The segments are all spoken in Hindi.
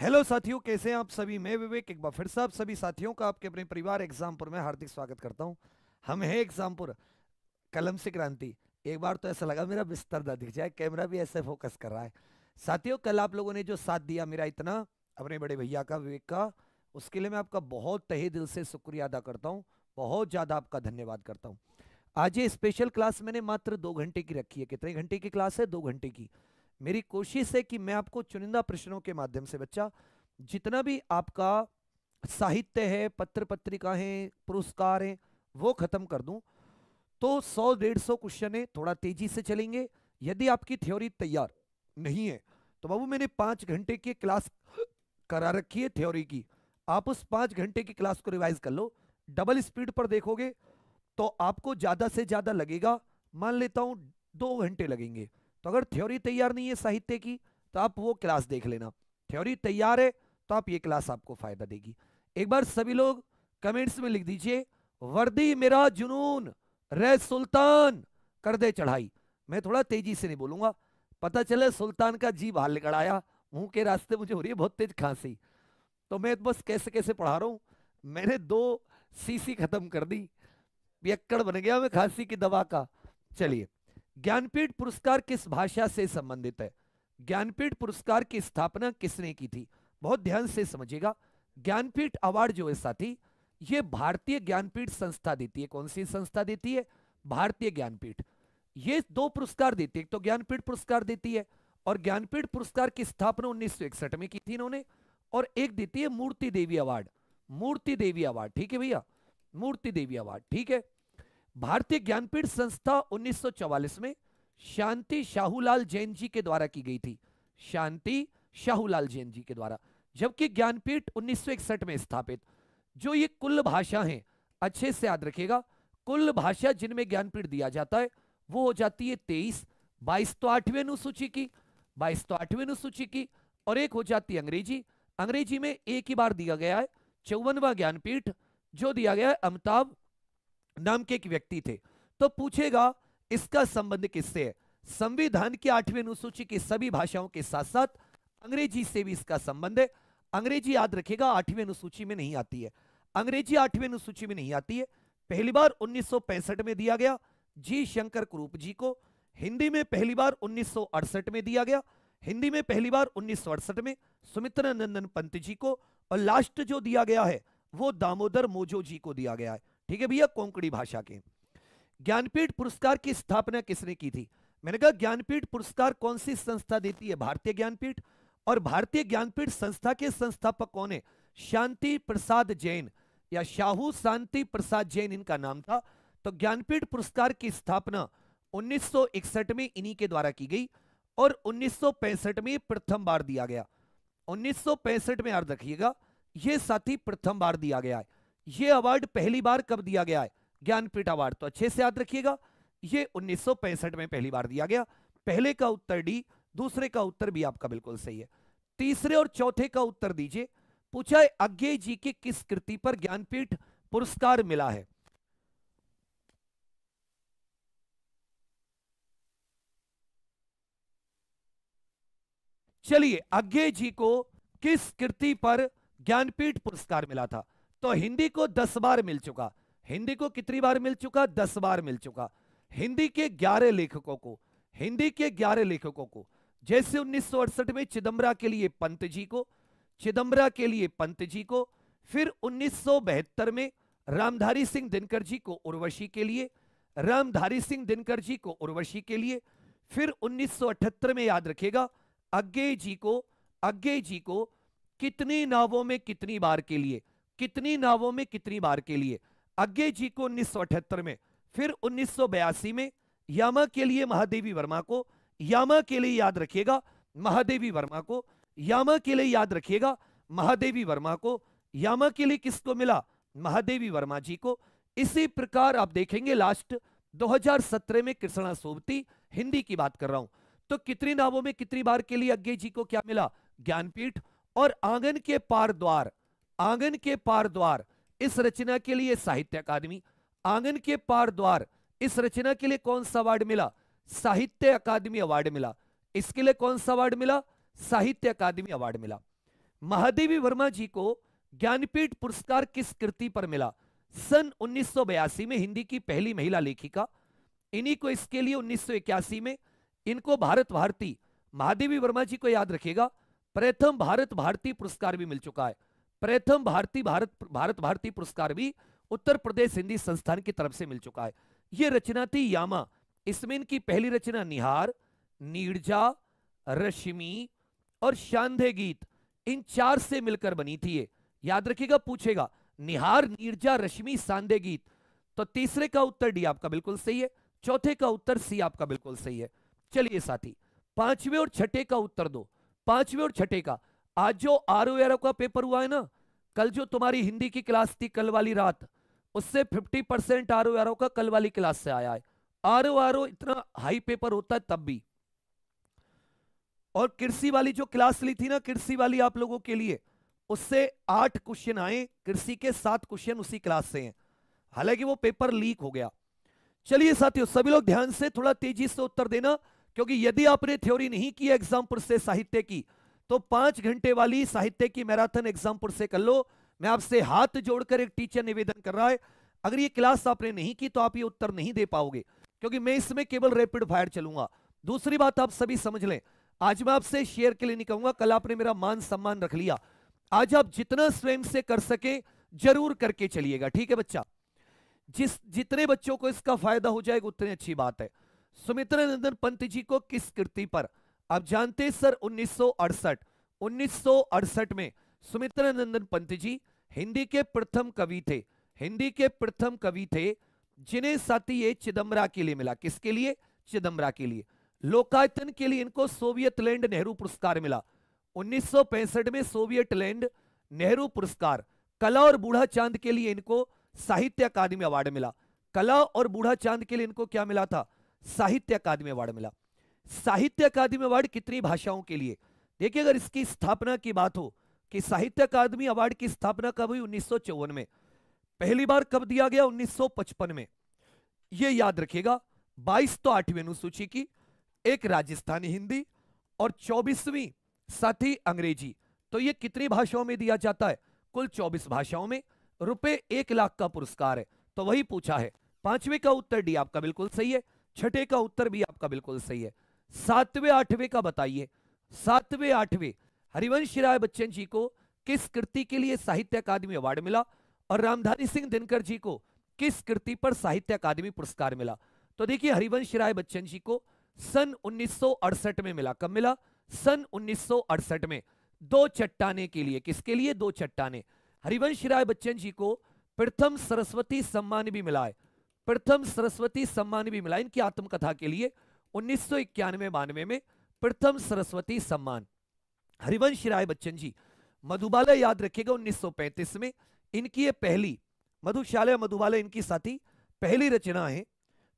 हेलो साथियों कैसे हैं आप सभी मैं विवेक एक बार फिर से आप सभी साथियों का आपके अपने परिवार एग्जामपुर में हार्दिक स्वागत करता हूं हम हैं एग्जामपुर कलम से क्रांति एक बार तो ऐसा लगा मेरा बिस्तर ना दिख जाए कैमरा भी ऐसे फोकस कर रहा है साथियों कल आप लोगों ने जो साथ दिया मेरा इतना अपने बड़े भैया का विवेक का उसके लिए मैं आपका बहुत तहे दिल से शुक्रिया अदा करता हूँ बहुत ज़्यादा आपका धन्यवाद करता हूँ आज ये स्पेशल क्लास मैंने मात्र दो घंटे की रखी है कितने घंटे की क्लास है दो घंटे की मेरी कोशिश है कि मैं आपको चुनिंदा प्रश्नों के माध्यम से बच्चा जितना भी आपका साहित्य है पत्र पत्रिका है पुरस्कार हैं वो खत्म कर दूं तो सौ डेढ़ सौ क्वेश्चन है थोड़ा तेजी से चलेंगे यदि आपकी थ्योरी तैयार नहीं है तो बाबू मैंने पांच घंटे की क्लास करा रखी है थ्योरी की आप उस पांच घंटे की क्लास को रिवाइज कर लो डबल स्पीड पर देखोगे तो आपको ज्यादा से ज्यादा लगेगा मान लेता हूं दो घंटे लगेंगे तो अगर थ्योरी तैयार नहीं है साहित्य की तो आप वो क्लास देख लेना थ्योरी तैयार है तो आप ये क्लास आपको फायदा देगी एक बार सभी लोग कमेंट्स में लिख दीजिए वर्दी मेरा जुनून रे सुल्तान कर दे चढ़ाई मैं थोड़ा तेजी से नहीं बोलूंगा पता चले सुल्तान का जीव हाल गड़ाया मुंह के रास्ते मुझे हो रही है बहुत तेज खांसी तो मैं बस कैसे कैसे पढ़ा रहा हूँ मैंने दो सीसी खत्म कर दी पियक्कड़ बन गया मैं खांसी की दवा का चलिए ज्ञानपीठ पुरस्कार किस भाषा से संबंधित है ज्ञानपीठ पुरस्कार की स्थापना किसने की थी बहुत ध्यान से समझिएगा ज्ञानपीठ अवार्ड जो है साथी ये भारतीय ज्ञानपीठ संस्था देती है कौन सी संस्था देती है भारतीय ज्ञानपीठ ये दो पुरस्कार देती है तो ज्ञानपीठ पुरस्कार देती है और ज्ञानपीठ पुरस्कार की स्थापना उन्नीस में की थी इन्होंने और एक देती है मूर्ति देवी अवार्ड मूर्ति देवी अवार्ड ठीक है भैया मूर्ति देवी अवार्ड ठीक है भारतीय ज्ञानपीठ संस्था 1944 में शांति शाहूलाल जैन जी के द्वारा की गई थी शांति शाहूलाल जैन जी के द्वारा जबकि ज्ञानपीठ उन्नीस में स्थापित जो ये कुल भाषा है अच्छे से याद रखिएगा कुल भाषा जिनमें ज्ञानपीठ दिया जाता है वो हो जाती है तेईस बाईस तो आठवीं अनुसूची की बाईस तो आठवीं अनुसूची की और एक हो जाती है अंग्रेजी अंग्रेजी में एक ही बार दिया गया है चौवनवा ज्ञानपीठ जो दिया गया है अमिताभ नाम के एक व्यक्ति थे तो पूछेगा इसका संबंध किससे है संविधान की आठवीं अनुसूची की सभी भाषाओं के साथ साथ अंग्रेजी से भी इसका संबंध है अंग्रेजी याद रखेगा आठवीं अनुसूची में नहीं आती है अंग्रेजी आठवीं अनुसूची में नहीं आती है पहली बार उन्नीस में दिया गया जी शंकर कुरूप जी को हिंदी में पहली बार उन्नीस में दिया गया हिंदी में पहली बार उन्नीस में सुमित्रा नंदन पंत जी को और लास्ट जो दिया गया है वो दामोदर मोजो जी को दिया गया है ठीक है भैया कोंकणी भाषा के ज्ञानपीठ पुरस्कार की स्थापना किसने की थी मैंने कहा ज्ञानपीठ पुरस्कार कौन सी संस्था देती है भारतीय ज्ञानपीठ और भारतीय ज्ञानपीठ संस्था के संस्थापक कौन है शांति प्रसाद जैन या शाहू शांति प्रसाद जैन इनका नाम था तो ज्ञानपीठ पुरस्कार की स्थापना 1961 में इन्हीं के द्वारा की गई और 1965 में प्रथम बार दिया गया 1965 में यार रखिएगा यह साथी प्रथम बार दिया गया है ये अवार्ड पहली बार कब दिया गया है ज्ञानपीठ अवार्ड तो अच्छे से याद रखिएगा ये उन्नीस में पहली बार दिया गया पहले का उत्तर डी दूसरे का उत्तर भी आपका बिल्कुल सही है तीसरे और चौथे का उत्तर दीजिए पूछा है अज्ञे जी की किस कृति पर ज्ञानपीठ पुरस्कार मिला है चलिए अज्ञे जी को किस कृति पर ज्ञानपीठ पुरस्कार मिला था तो हिंदी को दस बार मिल चुका हिंदी को कितनी बार मिल चुका दस बार मिल चुका हिंदी के ग्यारह लेखकों को हिंदी के ग्यारह लेखकों को जैसे उन्नीस सौ अड़सठ में चिदम्बरा के लिए पंत जी को चिदम्बरा के लिए पंत जी को फिर उन्नीस सौ बहत्तर में रामधारी सिंह दिनकर जी को उर्वशी के लिए रामधारी सिंह दिनकर जी को उर्वशी के लिए फिर उन्नीस सौ अठहत्तर में याद रखेगा अज्ञे जी को अज्ञे जी को कितनी नावों में कितनी बार के लिए कितनी नावों में कितनी बार के लिए अज्ञे जी को उन्नीस में फिर उन्नीस में यामा के लिए महादेवी वर्मा को यामा के लिए याद रखिएगा महादेवी वर्मा को यामा के लिए याद रखिएगा महादेवी वर्मा को यामा के लिए किसको मिला महादेवी वर्मा जी को इसी प्रकार आप देखेंगे लास्ट 2017 में कृष्णा सोबती हिंदी की बात कर रहा हूं तो कितनी नावों में कितनी बार के लिए अज्ञे जी को क्या मिला ज्ञानपीठ और आंगन के पार द्वार आंगन के पार द्वार इस रचना के लिए साहित्य अकादमी आंगन के पार द्वार इस रचना के लिए कौन सा अवार्ड मिला साहित्य अकादमी अवार्ड मिला इसके लिए कौन सा अवार्ड मिला साहित्य अकादमी अवार्ड मिला महादेवी वर्मा जी को ज्ञानपीठ पुरस्कार किस कृति पर मिला सन 1982 में हिंदी की पहली महिला लेखिका इन्हीं को इसके लिए 1981 में इनको भारत भारती महादेवी वर्मा जी को याद रखेगा प्रथम भारत भारती पुरस्कार भी मिल चुका है प्रथम भारतीय भारत भारत भारती पुरस्कार भी उत्तर प्रदेश हिंदी संस्थान की तरफ से मिल चुका है यह रचना थी यामा इसमें इनकी पहली रचना निहार नीरजा रश्मि और शांधे गीत इन चार से मिलकर बनी थी ये याद रखिएगा पूछेगा निहार नीरजा रश्मि सांधे गीत तो तीसरे का उत्तर डी आपका बिल्कुल सही है चौथे का उत्तर सी आपका बिल्कुल सही है चलिए साथी पांचवे और छठे का उत्तर दो पांचवे और छठे का आज जो आर ओ का पेपर हुआ है ना कल जो तुम्हारी हिंदी की क्लास थी कल वाली रात उससे 50 परसेंट आर ओ का कल वाली क्लास से आया है आर ओ इतना हाई पेपर होता है तब भी और कृषि वाली जो क्लास ली थी ना कृषि वाली आप लोगों के लिए उससे आठ क्वेश्चन आए कृषि के सात क्वेश्चन उसी क्लास से हैं हालांकि वो पेपर लीक हो गया चलिए साथियों सभी लोग ध्यान से थोड़ा तेजी से उत्तर देना क्योंकि यदि आपने थ्योरी नहीं की एग्जाम से साहित्य की तो पांच घंटे वाली साहित्य की मैराथन एग्जामपुर से कर लो मैं आपसे हाथ जोड़कर एक टीचर निवेदन कर रहा है अगर ये क्लास आपने नहीं की तो आप ये उत्तर नहीं दे पाओगे क्योंकि मैं इसमें केवल रैपिड फायर चलूंगा दूसरी बात आप सभी समझ लें आज मैं आपसे शेयर के लिए नहीं कहूंगा कल आपने मेरा मान सम्मान रख लिया आज आप जितना स्वयं से कर सके जरूर करके चलिएगा ठीक है बच्चा जिस जितने बच्चों को इसका फायदा हो जाएगा उतनी अच्छी बात है सुमित्रा नंदन पंत जी को किस कृति पर आप जानते हैं सर 1968 1968 में सुमित्रा नंदन पंत जी हिंदी के प्रथम कवि थे हिंदी के प्रथम कवि थे जिन्हें साथी ये चिदम्बरा के लिए मिला किसके लिए चिदम्बरा के लिए लोकायतन के लिए इनको सोवियत लैंड नेहरू पुरस्कार मिला 1965 में सोवियत लैंड नेहरू पुरस्कार कला और बूढ़ा चांद के लिए इनको साहित्य अकादमी अवार्ड मिला कला और बूढ़ा चांद के लिए इनको क्या मिला था साहित्य अकादमी अवार्ड मिला साहित्य अकादमी अवार्ड कितनी भाषाओं के लिए देखिए अगर इसकी स्थापना की बात हो कि साहित्य अकादमी अवार्ड की स्थापना कब हुई उन्नीस में पहली बार कब दिया गया 1955 में यह याद रखिएगा 22 तो आठवीं अनुसूची की एक राजस्थानी हिंदी और 24वीं साथी अंग्रेजी तो यह कितनी भाषाओं में दिया जाता है कुल 24 भाषाओं में रुपए एक लाख का पुरस्कार है तो वही पूछा है पांचवे का उत्तर डी आपका बिल्कुल सही है छठे का उत्तर भी आपका बिल्कुल सही है सातवें आठवें का बताइए सातवें आठवें हरिवंश राय बच्चन जी को किस कृति के लिए साहित्य अकादमी अवार्ड मिला और रामधारी सिंह दिनकर जी को किस कृति पर साहित्य अकादमी पुरस्कार मिला तो देखिए हरिवंश राय बच्चन जी को सन 1968 में मिला कब मिला सन 1968 में दो चट्टाने के लिए किसके लिए दो चट्टाने हरिवंश राय बच्चन जी को प्रथम सरस्वती सम्मान भी मिला है प्रथम सरस्वती सम्मान भी मिला इनकी आत्मकथा के लिए उन्नीस सौ में प्रथम सरस्वती सम्मान हरिवंश राय बच्चन जी मधुबाला याद रखिएगा 1935 में इनकी ये पहली मधुशाला मधुबाला इनकी साथी पहली रचना है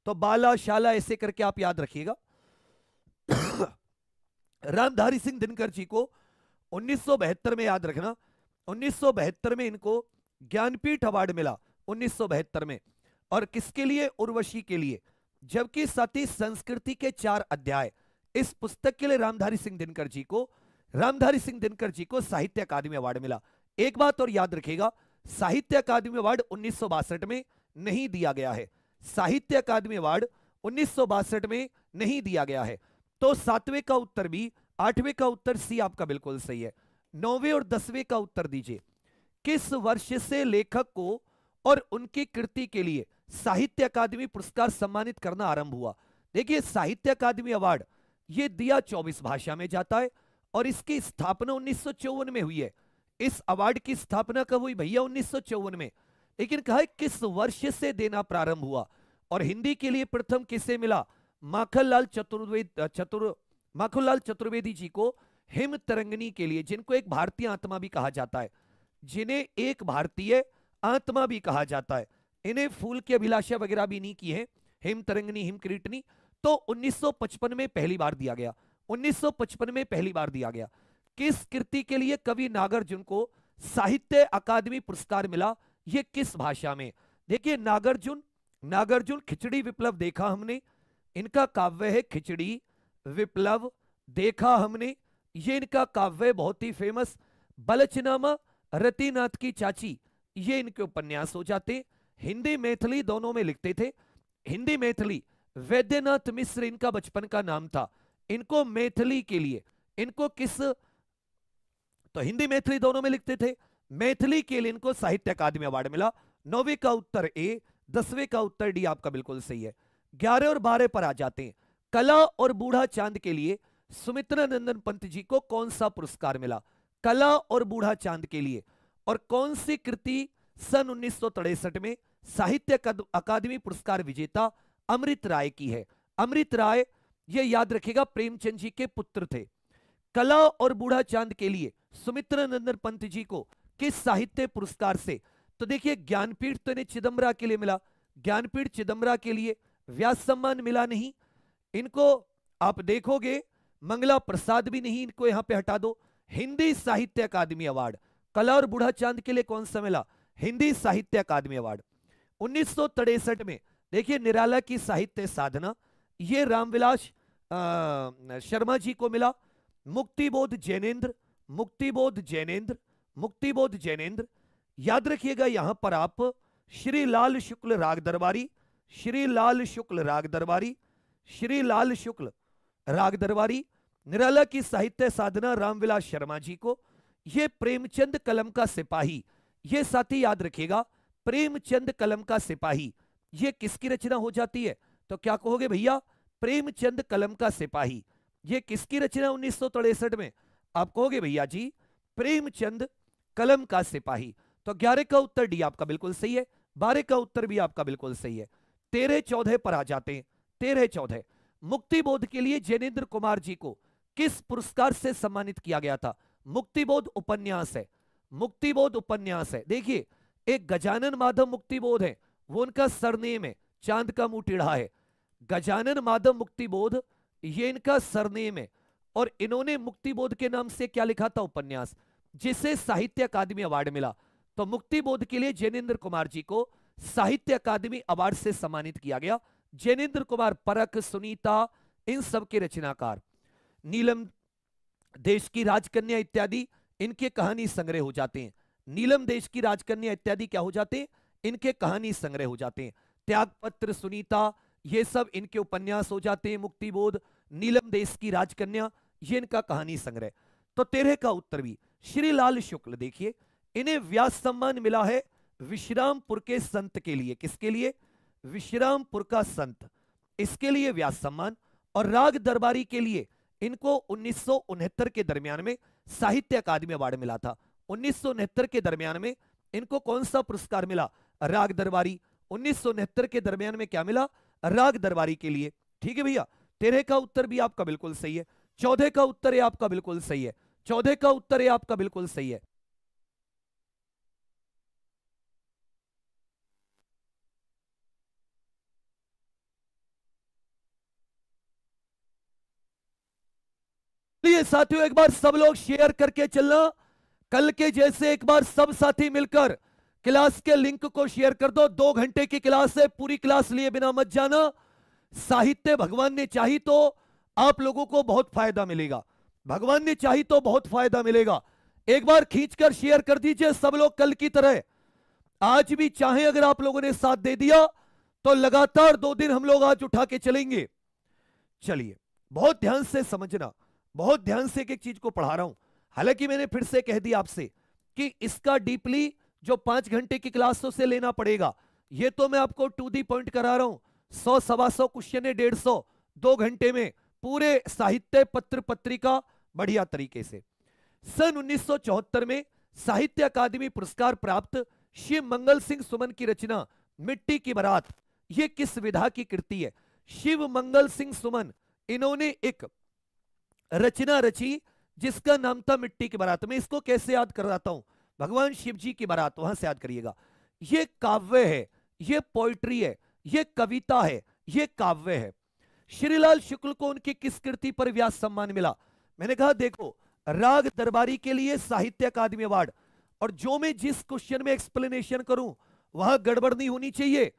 तो बाला शाला ऐसे करके आप याद रखिएगा रामधारी सिंह दिनकर जी को उन्नीस में याद रखना उन्नीस में इनको ज्ञानपीठ अवार्ड मिला उन्नीस में और किसके लिए उर्वशी के लिए जबकि सती संस्कृति के चार अध्याय इस पुस्तक के लिए रामधारी सिंह दिनकर जी को रामधारी सिंह दिनकर जी को साहित्य अकादमी अवार्ड मिला एक बात और याद रखिएगा साहित्य अकादमी अवार्ड उन्नीस में नहीं दिया गया है साहित्य अकादमी अवार्ड उन्नीस में नहीं दिया गया है तो सातवें का उत्तर भी आठवें का उत्तर सी आपका बिल्कुल सही है नौवे और दसवें का उत्तर दीजिए किस वर्ष से लेखक को और उनकी कृति के लिए साहित्य अकादमी पुरस्कार सम्मानित करना आरंभ हुआ देखिए साहित्य अकादमी अवार्ड ये दिया चौबीस भाषा में जाता है और इसकी स्थापना उन्नीस में हुई है इस अवार्ड की स्थापना कब हुई भैया उन्नीस में लेकिन कहा किस वर्ष से देना प्रारंभ हुआ और हिंदी के लिए प्रथम किसे मिला माखनलाल चतुर्वेदी चतुर माखनलाल चतुर्वेदी जी को हिम तरंगनी के लिए जिनको एक भारतीय आत्मा भी कहा जाता है जिन्हें एक भारतीय आत्मा भी कहा जाता है इन्हें फूल की अभिलाषा वगैरह भी नहीं की है हिम तरंगनी हिम क्रीटनी तो 1955 में पहली बार दिया गया 1955 में पहली बार दिया गया किस कृति के लिए कवि नागार्जुन को साहित्य अकादमी पुरस्कार मिला यह किस भाषा में देखिए नागार्जुन नागार्जुन खिचड़ी विप्लव देखा हमने इनका काव्य है खिचड़ी विप्लव देखा हमने ये इनका काव्य बहुत ही फेमस बलचनामा रतिनाथ की चाची ये इनके उपन्यास हो जाते हिंदी मैथिली दोनों में लिखते थे हिंदी मैथिली वैद्यनाथ मिश्र इनका बचपन का नाम था इनको मैथिली के लिए इनको किस तो हिंदी मैथिली दोनों में लिखते थे मैथिली के लिए इनको साहित्य अकादमी अवार्ड मिला नौवीं का उत्तर ए दसवें का उत्तर डी आपका बिल्कुल सही है ग्यारह और बारह पर आ जाते हैं कला और बूढ़ा चांद के लिए सुमित्रा नंदन पंत जी को कौन सा पुरस्कार मिला कला और बूढ़ा चांद के लिए और कौन सी कृति सन उन्नीस में साहित्य अकादमी पुरस्कार विजेता अमृत राय की है अमृत राय यह याद रखेगा प्रेमचंद जी के पुत्र थे कला और बूढ़ा चांद के लिए सुमित्र नंदन पंत जी को किस साहित्य पुरस्कार से तो देखिए ज्ञानपीठ तो इन्हें चिदम्बरा के लिए मिला ज्ञानपीठ चिदम्बरा के लिए व्यास सम्मान मिला नहीं इनको आप देखोगे मंगला प्रसाद भी नहीं इनको यहां पे हटा दो हिंदी साहित्य अकादमी अवार्ड कला और बूढ़ा चांद के लिए कौन सा मिला हिंदी साहित्य अकादमी अवार्ड उन्नीस में देखिए निराला की साहित्य साधना ये रामविलास शर्मा जी को मिला मुक्तिबोध जैनेन्द्र मुक्तिबोध जैनेन्द्र मुक्तिबोध जैनेन्द्र याद रखिएगा यहां पर आप श्री लाल शुक्ल राग दरबारी श्री लाल शुक्ल राग दरबारी श्री लाल शुक्ल राग दरबारी निराला की साहित्य साधना रामविलास शर्मा जी को ये प्रेमचंद कलम का सिपाही ये साथी याद रखिएगा प्रेमचंद कलम का सिपाही ये किसकी रचना हो जाती है तो क्या कहोगे भैया प्रेमचंद कलम का सिपाही ये किसकी रचना उन्नीस में आप कहोगे भैया जी प्रेमचंद कलम का सिपाही तो ग्यारह का उत्तर डी आपका बिल्कुल सही है बारह का उत्तर भी आपका बिल्कुल सही है तेरह चौदह पर आ जाते हैं तेरह चौदह मुक्तिबोध के लिए जैनेन्द्र कुमार जी को किस पुरस्कार से सम्मानित किया गया था मुक्तिबोध उपन्यास है मुक्तिबोध उपन्यास है देखिए एक गजानन माधव मुक्ति बोध है वो उनका सरनेम है चांद का मुंह टेढ़ा है गजानन माधव मुक्ति बोध ये इनका सरनेम है और इन्होंने मुक्ति बोध के नाम से क्या लिखा था उपन्यास जिसे साहित्य अकादमी अवार्ड मिला तो मुक्ति बोध के लिए जैनेन्द्र कुमार जी को साहित्य अकादमी अवार्ड से सम्मानित किया गया जैनेन्द्र कुमार परख सुनीता इन सब के रचनाकार नीलम देश की राजकन्या इत्यादि इनके कहानी संग्रह हो जाते हैं नीलम देश की राजकन्या इत्यादि क्या हो जाते हैं इनके कहानी संग्रह हो जाते हैं त्यागपत्र सुनीता ये सब इनके उपन्यास हो जाते हैं मुक्तिबोध नीलम देश की राजकन्या ये इनका कहानी संग्रह तो तेरह का उत्तर भी श्रीलाल शुक्ल देखिए इन्हें व्यास सम्मान मिला है विश्रामपुर के संत के लिए किसके लिए विश्रामपुर का संत इसके लिए व्यास सम्मान और राग दरबारी के लिए इनको उन्नीस के दरमियान में साहित्य अकादमी अवार्ड मिला था उन्नीस के दरमियान में इनको कौन सा पुरस्कार मिला राग दरबारी उन्नीस के दरमियान में क्या मिला राग दरबारी के लिए ठीक है भैया तेरह का उत्तर भी आपका बिल्कुल सही है चौदह का उत्तर है आपका बिल्कुल सही है चौदह का उत्तर है आपका बिल्कुल सही है साथियों एक बार सब लोग शेयर करके चलना कल के जैसे एक बार सब साथी मिलकर क्लास के लिंक को शेयर कर दो दो घंटे की क्लास है पूरी क्लास लिए बिना मत जाना साहित्य भगवान ने चाही तो आप लोगों को बहुत फायदा मिलेगा भगवान ने चाही तो बहुत फायदा मिलेगा एक बार खींचकर शेयर कर दीजिए सब लोग कल की तरह आज भी चाहे अगर आप लोगों ने साथ दे दिया तो लगातार दो दिन हम लोग आज उठा के चलेंगे चलिए बहुत ध्यान से समझना बहुत ध्यान से एक एक चीज को पढ़ा रहा हूं हालांकि मैंने फिर से कह दिया आपसे कि इसका डीपली जो पांच घंटे की क्लास से लेना पड़ेगा ये तो मैं आपको टू दी पॉइंट करा रहा हूं सौ सवा सौ क्वेश्चन डेढ़ सौ दो घंटे में पूरे साहित्य पत्र पत्रिका बढ़िया तरीके से सन 1974 में साहित्य अकादमी पुरस्कार प्राप्त शिव मंगल सिंह सुमन की रचना मिट्टी की बरात यह किस विधा की कृति है शिव मंगल सिंह सुमन इन्होंने एक रचना रची जिसका नाम था मिट्टी की बारात मैं इसको कैसे याद कराता हूं भगवान शिव जी की बारात वहां से याद करिएगा ये काव्य है ये पोइट्री है ये कविता है ये काव्य है श्रीलाल शुक्ल को उनकी किस कृति पर व्यास सम्मान मिला मैंने कहा देखो राग दरबारी के लिए साहित्य अकादमी अवार्ड और जो मैं जिस क्वेश्चन में एक्सप्लेनेशन करूं वहां गड़बड़ नहीं होनी चाहिए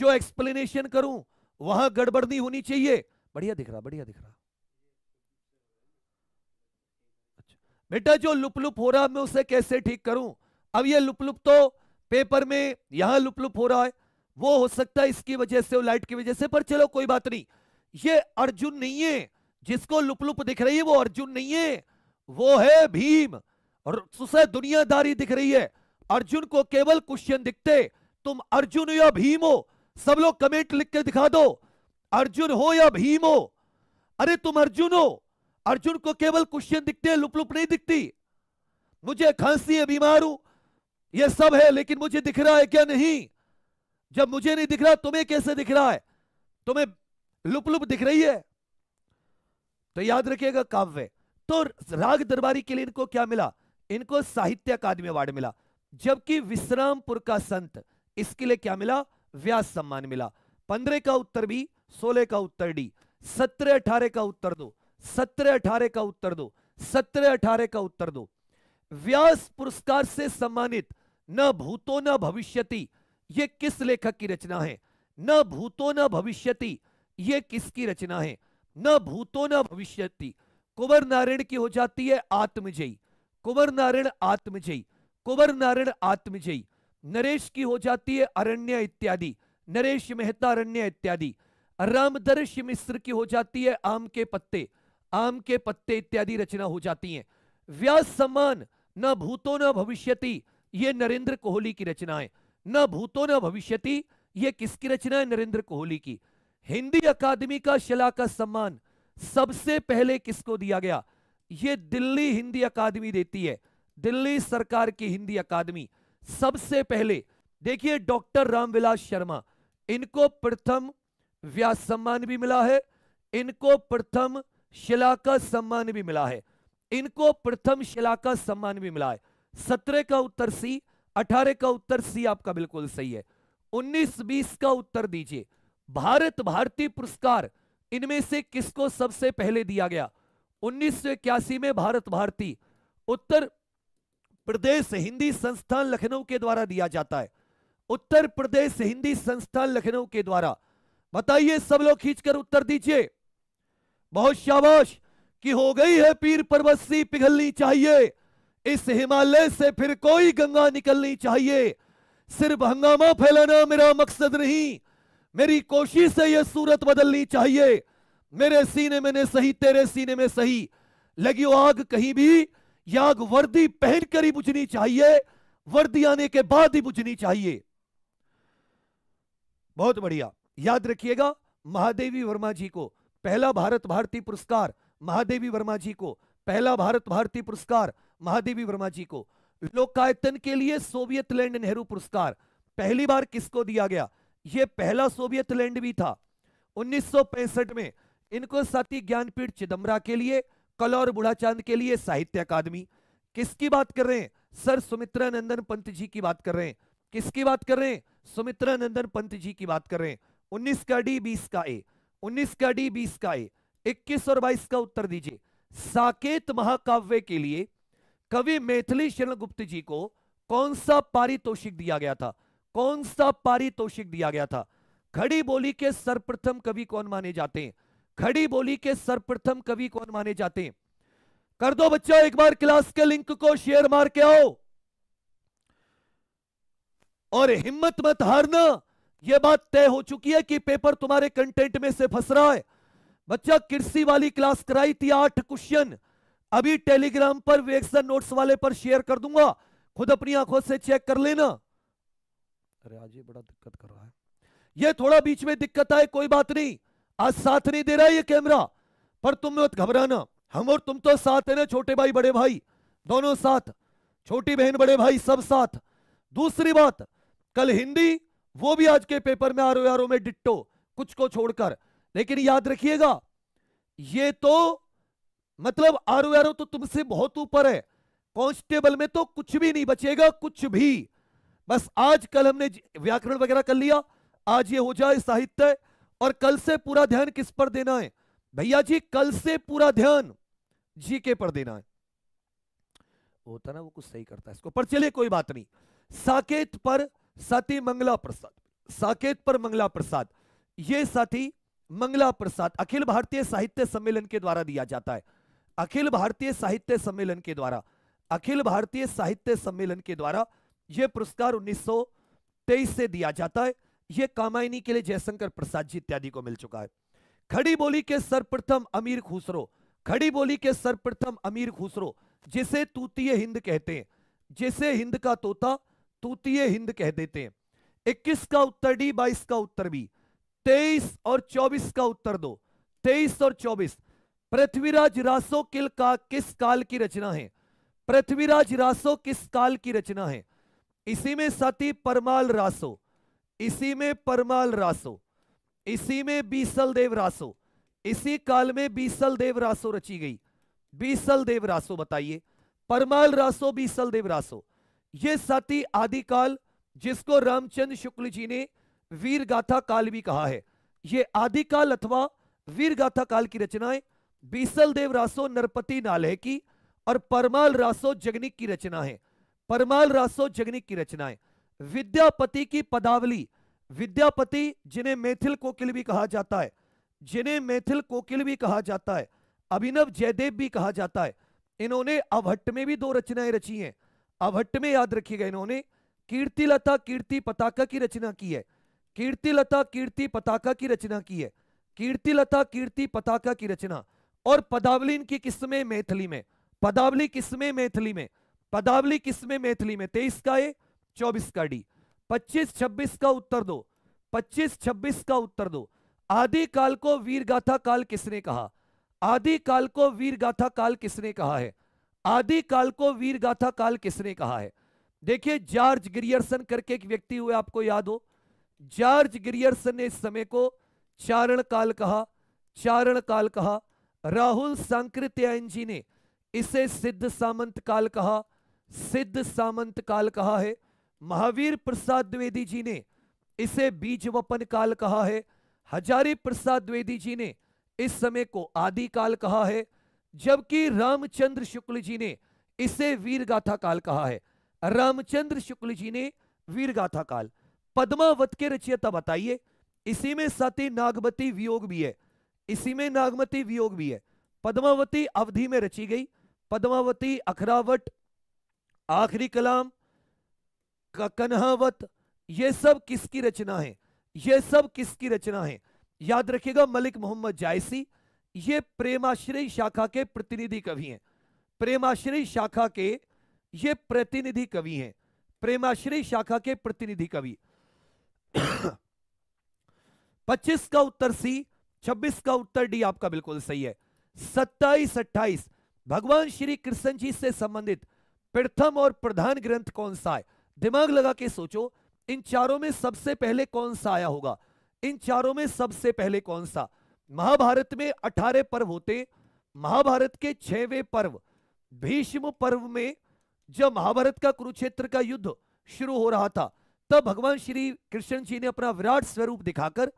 जो एक्सप्लेनेशन करूं वहां गड़बड़ नहीं होनी चाहिए बढ़िया दिख रहा बढ़िया दिख रहा बेटा जो लुप लुप हो रहा है मैं उसे कैसे ठीक करूं अब ये लुप लुप तो पेपर में यहां लुप लुप हो रहा है वो हो सकता है इसकी वजह से लाइट की वजह से पर चलो कोई बात नहीं ये अर्जुन नहीं है जिसको लुप लुप दिख रही है वो अर्जुन नहीं है वो है भीम और उसे दुनियादारी दिख रही है अर्जुन को केवल क्वेश्चन दिखते तुम अर्जुन या भीम हो सब लोग कमेंट लिख के दिखा दो अर्जुन हो या भीम हो अरे तुम अर्जुन हो अर्जुन को केवल क्वेश्चन दिखते हैं लुपलुप नहीं दिखती मुझे खांसी है बीमार हूं ये सब है लेकिन मुझे दिख रहा है क्या नहीं जब मुझे नहीं दिख रहा तुम्हें कैसे दिख रहा है तुम्हें लुपलुप दिख रही है तो याद रखिएगा काव्य तो राग दरबारी के लिए इनको क्या मिला इनको साहित्य अकादमी अवार्ड मिला जबकि विश्रामपुर का संत इसके लिए क्या मिला व्यास सम्मान मिला पंद्रह का उत्तर बी सोलह का उत्तर डी सत्रह अठारह का उत्तर दो सत्रह अठारह का उत्तर दो सत्रह अठारह का उत्तर दो व्यास पुरस्कार से सम्मानित न भूतो न भविष्यति ये किस लेखक की रचना है न भूतो न भविष्यति ये किसकी रचना है न भूतो न भविष्यति कुंवर नारायण की हो जाती है आत्मजयी कुंवर नारायण आत्मजयी कुंवर नारायण आत्मजयी नरेश की हो जाती है अरण्य इत्यादि नरेश मेहता अरण्य इत्यादि रामदर्श मिश्र की हो जाती है आम के पत्ते आम के पत्ते इत्यादि रचना हो जाती है व्यास सम्मान न भूतो न भविष्यति ये नरेंद्र कोहली की रचना है न भूतो न भविष्यति ये किसकी रचना है नरेंद्र कोहली की हिंदी अकादमी का शिला का सम्मान सबसे पहले किसको दिया गया ये दिल्ली हिंदी अकादमी देती है दिल्ली सरकार की हिंदी अकादमी सबसे पहले देखिए डॉक्टर रामविलास शर्मा इनको प्रथम व्यास सम्मान भी मिला है इनको प्रथम शिला का सम्मान भी मिला है इनको प्रथम शिला का सम्मान भी मिला है सत्रह का उत्तर सी अठारह का उत्तर सी आपका बिल्कुल सही है उन्नीस बीस का उत्तर दीजिए भारत भारती पुरस्कार इनमें से किसको सबसे पहले दिया गया उन्नीस में भारत भारती उत्तर प्रदेश हिंदी संस्थान लखनऊ के द्वारा दिया जाता है उत्तर प्रदेश हिंदी संस्थान लखनऊ के द्वारा बताइए सब लोग खींचकर उत्तर दीजिए बहुत शाबाश कि हो गई है पीर परवस्सी पिघलनी चाहिए इस हिमालय से फिर कोई गंगा निकलनी चाहिए सिर्फ हंगामा फैलाना मेरा मकसद नहीं मेरी कोशिश से यह सूरत बदलनी चाहिए मेरे सीने में ने सही तेरे सीने में सही लगी आग कहीं भी याग वर्दी पहन कर ही बुझनी चाहिए वर्दी आने के बाद ही बुझनी चाहिए बहुत बढ़िया याद रखिएगा महादेवी वर्मा जी को पहला भारत भारती पुरस्कार महादेवी वर्मा जी को पहला भारत भारती पुरस्कार महादेवी वर्मा जी को लोकायतन के लिए सोवियत लैंड नेहरू पुरस्कार पहली बार किसको दिया गया यह पहला सोवियत लैंड भी था 1965 में इनको साथी ज्ञानपीठ चिदम्बरा के लिए कला और चांद के लिए साहित्य अकादमी किसकी बात कर रहे हैं सर सुमित्रा नंदन पंत जी की बात कर रहे हैं किसकी बात कर रहे हैं सुमित्रा नंदन पंत जी की बात कर रहे हैं उन्नीस का डी बीस का ए उन्नीस का डी बीस का ए इक्कीस और बाईस का उत्तर दीजिए साकेत महाकाव्य के लिए कवि मैथिली शरण गुप्त जी को कौन सा पारितोषिक दिया गया था कौन सा पारितोषिक दिया गया था खड़ी बोली के सर्वप्रथम कवि कौन माने जाते हैं खड़ी बोली के सर्वप्रथम कवि कौन माने जाते हैं कर दो बच्चों एक बार क्लास के लिंक को शेयर मार के आओ और हिम्मत मत हारना यह बात तय हो चुकी है कि पेपर तुम्हारे कंटेंट में से फंस रहा है बच्चा कृषि वाली क्लास कराई थी आठ क्वेश्चन अभी टेलीग्राम पर वेक्सन नोट्स वाले पर शेयर कर दूंगा खुद अपनी आंखों से चेक कर लेना अरे आज ये बड़ा दिक्कत कर रहा है ये थोड़ा बीच में दिक्कत आए कोई बात नहीं आज साथ नहीं दे रहा है ये कैमरा पर तुम मत घबराना हम और तुम तो साथ है ना छोटे भाई बड़े भाई दोनों साथ छोटी बहन बड़े भाई सब साथ दूसरी बात कल हिंदी वो भी आज के पेपर में आर ओ में डिट्टो कुछ को छोड़कर लेकिन याद रखिएगा ये तो मतलब आर ओ तो तुमसे बहुत ऊपर है कॉन्स्टेबल में तो कुछ भी नहीं बचेगा कुछ भी बस आज कल हमने व्याकरण वगैरह कर लिया आज ये हो जाए साहित्य और कल से पूरा ध्यान किस पर देना है भैया जी कल से पूरा ध्यान जीके पर देना है होता ना वो कुछ सही करता है इसको पर चलिए कोई बात नहीं साकेत पर साथी मंगला प्रसाद साकेत पर मंगला प्रसाद ये साथी मंगला प्रसाद अखिल भारतीय साहित्य सम्मेलन के द्वारा दिया जाता है अखिल भारतीय साहित्य सम्मेलन के द्वारा अखिल भारतीय साहित्य सम्मेलन के द्वारा ये पुरस्कार 1923 से दिया जाता है ये कामायनी के लिए जयशंकर प्रसाद जी इत्यादि को मिल चुका है खड़ी बोली के सर्वप्रथम अमीर खुसरो खड़ी बोली के सर्वप्रथम अमीर खुसरो जिसे तूतीय हिंद कहते हैं जिसे हिंद का तोता तूतीय हिंद कह देते हैं इक्कीस का उत्तर डी बाईस का उत्तर बी तेईस और चौबीस का उत्तर दो तेईस और चौबीस पृथ्वीराज रासो किल का किस काल की रचना है पृथ्वीराज रासो किस काल की रचना है इसी में सती परमाल रासो इसी में परमाल रासो इसी में बीसल देव रासो इसी काल में बीसल देव रासो रची गई बीसल देव रासो बताइए परमाल रासो बीसल देव रासो ये सती आदिकाल जिसको रामचंद्र शुक्ल जी ने वीर गाथा काल भी कहा है ये आदिकाल अथवा वीर गाथा काल की रचनाएं बीसल देव रासो नरपति नाले की और परमाल रासो जगनिक की रचना है परमाल रासो जगनिक की रचनाएं विद्यापति की पदावली विद्यापति जिन्हें मैथिल कोकिल भी कहा जाता है जिन्हें मैथिल कोकिल भी कहा जाता है अभिनव जयदेव भी कहा जाता है इन्होंने अवहट में भी दो रचनाएं रची हैं अभट्ट में याद रखिएगा इन्होंने कीर्ति लता कीर्ति पताका की रचना की है कीर्ति लता कीर्ति पताका की रचना की है कीर्ति लता कीर्ति पताका की रचना और पदावली इनकी किस्में मैथिली में पदावली किस्में मैथिली में पदावली किस्में मैथिली में तेईस का ए चौबीस का डी पच्चीस छब्बीस का उत्तर दो पच्चीस छब्बीस का उत्तर दो आदि काल को वीर गाथा काल किसने कहा आदि काल को वीर गाथा काल किसने कहा है आदि काल को वीर गाथा काल किसने कहा है देखिए जॉर्ज ग्रियर्सन करके एक व्यक्ति हुए आपको याद हो जॉर्ज ग्रियर्सन ने इस समय को चारण काल कहा चारण काल कहा राहुल सांकृत्यायन जी ने इसे सिद्ध सामंत काल कहा सिद्ध सामंत काल कहा है महावीर प्रसाद द्विवेदी जी ने इसे बीज वपन काल कहा है हजारी प्रसाद द्विवेदी जी ने इस समय को आदि काल कहा है जबकि रामचंद्र शुक्ल जी ने इसे वीर गाथा काल कहा है रामचंद्र शुक्ल जी ने वीर गाथा काल पद्मावत के रचयिता बताइए इसी में साथी नागमती वियोग भी है इसी में नागमती वियोग भी है पद्मावती अवधि में रची गई पद्मावती अखरावट आखिरी कलाम कन्हावत ये सब किसकी रचना है ये सब किसकी रचना है याद रखिएगा मलिक मोहम्मद जायसी ये प्रेमाश्रय शाखा के प्रतिनिधि कवि हैं प्रेमाश्रय शाखा के ये प्रतिनिधि कवि हैं प्रेमाश्रय शाखा के प्रतिनिधि कवि 25 का उत्तर सी 26 का उत्तर डी आपका बिल्कुल सही है 27 28 भगवान श्री कृष्ण जी से संबंधित प्रथम और प्रधान ग्रंथ कौन सा है दिमाग लगा के सोचो इन चारों में सबसे पहले कौन सा आया होगा इन चारों में सबसे पहले कौन सा महाभारत में अठारह पर्व होते महाभारत के छवे पर्व भीष्म पर्व में जब महाभारत का कुरुक्षेत्र का युद्ध शुरू हो रहा था तब भगवान श्री कृष्ण जी ने अपना विराट स्वरूप दिखाकर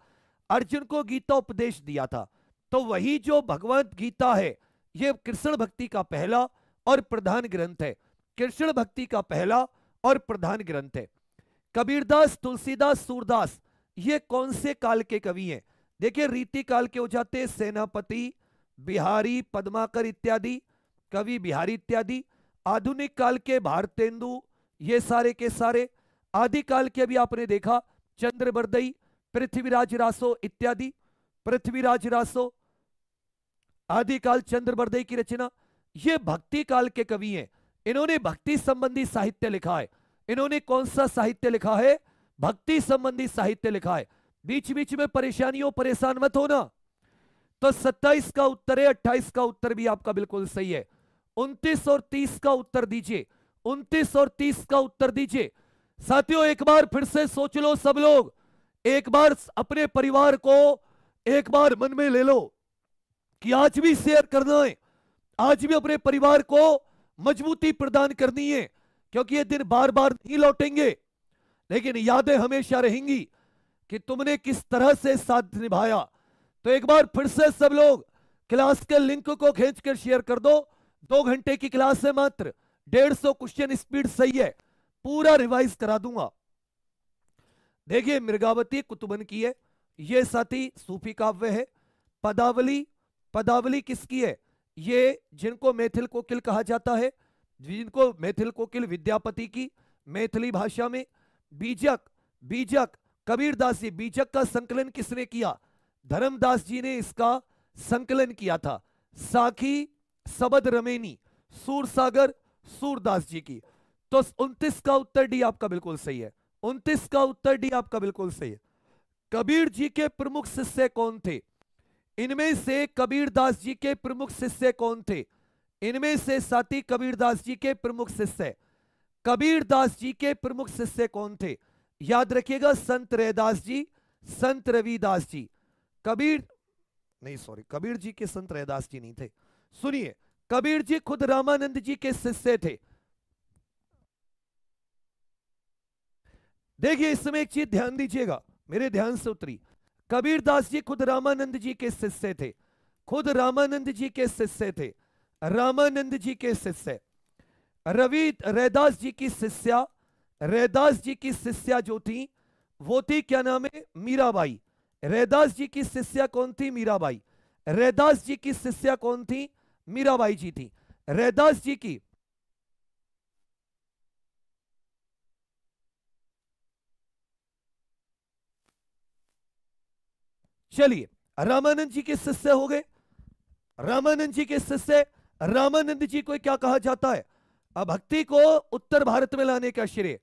अर्जुन को गीता उपदेश दिया था तो वही जो भगवत गीता है ये कृष्ण भक्ति का पहला और प्रधान ग्रंथ है कृष्ण भक्ति का पहला और प्रधान ग्रंथ है कबीरदास तुलसीदास सूरदास ये कौन से काल के कवि हैं देखिए रीति काल के हो जाते सेनापति बिहारी पद्माकर इत्यादि कवि बिहारी इत्यादि आधुनिक काल के भारतेंदु ये सारे के सारे आदि काल के भी आपने देखा चंद्रबरदई पृथ्वीराज रासो इत्यादि पृथ्वीराज रासो आदि काल चंद्रबरदई की रचना ये भक्ति काल के कवि हैं इन्होंने भक्ति संबंधी साहित्य लिखा है इन्होंने कौन सा साहित्य लिखा है भक्ति संबंधी साहित्य लिखा है बीच बीच में परेशानियों परेशान मत होना तो 27 का उत्तर है 28 का उत्तर भी आपका बिल्कुल सही है 29 और 30 का उत्तर दीजिए 29 और 30 का उत्तर दीजिए साथियों एक बार फिर से सोच लो सब लोग एक बार अपने परिवार को एक बार मन में ले लो कि आज भी शेयर करना है आज भी अपने परिवार को मजबूती प्रदान करनी है क्योंकि ये दिन बार बार नहीं लौटेंगे लेकिन यादें हमेशा रहेंगी कि तुमने किस तरह से साथ निभाया तो एक बार फिर से सब लोग क्लास के लिंक को खींच कर शेयर कर दो दो घंटे की क्लास है मात्र डेढ़ सौ क्वेश्चन स्पीड सही है पूरा रिवाइज करा दूंगा देखिए मृगावती कुतुबन की है ये साथी सूफी काव्य है पदावली पदावली किसकी है ये जिनको मैथिल कोकिल कहा जाता है जिनको मैथिल कोकिल विद्यापति की मैथिली भाषा में बीजक बीजक कबीरदास जी बीजक का संकलन किसने किया धर्मदास जी ने इसका संकलन किया था साखी सबद रमेनी सागर सूरदास जी की तो उनतीस का उत्तर डी आपका बिल्कुल सही है उनतीस का उत्तर डी आपका बिल्कुल सही है कबीर जी के प्रमुख शिष्य कौन थे इनमें से कबीरदास जी के प्रमुख शिष्य कौन थे इनमें से साथी कबीरदास जी के प्रमुख शिष्य कबीरदास जी के प्रमुख शिष्य कौन थे याद रखिएगा संत रैदास जी संत रविदास जी कबीर नहीं सॉरी कबीर जी के संत रैदास जी नहीं थे सुनिए कबीर जी खुद रामानंद जी के शिष्य थे देखिए इस समय एक चीज ध्यान दीजिएगा मेरे ध्यान से उतरी कबीर दास जी खुद रामानंद जी के शिष्य थे खुद रामानंद जी के शिष्य थे रामानंद जी के शिष्य रवि रैदास जी की शिष्या रैदास जी की शिष्या जो थी वो थी क्या नाम है मीराबाई रैदास जी की शिष्या कौन थी मीराबाई रैदास जी की शिष्या कौन थी मीराबाई जी थी रैदास जी की चलिए रामानंद जी के शिष्य हो गए रामानंद जी के शिष्य रामानंद जी को क्या कहा जाता है भक्ति को उत्तर भारत में लाने का श्रेय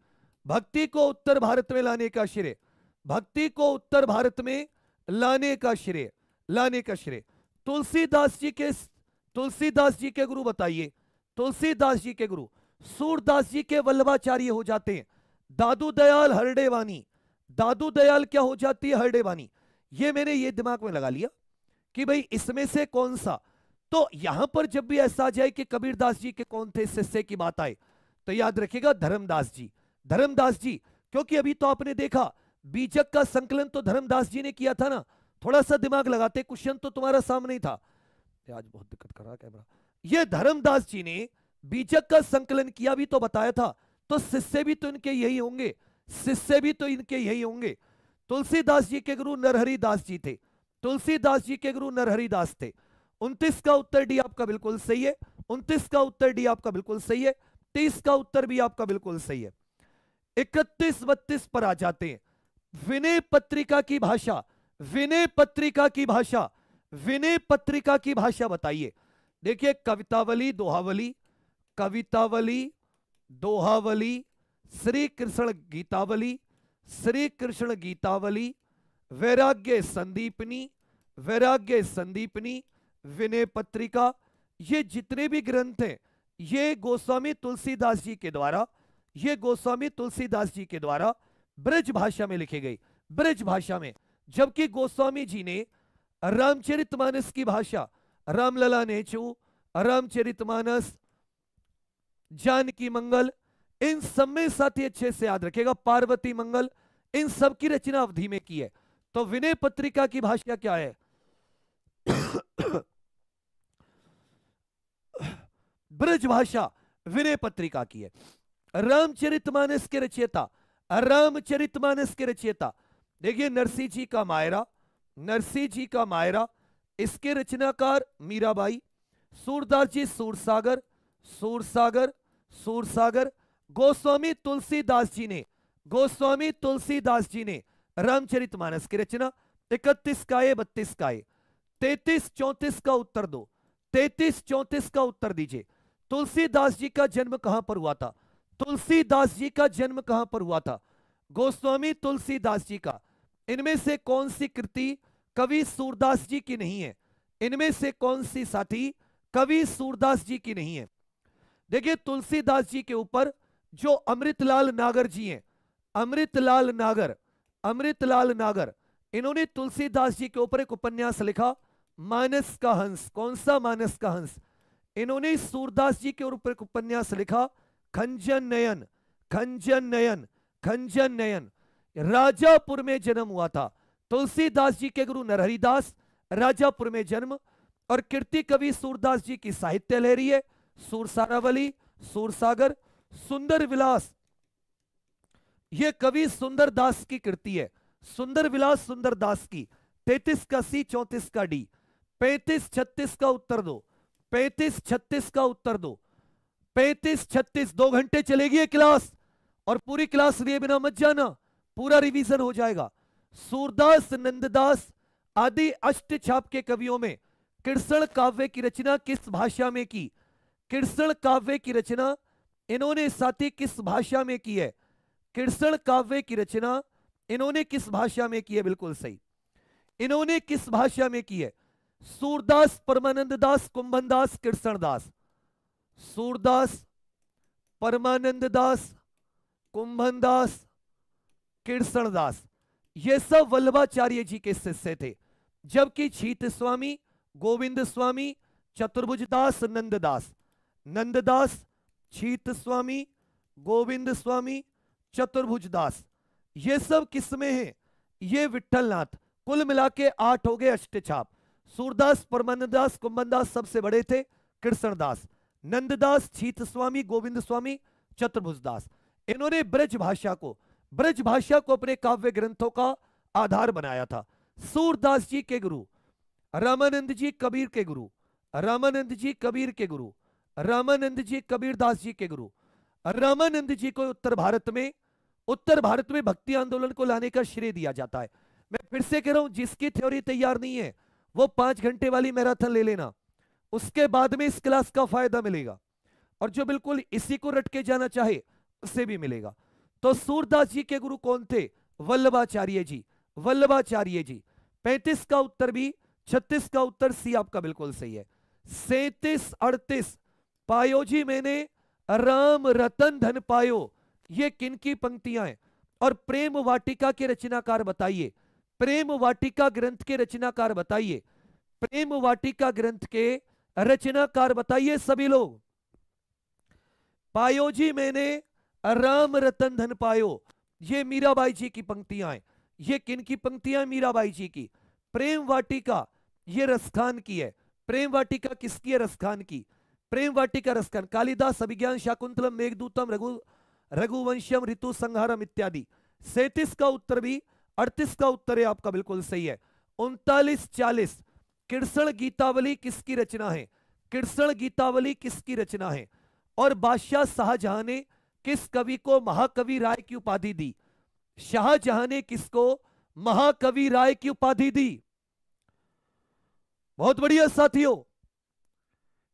भक्ति को उत्तर भारत में लाने का श्रेय भक्ति को उत्तर भारत में लाने का श्रेय लाने का श्रेय तुलसीदास जी के तुलसीदास जी के गुरु बताइए तुलसीदास जी के गुरु सूरदास जी के वल्लभाचार्य हो जाते हैं दादू दयाल हरडे वानी दादू दयाल क्या हो जाती है हरडे वानी ये मैंने ये दिमाग में लगा लिया कि भाई इसमें से कौन सा तो यहां पर जब भी ऐसा आ जाए कि कबीरदास जी के कौन थे शिष्य की बात आए तो याद रखिएगा धर्मदास जी धर्मदास जी क्योंकि अभी तो आपने देखा बीजक का संकलन तो धर्मदास जी ने किया था ना थोड़ा सा दिमाग लगाते क्वेश्चन तो तुम्हारा सामने ही था आज बहुत दिक्कत कर रहा कैमरा ये धर्मदास जी ने बीजक का संकलन किया भी तो बताया था तो शिष्य भी तो इनके यही होंगे शिष्य भी तो इनके यही होंगे तुलसीदास जी के गुरु नरहरी दास जी थे तुलसीदास जी के गुरु नरहरी दास थे उनतीस का उत्तर डी आपका बिल्कुल सही है उन्तीस का उत्तर डी आपका बिल्कुल सही है तीस का उत्तर भी आपका बिल्कुल सही है इकतीस बत्तीस पर आ जाते हैं विनय पत्रिका की भाषा विनय पत्रिका की भाषा विनय पत्रिका की भाषा बताइए देखिए कवितावली दोहावली कवितावली दोहावली श्री कृष्ण गीतावली श्री कृष्ण गीतावली वैराग्य संदीपनी वैराग्य संदीपनी विनय पत्रिका ये जितने भी ग्रंथ हैं ये गोस्वामी तुलसीदास जी के द्वारा ये गोस्वामी तुलसीदास जी के द्वारा ब्रज भाषा में लिखी गई ब्रज भाषा में जबकि गोस्वामी जी ने रामचरितमानस की भाषा रामलला नेचू रामचरितमानस जानकी मंगल इन सब में साथ ही अच्छे से याद रखेगा पार्वती मंगल इन सब की रचना अवधि में की है तो विनय पत्रिका की भाषा क्या है ब्रज भाषा विनय पत्रिका की है रामचरित मानस के रचयिता मानस के रचयिता देखिए नरसी जी का मायरा नरसिंह जी का मायरा इसके रचनाकार मीराबाई सूरदास जी सूरसागर सूरसागर सूरसागर गोस्वामी तुलसीदास जी ने गोस्वामी तुलसीदास जी ने रामचरित मानस की रचना इकतीस का ए बत्तीस का ए तैतीस चौंतीस का उत्तर दो तैतीस चौंतीस का उत्तर दीजिए तुलसीदास जी का जन्म कहां पर हुआ था तुलसीदास जी का जन्म कहां पर हुआ था गोस्वामी तुलसीदास जी का इनमें से कौन सी कृति कवि सूरदास जी की नहीं है इनमें से कौन सी साथी कवि सूरदास जी की नहीं है देखिए तुलसीदास जी के ऊपर जो अमृतलाल नागर जी हैं अमृतलाल नागर अमृतलाल नागर इन्होंने तुलसीदास जी के ऊपर एक उपन्यास लिखा मानस का हंस कौन सा मानस का हंस इन्होंने सूरदास जी के ऊपर एक उपन्यास लिखा खंजन नयन खंजन नयन खंजन नयन राजापुर में जन्म हुआ था तुलसीदास जी के गुरु नरहरिदास राजापुर में जन्म और कीर्ति कवि सूरदास जी की साहित्य लहरी है सूरसारावली सूरसागर सुंदर विलास ये कवि सुंदरदास की कृति है सुंदर विलास सुंदरदास की तैतीस का सी चौतीस का डी पैंतीस छत्तीस का उत्तर दो पैतीस छत्तीस का उत्तर दो पैंतीस छत्तीस दो घंटे चलेगी ये क्लास और पूरी क्लास लिए बिना मत जाना पूरा रिवीजन हो जाएगा सूरदास नंददास आदि अष्ट छाप के कवियों में किरसण काव्य की रचना किस भाषा में की किरसण काव्य की रचना इन्होंने साथी किस भाषा में की है किरसण काव्य की रचना इन्होंने किस भाषा में की है बिल्कुल सही इन्होंने किस भाषा में की है सूरदास परमानंद दास कुंभन दास किरसण दास सूरदास परमानंद दास कुंभन दास किरसन दास ये सब वल्लभाचार्य जी के शिष्य थे जबकि छीत स्वामी गोविंद स्वामी चतुर्भुज दास नंददास नंददास छीत स्वामी गोविंद स्वामी चतुर्भुज दास ये सब किसमें हैं ये विठलनाथ कुल मिला के आठ हो गए अष्टछाप सूरदास परमानंद दास कुंभन दास सबसे बड़े थे कृष्णदास नंददास छीत स्वामी गोविंद स्वामी चतुर्भुज दास इन्होंने ब्रज भाषा को ब्रज भाषा को अपने काव्य ग्रंथों का आधार बनाया था सूरदास जी के गुरु रामानंद जी कबीर के गुरु रामानंद जी कबीर के गुरु रामानंद जी कबीरदास जी के गुरु रामानंद जी को उत्तर भारत में उत्तर भारत में भक्ति आंदोलन को लाने का श्रेय दिया जाता है मैं फिर से कह रहा हूं जिसकी थ्योरी तैयार नहीं है वो पांच घंटे वाली मैराथन ले लेना उसके बाद में इस क्लास का फायदा मिलेगा और जो बिल्कुल इसी को रट के जाना चाहे उसे भी मिलेगा तो सूरदास जी के गुरु कौन थे वल्लभाचार्य जी वल्लभाचार्य जी पैंतीस का उत्तर भी छत्तीस का उत्तर सी आपका बिल्कुल सही है सैतीस अड़तीस पायो जी मैंने राम रतन धन पायो ये किनकी पंक्तियां हैं और प्रेम वाटिका के रचनाकार बताइए प्रेम वाटिका ग्रंथ के रचनाकार बताइए प्रेम वाटिका ग्रंथ के रचनाकार बताइए सभी लोग पायो जी मैंने राम रतन धन पायो ये मीराबाई जी की पंक्तियां हैं ये किन की पंक्तियां मीराबाई जी की प्रेम वाटिका ये रसखान की है प्रेम वाटिका किसकी है रसखान की प्रेम वाटिका रसखान कालिदास अभिज्ञान शाकुंतलम मेघदूतम रघु रघुवंशम ऋतु संहारम इत्यादि सैतीस का उत्तर भी अड़तीस का उत्तर है आपका बिल्कुल सही है उनतालीस चालीस किरसण गीतावली किसकी रचना है किरसण गीतावली किसकी रचना है और बादशाह शाहजहां ने किस कवि को महाकवि राय की उपाधि दी शाहजहां ने किसको महाकवि राय की उपाधि दी बहुत बढ़िया साथियों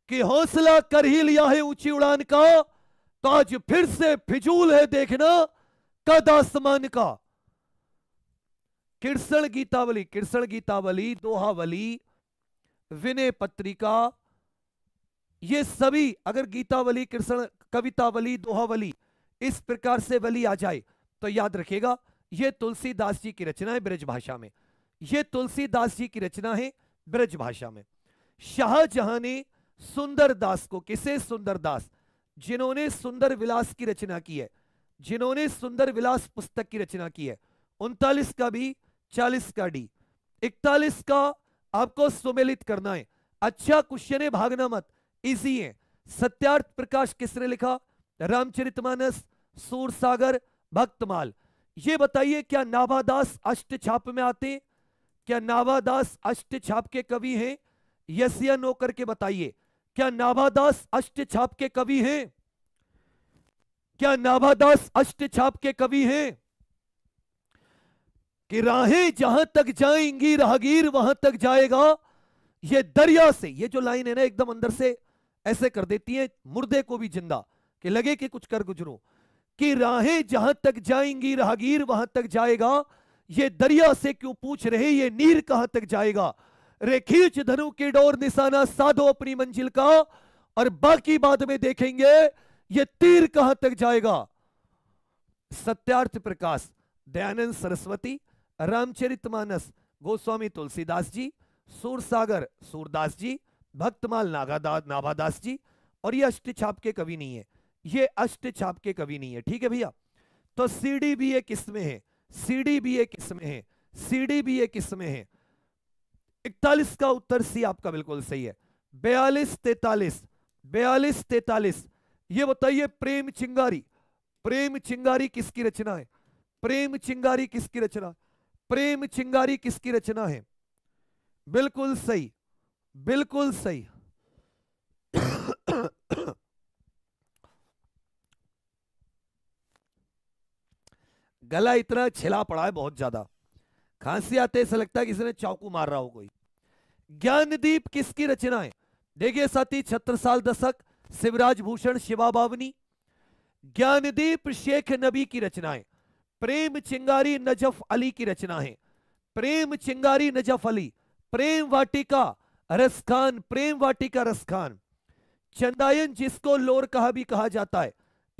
कि हौसला कर ही लिया है ऊंची उड़ान का तो आज फिर से फिजूल है देखना कद आसमान का किरसण गीतावली किरसण गीतावली दोहावली विनय पत्रिका ये सभी अगर गीतावली कृष्ण कवितावली दोहावली इस प्रकार से वली आ जाए तो याद रखेगा ये तुलसीदास जी की रचना है ब्रज भाषा में ये तुलसीदास जी की रचना है ब्रज भाषा में शाहजहां ने सुंदर दास को किसे सुंदर दास जिन्होंने सुंदर विलास की रचना की है जिन्होंने सुंदर विलास पुस्तक की रचना की है उनतालीस का भी चालीस का डी इकतालीस का आपको सुमेलित करना है अच्छा क्वेश्चन है भागना मत इजी है सत्यार्थ प्रकाश किसने लिखा रामचरितमानस सूर सागर भक्तमाल ये बताइए क्या नाभादास अष्ट छाप में आते क्या नाभादास अष्ट छाप के कवि हैं यस या नो करके बताइए क्या नाभादास अष्ट छाप के कवि हैं क्या नाभादास अष्ट छाप के कवि हैं कि राहें जहां तक जाएंगी राहगीर वहां तक जाएगा ये दरिया से ये जो लाइन है ना एकदम अंदर से ऐसे कर देती है मुर्दे को भी जिंदा कि लगे कि कुछ कर गुजरू कि राहें जहां तक जाएंगी राहगीर वहां तक जाएगा ये दरिया से क्यों पूछ रहे ये नीर कहां तक जाएगा रे खींच धनु की डोर निशाना साधो अपनी मंजिल का और बाकी बाद में देखेंगे ये तीर कहां तक जाएगा सत्यार्थ प्रकाश दयानंद सरस्वती रामचरितमानस गोस्वामी तुलसीदास जी सूरसागर सूरदास जी भक्तमाल नागादास नाभादास जी और ये अष्ट छाप के कवि नहीं है ये अष्ट छाप के कवि नहीं है ठीक है भैया तो सीडी भी एक किस में है सीडी भी ये किस में है सीडी भी ये किस में है इकतालीस का उत्तर सी आपका बिल्कुल सही है बयालीस तैतालीस बयालीस तैतालीस ये बताइए प्रेम चिंगारी प्रेम चिंगारी किसकी रचना है प्रेम चिंगारी किसकी रचना है प्रेम चिंगारी किसकी रचना है बिल्कुल सही बिल्कुल सही गला इतना छिला पड़ा है बहुत ज्यादा खांसी आते ऐसा लगता है किसी ने चाकू मार रहा हो कोई ज्ञानदीप किसकी रचना है देखिए साथी छत्रसाल दशक शिवराज भूषण शिवा बावनी ज्ञानदीप शेख नबी की रचनाएं प्रेम चिंगारी नजफ अली की रचना है प्रेम चिंगारी नजफ अली प्रेम वाटिका रस खान प्रेम वाटिका रस खान चंदायन जिसको लोर कहा भी कहा जाता है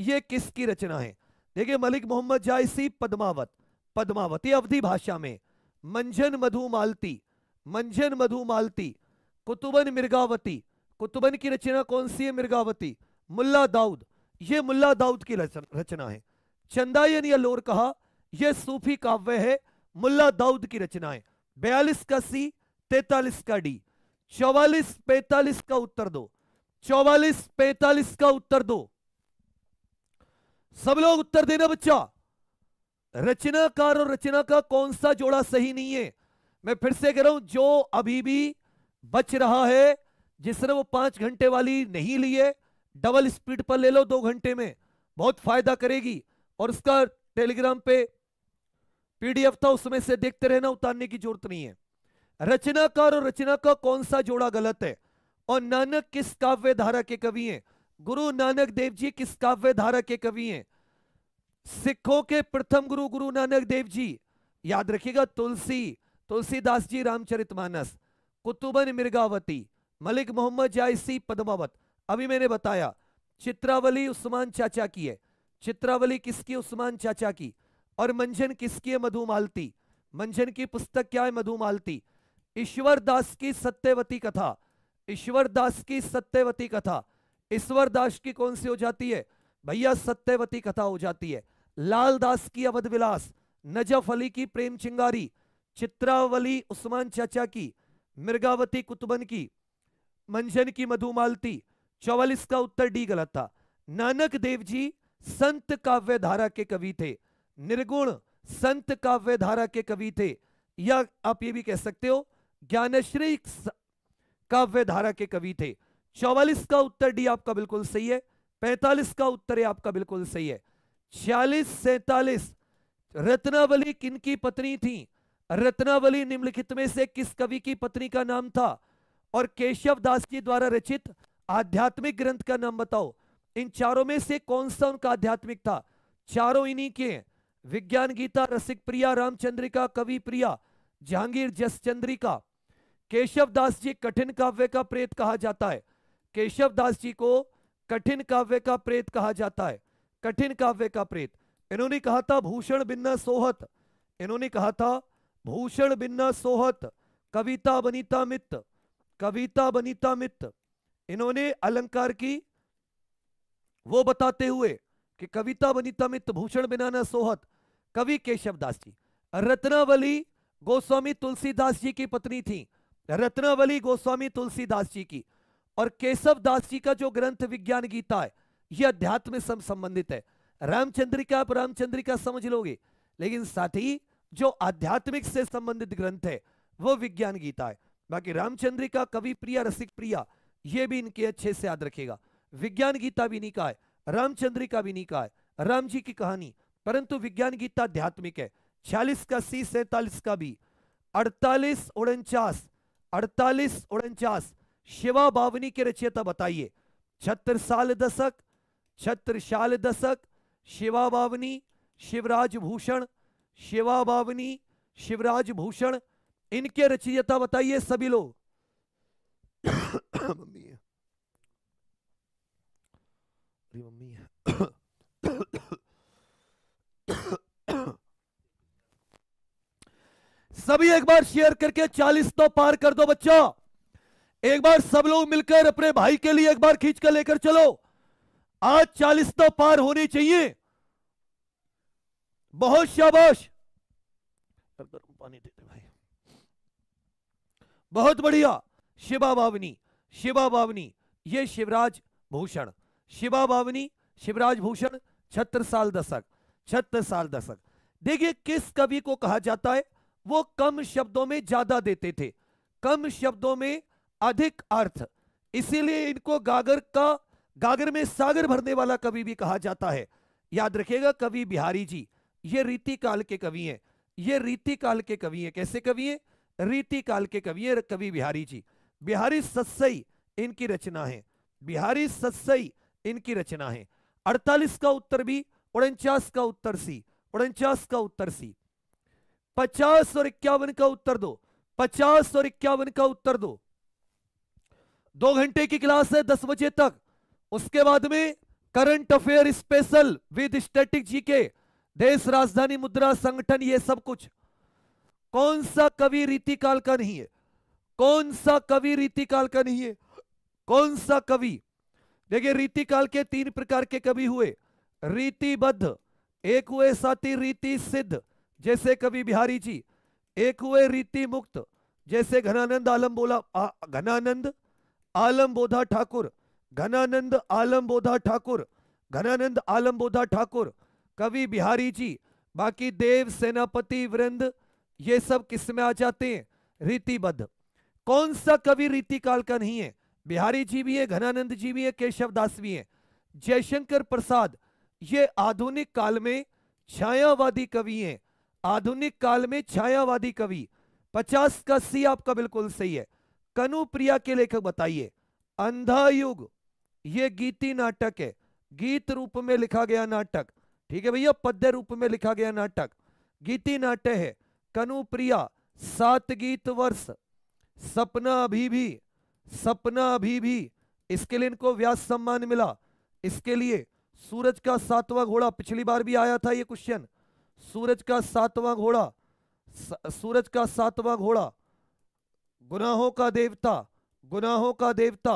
यह किसकी रचना है देखिए मलिक मोहम्मद जायसी पद्मावत पदमावती अवधि भाषा में मंजन मधु मालती मंजन मधु मालती कुतुबन मिर्गावती कुतुबन की रचना कौन सी है मिर्गावती मुल्ला दाऊद ये मुल्ला दाऊद की रचना है चंदायन या लोर कहा यह सूफी काव्य है मुल्ला दाऊद की रचनाएं बयालीस का सी तैतालीस का डी चौवालीस पैतालीस का उत्तर दो चौवालीस पैतालीस का उत्तर दो सब लोग उत्तर देना बच्चा रचनाकार और रचना का कौन सा जोड़ा सही नहीं है मैं फिर से कह रहा हूं जो अभी भी बच रहा है जिसने वो पांच घंटे वाली नहीं ली है डबल स्पीड पर ले लो दो घंटे में बहुत फायदा करेगी और उसका टेलीग्राम पे पीडीएफ था उसमें से देखते रहना उतारने की जरूरत नहीं है रचनाकार और रचना का कौन सा जोड़ा गलत है और नानक किस काव्य धारा के कवि हैं गुरु नानक देव जी किस काव्य धारा के कवि हैं सिखों के प्रथम गुरु गुरु नानक देव जी याद रखिएगा तुलसी तुलसीदास जी रामचरितमानस कुतुबन मिर्गावती मलिक मोहम्मद जायसी पद्मावत अभी मैंने बताया चित्रावली उस्मान चाचा की है चित्रावली किसकी उस्मान चाचा की और मंझन किसकी है मधुमालती मंझन की पुस्तक क्या है मधुमालती ईश्वर दास की सत्यवती कथा ईश्वर दास की सत्यवती कथा ईश्वर दास की कौन सी हो जाती है भैया सत्यवती कथा हो जाती है लाल दास की अवध विलास नजफ अली की प्रेम चिंगारी चित्रावली उस्मान चाचा की मिर्गावती कुतुबन की मंजन की मधुमालती चौवालिस का उत्तर डी गलत था नानक देव जी संत काव्य धारा के कवि थे निर्गुण संत काव्य धारा के कवि थे या आप ये भी कह सकते हो ज्ञानश्री काव्य धारा के कवि थे चौवालीस का उत्तर डी आपका बिल्कुल सही है पैंतालीस का उत्तर है आपका बिल्कुल सही है छियालीस सैतालीस रत्नावली किनकी पत्नी थी रत्नावली निम्नलिखित में से किस कवि की पत्नी का नाम था और केशव दास जी द्वारा रचित आध्यात्मिक ग्रंथ का नाम बताओ इन चारों में से कौन सा उनका आध्यात्मिक था चारों इन्हीं के विज्ञान गीता रसिक प्रिया रामचंद्रिका कवि प्रिया जहांगीर चंद्रिका केशव दास जी कठिन काव्य का प्रेत कहा जाता है केशव दास जी को कठिन काव्य का प्रेत कहा जाता है कठिन काव्य का प्रेत इन्होंने कहा था भूषण बिन्ना सोहत इन्होंने कहा था भूषण बिन्ना सोहत कविता बनीता मित्त कविता बनीता मित्त इन्होंने अलंकार की वो बताते हुए कि कविता बनीता मित भूषण बिनाना सोहत कवि केशव दास जी रत्नावली गोस्वामी तुलसीदास जी की पत्नी थी रत्नावली गोस्वामी तुलसीदास जी की और केशव दास जी का जो ग्रंथ विज्ञान गीता है यह अध्यात्म संबंधित है रामचंद्रिका आप रामचंद्रिका समझ लोगे लेकिन साथ ही जो आध्यात्मिक से संबंधित ग्रंथ है वो विज्ञान गीता है बाकी रामचंद्रिका कवि प्रिया रसिक प्रिया ये भी इनके अच्छे से याद रखेगा विज्ञान गीता भी निकाय रामचंद्र का भी नहीं कहा राम जी की कहानी परंतु विज्ञान गीता आध्यात्मिक है छियालीस का सी सैतालीस का भी अड़तालीस उनचास अड़तालीस उनचास शिवा बावनी के रचयिता बताइए छत्र साल दशक छत्र साल दशक शिवा बावनी शिवराज भूषण शिवा बावनी शिवराज भूषण इनके रचयिता बताइए सभी लोग Liebe mich. सभी एक बार शेयर करके चालीस तो पार कर दो बच्चों एक बार सब लोग मिलकर अपने भाई के लिए एक बार खींच कर लेकर चलो आज चालीस तो पार होनी चाहिए बहुत शाबाश पानी देते भाई बहुत बढ़िया शिवा बावनी शिवा बावनी ये शिवराज भूषण शिवा भावनी शिवराज भूषण छत्र साल दशक छत्र साल दशक देखिए किस कवि को कहा जाता है वो कम शब्दों में ज्यादा देते थे कम शब्दों में अधिक अर्थ इसीलिए इनको गागर का गागर में सागर भरने वाला कवि भी कहा जाता है याद रखिएगा कवि बिहारी जी ये रीति काल के कवि हैं ये रीति काल के कवि हैं कैसे कवि हैं रीति काल के कवि हैं कवि बिहारी जी बिहारी सत्सई इनकी रचना है बिहारी सत्सई इनकी रचना है अड़तालीस का उत्तर बी उनचास का उत्तर सी उनचास का उत्तर सी पचास और इक्यावन का उत्तर दो पचास और इक्यावन का उत्तर दो दो घंटे की क्लास है दस बजे तक उसके बाद में current affair special with static GK देश राजधानी मुद्रा संगठन ये सब कुछ कौन सा कवि रीतिकाल का नहीं है कौन सा कवि रीतिकाल का नहीं है कौन सा कवि देखिए रीति काल के तीन प्रकार के कवि हुए रीतिबद्ध एक हुए साथी रीति सिद्ध जैसे कवि बिहारी जी एक हुए रीति मुक्त जैसे घनानंद आलम बोला घनानंद आलम बोधा ठाकुर घनानंद आलम बोधा ठाकुर घनानंद आलम बोधा ठाकुर कवि बिहारी जी बाकी देव सेनापति वृंद ये सब किस में आ जाते हैं रीतिबद्ध कौन सा कवि रीति काल का नहीं है बिहारी जी भी है घनानंद जी भी है केशव दास भी है जयशंकर प्रसाद ये आधुनिक काल में छायावादी कवि हैं आधुनिक काल में छायावादी कवि पचास का सी आपका बिल्कुल सही है कनु प्रिया के लेखक बताइए अंधा युग ये गीति नाटक है गीत रूप में लिखा गया नाटक ठीक है भैया पद्य रूप में लिखा गया नाटक गीति नाट्य है कनु प्रिया सात गीत वर्ष सपना अभी भी सपना अभी भी इसके लिए इनको व्यास सम्मान मिला इसके लिए सूरज का सातवां घोड़ा पिछली बार भी आया था ये क्वेश्चन सूरज का सातवां घोड़ा सूरज का सातवां घोड़ा गुनाहों का देवता गुनाहों का देवता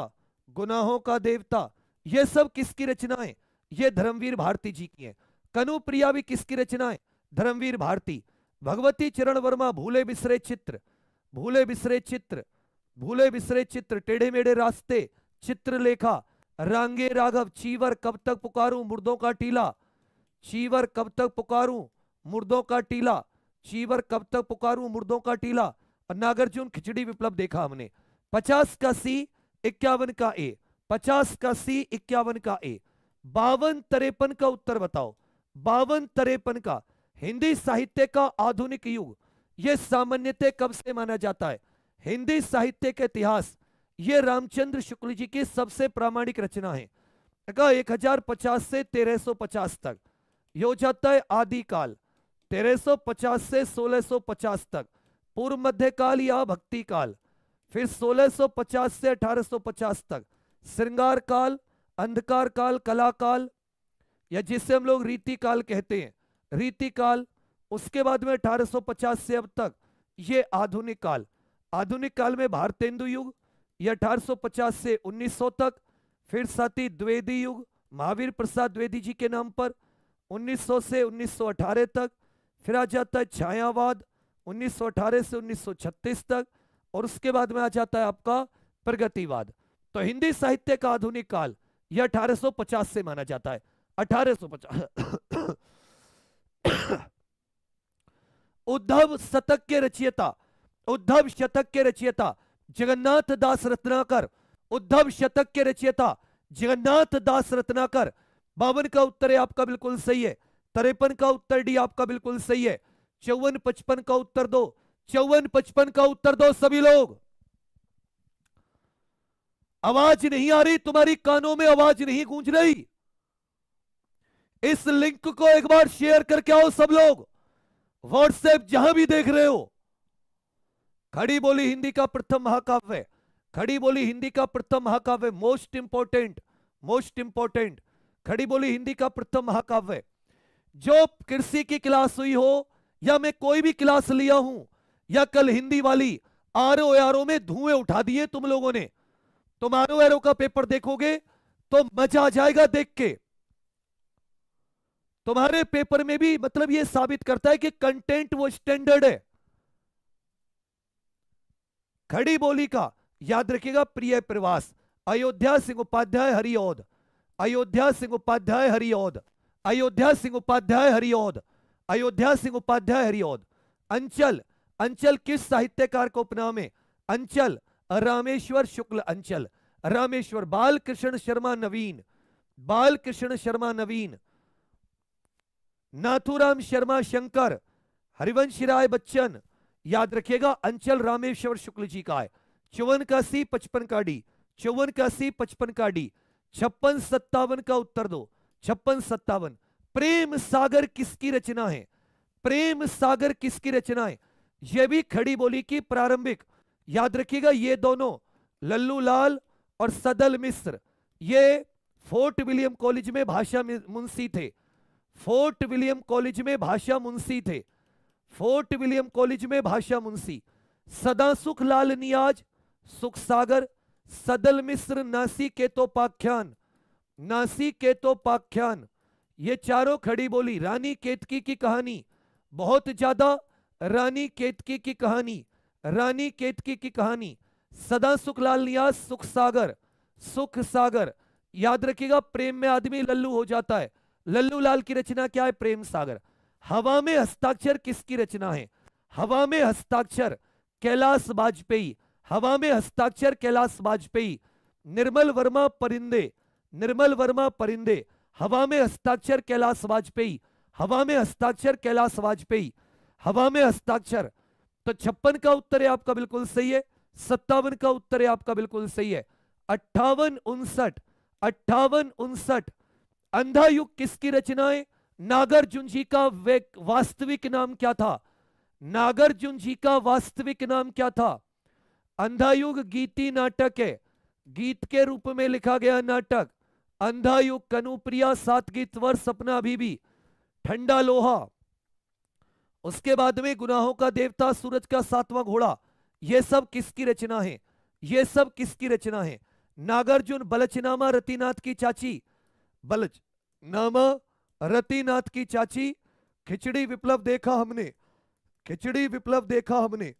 गुनाहों का देवता ये सब किसकी रचनाएं ये धर्मवीर भारती जी की हैं कनुप्रिया भी किसकी रचनाएं धर्मवीर भारती भगवती चरण वर्मा भूले बिसरे चित्र भूले बिसरे चित्र भूले बिसरे चित्र टेढ़े मेढ़े रास्ते चित्र लेखा राघव चीवर कब तक पुकारू मुर्दों का टीला चीवर कब तक पुकारू मुर्दों का टीला चीवर कब तक पुकारू मुर्दों का टीला और नागार्जुन खिचड़ी विप्लव देखा हमने पचास का सी इक्यावन का ए पचास का सी इक्यावन का ए बावन तरेपन का उत्तर बताओ बावन तरेपन का हिंदी साहित्य का आधुनिक युग यह सामान्यतः कब से माना जाता है हिंदी साहित्य के इतिहास ये रामचंद्र शुक्ल जी की सबसे प्रामाणिक रचना है एक हजार पचास से तेरह सो पचास तक यो हो जाता है आदिकाल तेरह सो पचास से सोलह सो पचास तक पूर्व मध्यकाल या भक्ति काल फिर सोलह सो पचास से अठारह सो पचास तक श्रृंगार काल अंधकार काल कला काल या जिसे हम लोग रीति काल कहते हैं रीति काल उसके बाद में अठारह सो पचास से अब तक ये आधुनिक काल आधुनिक काल में भारतेंदु युग यह 1850 से 1900 तक फिर साथी द्वेदी युग महावीर प्रसाद द्वेदी जी के नाम पर 1900 से 1918 तक फिर आ जाता है छायावाद 1918 से 1936 तक और उसके बाद में आ जाता है आपका प्रगतिवाद तो हिंदी साहित्य का आधुनिक काल यह 1850 से माना जाता है 1850 उद्धव शतक के रचयिता उद्धव शतक के रचयिता जगन्नाथ दास रत्नाकर उद्धव शतक के रचयिता जगन्नाथ दास रत्नाकर बावन का उत्तर है आपका बिल्कुल सही है तिरपन का उत्तर डी आपका बिल्कुल सही है चौवन पचपन का उत्तर दो चौवन पचपन का उत्तर दो सभी लोग आवाज नहीं आ रही तुम्हारी कानों में आवाज नहीं गूंज रही इस लिंक को एक बार शेयर करके आओ सब लोग व्हाट्सएप जहां भी देख रहे हो खड़ी बोली हिंदी का प्रथम महाकाव्य खड़ी बोली हिंदी का प्रथम महाकाव्य मोस्ट इंपोर्टेंट मोस्ट इंपोर्टेंट खड़ी बोली हिंदी का प्रथम महाकाव्य जो कृषि की क्लास हुई हो या मैं कोई भी क्लास लिया हूं या कल हिंदी वाली आर ओ आर ओ में धुएं उठा दिए तुम लोगों ने तुम आर ओ आर ओ का पेपर देखोगे तो मजा आ जाएगा देख के तुम्हारे पेपर में भी मतलब ये साबित करता है कि कंटेंट वो स्टैंडर्ड है खड़ी बोली का याद रखिएगा प्रिय प्रवास अयोध्या सिंह उपाध्याय हरिओद अयोध्या सिंह उपाध्याय हरिओद अयोध्या सिंह उपाध्याय हरिओद अयोध्या सिंह उपाध्याय हरिओद अंचल अंचल किस साहित्यकार को उपनाम है अंचल रामेश्वर शुक्ल अंचल रामेश्वर बाल कृष्ण शर्मा नवीन बाल कृष्ण शर्मा नवीन नाथुराम शर्मा शंकर हरिवंश राय बच्चन याद रखिएगा अंचल रामेश्वर शुक्ल जी का है चौवन का सी पचपन का डी चौवन का सी पचपन का डी छप्पन सत्तावन का उत्तर दो छप्पन सत्तावन प्रेम सागर किसकी रचना है प्रेम सागर किसकी रचना है यह भी खड़ी बोली की प्रारंभिक याद रखिएगा ये दोनों लल्लू लाल और सदल मिश्र ये फोर्ट विलियम कॉलेज में भाषा मुंशी थे फोर्ट विलियम कॉलेज में भाषा मुंशी थे फोर्ट विलियम कॉलेज में भाषा मुंशी सदा सुख लाल नियाज सुख सागर सदल मिश्र नासी पाख्यान नासी पाख्यान ये चारों खड़ी बोली रानी केतकी की कहानी बहुत ज्यादा रानी केतकी की कहानी रानी केतकी की कहानी सदा सुख लाल नियाज सुख सागर सुख सागर याद रखिएगा प्रेम में आदमी लल्लू हो जाता है लल्लू लाल की रचना क्या है प्रेम सागर हवा में हस्ताक्षर किसकी रचना है हवा में हस्ताक्षर कैलाश वाजपेयी हवा में हस्ताक्षर कैलाश वाजपेयी निर्मल वर्मा परिंदे निर्मल वर्मा परिंदे हवा में हस्ताक्षर कैलाश वाजपेयी हवा में हस्ताक्षर कैलाश वाजपेयी हवा में हस्ताक्षर तो छप्पन का उत्तर है आपका बिल्कुल सही है सत्तावन का उत्तर है आपका बिल्कुल सही है अट्ठावन उनसठ अट्ठावन उनसठ अंधा युग किसकी रचना है नागार्जुन जी का वास्तविक नाम क्या था नागार्जुन जी का वास्तविक नाम क्या था अंधायुग गीति नाटक है गीत के रूप में लिखा गया नाटक अंधायुग कनुप्रिया वर सपना अभी भी ठंडा लोहा उसके बाद में गुनाहों का देवता सूरज का सातवां घोड़ा यह सब किसकी रचना है यह सब किसकी रचना है नागार्जुन बलचनामा रतिनाथ की चाची बलच नामा रतिनाथ की चाची खिचड़ी विप्लव देखा हमने खिचड़ी विप्लव देखा हमने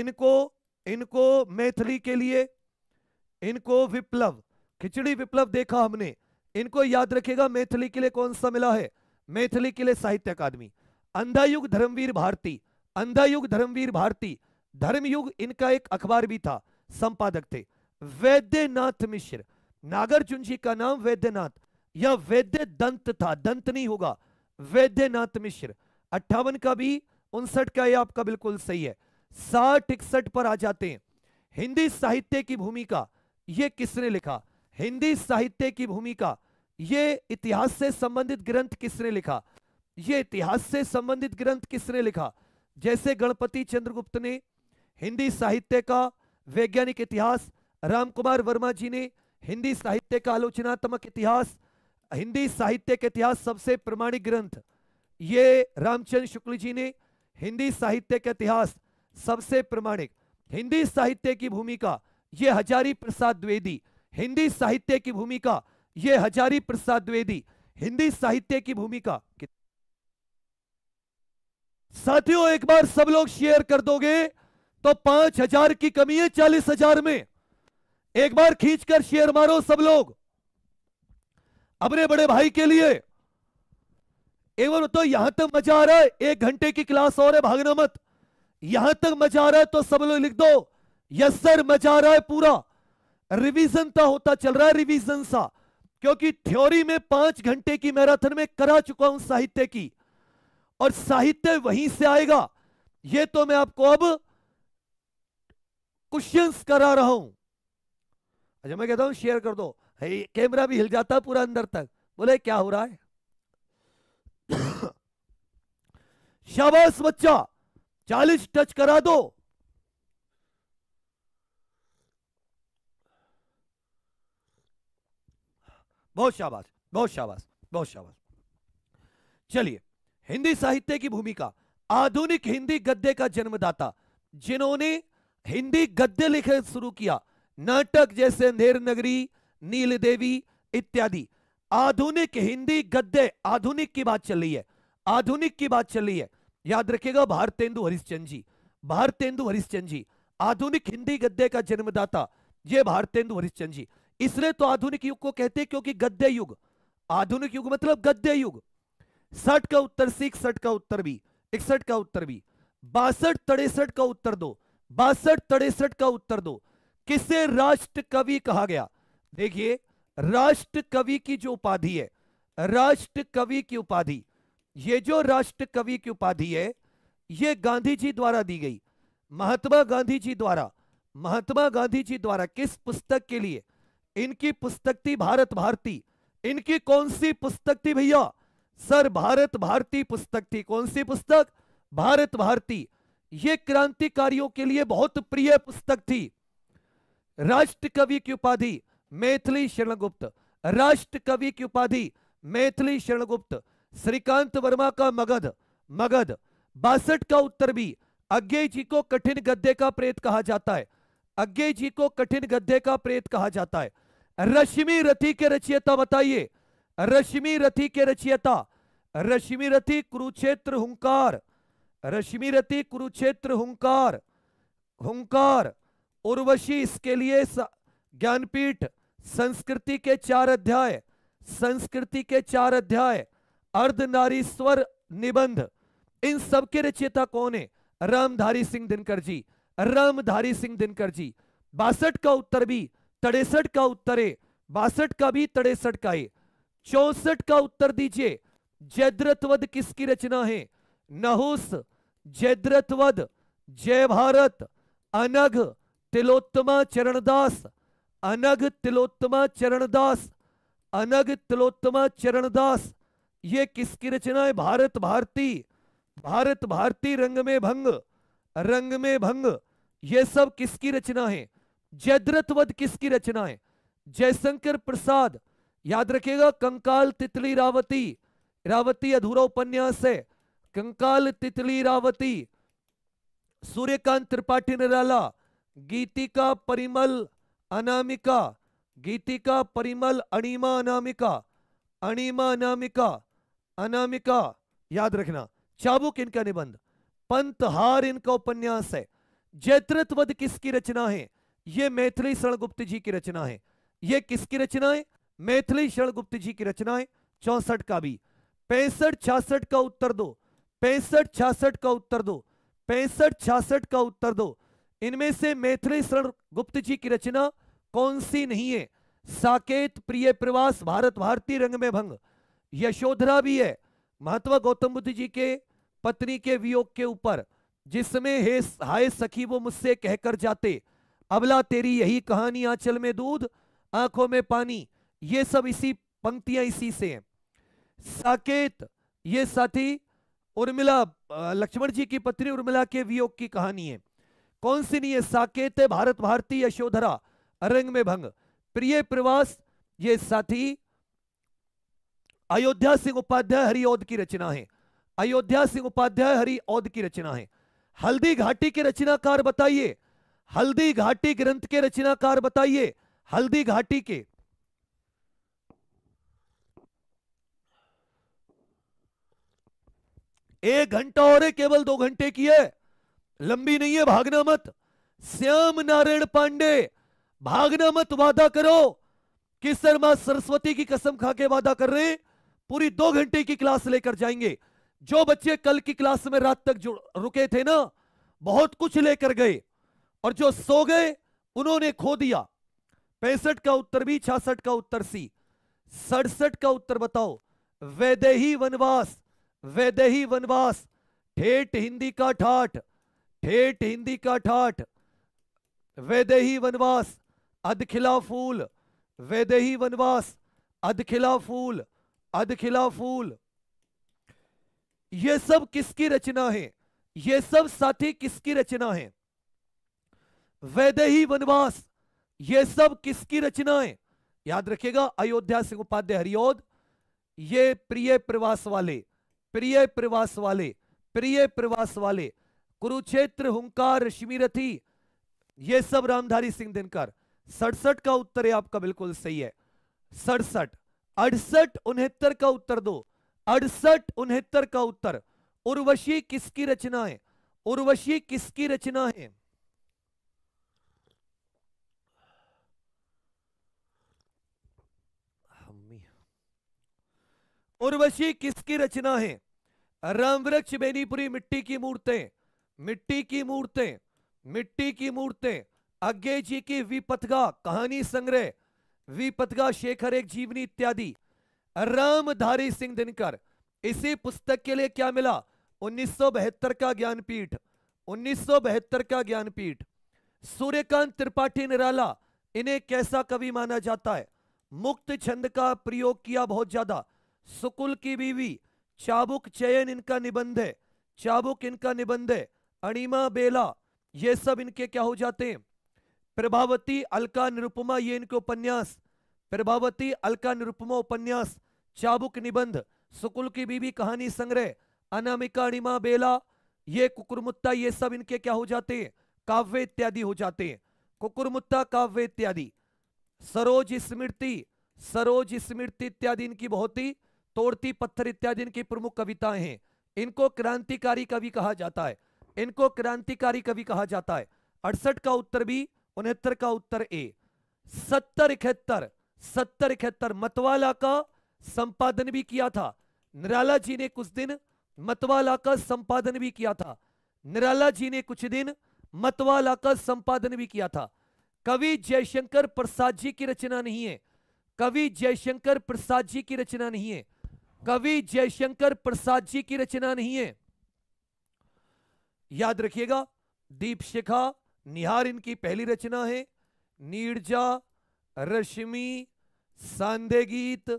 इनको इनको मैथिली के लिए इनको विप्लव खिचड़ी विप्लव देखा हमने इनको याद रखेगा मैथिली के लिए कौन सा मिला है मैथिली के लिए साहित्य अकादमी अंधायुग धर्मवीर भारती अंधायुग धर्मवीर भारती धर्मयुग इनका एक अखबार भी था संपादक थे वैद्यनाथ मिश्र नागार्जुन जी का नाम वैद्यनाथ या वैद्य दंत था दंत नहीं होगा वैद्यनाथ मिश्र अट्ठावन का भी उनसठ का ये आपका बिल्कुल सही है साठ इकसठ पर आ जाते हैं हिंदी साहित्य की भूमिका ये किसने लिखा हिंदी साहित्य की भूमिका ये इतिहास से संबंधित ग्रंथ किसने लिखा ये इतिहास से संबंधित ग्रंथ किसने लिखा जैसे गणपति चंद्रगुप्त ने हिंदी साहित्य का वैज्ञानिक इतिहास रामकुमार वर्मा जी ने हिंदी साहित्य का आलोचनात्मक इतिहास हिंदी साहित्य के इतिहास सबसे प्रमाणिक ग्रंथ ये रामचंद्र शुक्ल जी ने हिंदी साहित्य के इतिहास सबसे प्रमाणिक हिंदी साहित्य की भूमिका ये हजारी प्रसाद द्वेदी हिंदी साहित्य की भूमिका ये हजारी प्रसाद द्वेदी हिंदी साहित्य की भूमिका साथियों एक बार सब लोग शेयर कर दोगे तो पांच हजार की कमी है चालीस हजार में एक बार खींचकर शेयर मारो सब लोग अपने बड़े भाई के लिए एवं तो यहां तक मजा आ रहा है एक घंटे की क्लास और है भागना मत यहां तक मजा आ रहा है तो सब लोग लिख दो यस सर मजा आ रहा है पूरा रिवीजन तो होता चल रहा है रिवीजन सा क्योंकि थ्योरी में पांच घंटे की मैराथन में करा चुका हूं साहित्य की और साहित्य वहीं से आएगा यह तो मैं आपको अब क्वेश्चंस करा रहा हूं अच्छा मैं कहता हूं शेयर कर दो कैमरा भी हिल जाता पूरा अंदर तक बोले क्या हो रहा है शाबाश बच्चा चालीस टच करा दो बहुत शाबाश बहुत शाबाश बहुत शाबाश चलिए हिंदी साहित्य की भूमिका आधुनिक हिंदी गद्य का जन्मदाता जिन्होंने हिंदी गद्य लिखना शुरू किया नाटक जैसे अंधेर नगरी नील देवी इत्यादि आधुनिक हिंदी गद्य आधुनिक की बात चल रही है आधुनिक की बात चल रही है याद रखेगा भारतेंदु हरिश्चंद जी भारतेंदु हरिश्चंद जी आधुनिक हिंदी गद्य का जन्मदाता ये भारतेंदु हरिश्चंद जी इसलिए तो आधुनिक युग को कहते हैं क्योंकि गद्य युग आधुनिक युग मतलब गद्य युग सठ का उत्तर सी इकसठ का उत्तर भी इकसठ का उत्तर भी बासठ तड़ेसठ का उत्तर दो बासठ तड़ेसठ का उत्तर दो किसे राष्ट्र कवि कहा गया देखिए राष्ट्र कवि की जो उपाधि है राष्ट्र कवि की उपाधि ये जो राष्ट्र कवि की उपाधि है ये गांधी जी द्वारा दी गई महात्मा गांधी जी द्वारा महात्मा गांधी जी द्वारा किस पुस्तक के लिए इनकी पुस्तक थी भारत भारती इनकी कौन सी पुस्तक थी भैया सर भारत भारती पुस्तक थी कौन सी पुस्तक भारत भारती ये क्रांतिकारियों के लिए बहुत प्रिय पुस्तक थी राष्ट्र कवि की उपाधि मैथिली शरणगुप्त राष्ट्र कवि की उपाधि मैथिली शरणगुप्त श्रीकांत वर्मा का मगध मगध बासठ का उत्तर भी अज्ञे जी को कठिन गद्य का प्रेत कहा जाता है अज्ञे जी को कठिन गद्य का प्रेत कहा जाता है रश्मि रथी के रचियता बताइए रश्मि रथी के रचियता रश्मि रथी कुरुक्षेत्र हुंकार रश्मि रथी कुरुक्षेत्र हुंकार हुंकार उर्वशी इसके लिए ज्ञानपीठ संस्कृति के चार अध्याय संस्कृति के चार अध्याय स्वर निबंध इन सब के रचयिता कौन है रामधारी सिंह दिनकर जी रामधारी सिंह दिनकर जी बासठ का उत्तर भी तड़ेसठ का उत्तर है बासठ का भी तड़ेसठ का है चौसठ का उत्तर दीजिए जयद्रतवद किसकी रचना है नहुस जयद्रथवध जय भारत अनघ तिलोत्तमा चरणदास अनग तिलोत्तमा दास अनग तिलोत्तमा दास ये किसकी रचना है भारत भारती भारत भारती रंग में भंग रंग में भंग ये सब किसकी रचना है जयद्रथ वध किसकी रचना है जयशंकर प्रसाद याद रखिएगा कंकाल तितली रावती रावती अधूरा उपन्यास है कंकाल तितली रावती सूर्यकांत त्रिपाठी निराला गीतिका परिमल अनामिका गीतिका परिमल अणिमा अनामिका अणिमा अनामिका अनामिका याद रखना चाबुक इनका निबंध हार इनका उपन्यास है जैतृत्वद किसकी रचना है यह मैथिली शरण गुप्त जी की रचना है यह किसकी रचना है मैथिली शरण गुप्त जी की रचना है चौसठ का भी पैंसठ छियासठ का उत्तर दो पैंसठ छियासठ का उत्तर दो पैंसठ छियासठ का उत्तर दो इनमें से मैथिली शरण गुप्त जी की रचना कौन सी नहीं है साकेत प्रिय प्रवास भारत भारती रंग में भंग यशोधरा भी है महात्मा गौतम बुद्ध जी के पत्नी के वियोग के ऊपर जिसमें हे हाय सखी वो मुझसे कहकर जाते अबला तेरी यही कहानी आंचल में दूध आंखों में पानी ये सब इसी पंक्तियां इसी से हैं साकेत ये साथी उर्मिला लक्ष्मण जी की पत्नी उर्मिला के वियोग की कहानी है कौन सी नहीं है साकेत है भारत भारती यशोधरा रंग में भंग प्रिय प्रवास ये साथी अयोध्या सिंह उपाध्याय हरिओद की रचना है अयोध्या सिंह उपाध्याय हरिओद की रचना है हल्दी घाटी के रचनाकार बताइए हल्दी घाटी ग्रंथ के रचनाकार बताइए हल्दी घाटी के एक घंटा और केवल दो घंटे की है लंबी नहीं है भागना मत श्याम नारायण पांडे भागना मत वादा करो कि सर मां सरस्वती की कसम खा के वादा कर रहे हैं पूरी दो घंटे की क्लास लेकर जाएंगे जो बच्चे कल की क्लास में रात तक रुके थे ना बहुत कुछ लेकर गए और जो सो गए उन्होंने खो दिया पैंसठ का उत्तर भी छियासठ का उत्तर सी सड़सठ का उत्तर बताओ वैदेही वनवास वैदेही वनवास ठेठ हिंदी का ठाठ ठेठ हिंदी का ठाठ वैदेही वनवास अधखिला फूल वेदही वनवास अधखिला फूल अधखिला फूल ये सब किसकी रचना है ये सब साथी किसकी रचना है वेदही वनवास ये सब किसकी रचना है याद रखिएगा अयोध्या सिंह उपाध्याय हरिओद ये प्रिय प्रवास वाले प्रिय प्रवास वाले प्रिय प्रवास वाले कुरुक्षेत्र हुंकार रथी ये सब रामधारी सिंह दिनकर सड़सठ का उत्तर है आपका बिल्कुल सही है सड़सठ अड़सठ उनहत्तर का उत्तर दो अड़सठ उनहत्तर का उत्तर उर्वशी किसकी रचना है उर्वशी किसकी रचना है उर्वशी किसकी रचना है रामवृक्ष बेनीपुरी मिट्टी की मूर्तें मिट्टी की मूर्तें मिट्टी की मूर्तें अज्ञे जी की विपथगा कहानी संग्रह विपथगा शेखर एक जीवनी इत्यादि रामधारी सिंह दिनकर इसी पुस्तक के लिए क्या मिला उन्नीस का ज्ञानपीठ उन्नीस का ज्ञानपीठ सूर्यकांत त्रिपाठी निराला इन्हें कैसा कवि माना जाता है मुक्त छंद का प्रयोग किया बहुत ज्यादा सुकुल की बीवी चाबुक चयन इनका निबंध है चाबुक इनका निबंध है अणिमा बेला ये सब इनके क्या हो जाते हैं प्रभावती अलका निरुपमा ये इनके उपन्यास प्रभावती अलका निरुपमा उपन्यास चाबुक निबंध सुकुल की बीबी कहानी संग्रह अनामिका अणिमा बेला ये कुकुरमुत्ता ये सब इनके क्या हो जाते हैं काव्य इत्यादि हो जाते हैं कुकुरमुत्ता काव्य इत्यादि सरोज स्मृति सरोज स्मृति इत्यादि इनकी बहुत ही तोड़ती पत्थर इत्यादि इनकी प्रमुख कविताएं हैं इनको क्रांतिकारी कवि कहा जाता है इनको क्रांतिकारी कवि कहा जाता है अड़सठ का उत्तर भी उनहत्तर का उत्तर ए सत्तर इकहत्तर सत्तर इकहत्तर मतवाला का संपादन भी किया था निराला जी ने कुछ दिन मतवाला का संपादन भी किया था निराला जी ने कुछ दिन मतवाला का संपादन भी किया था कवि जयशंकर प्रसाद जी की रचना नहीं है कवि जयशंकर प्रसाद जी की रचना नहीं है कवि जयशंकर प्रसाद जी की रचना नहीं है याद रखिएगा दीप शिखा निहार इनकी पहली रचना है नीरजा रश्मि सांधे गीत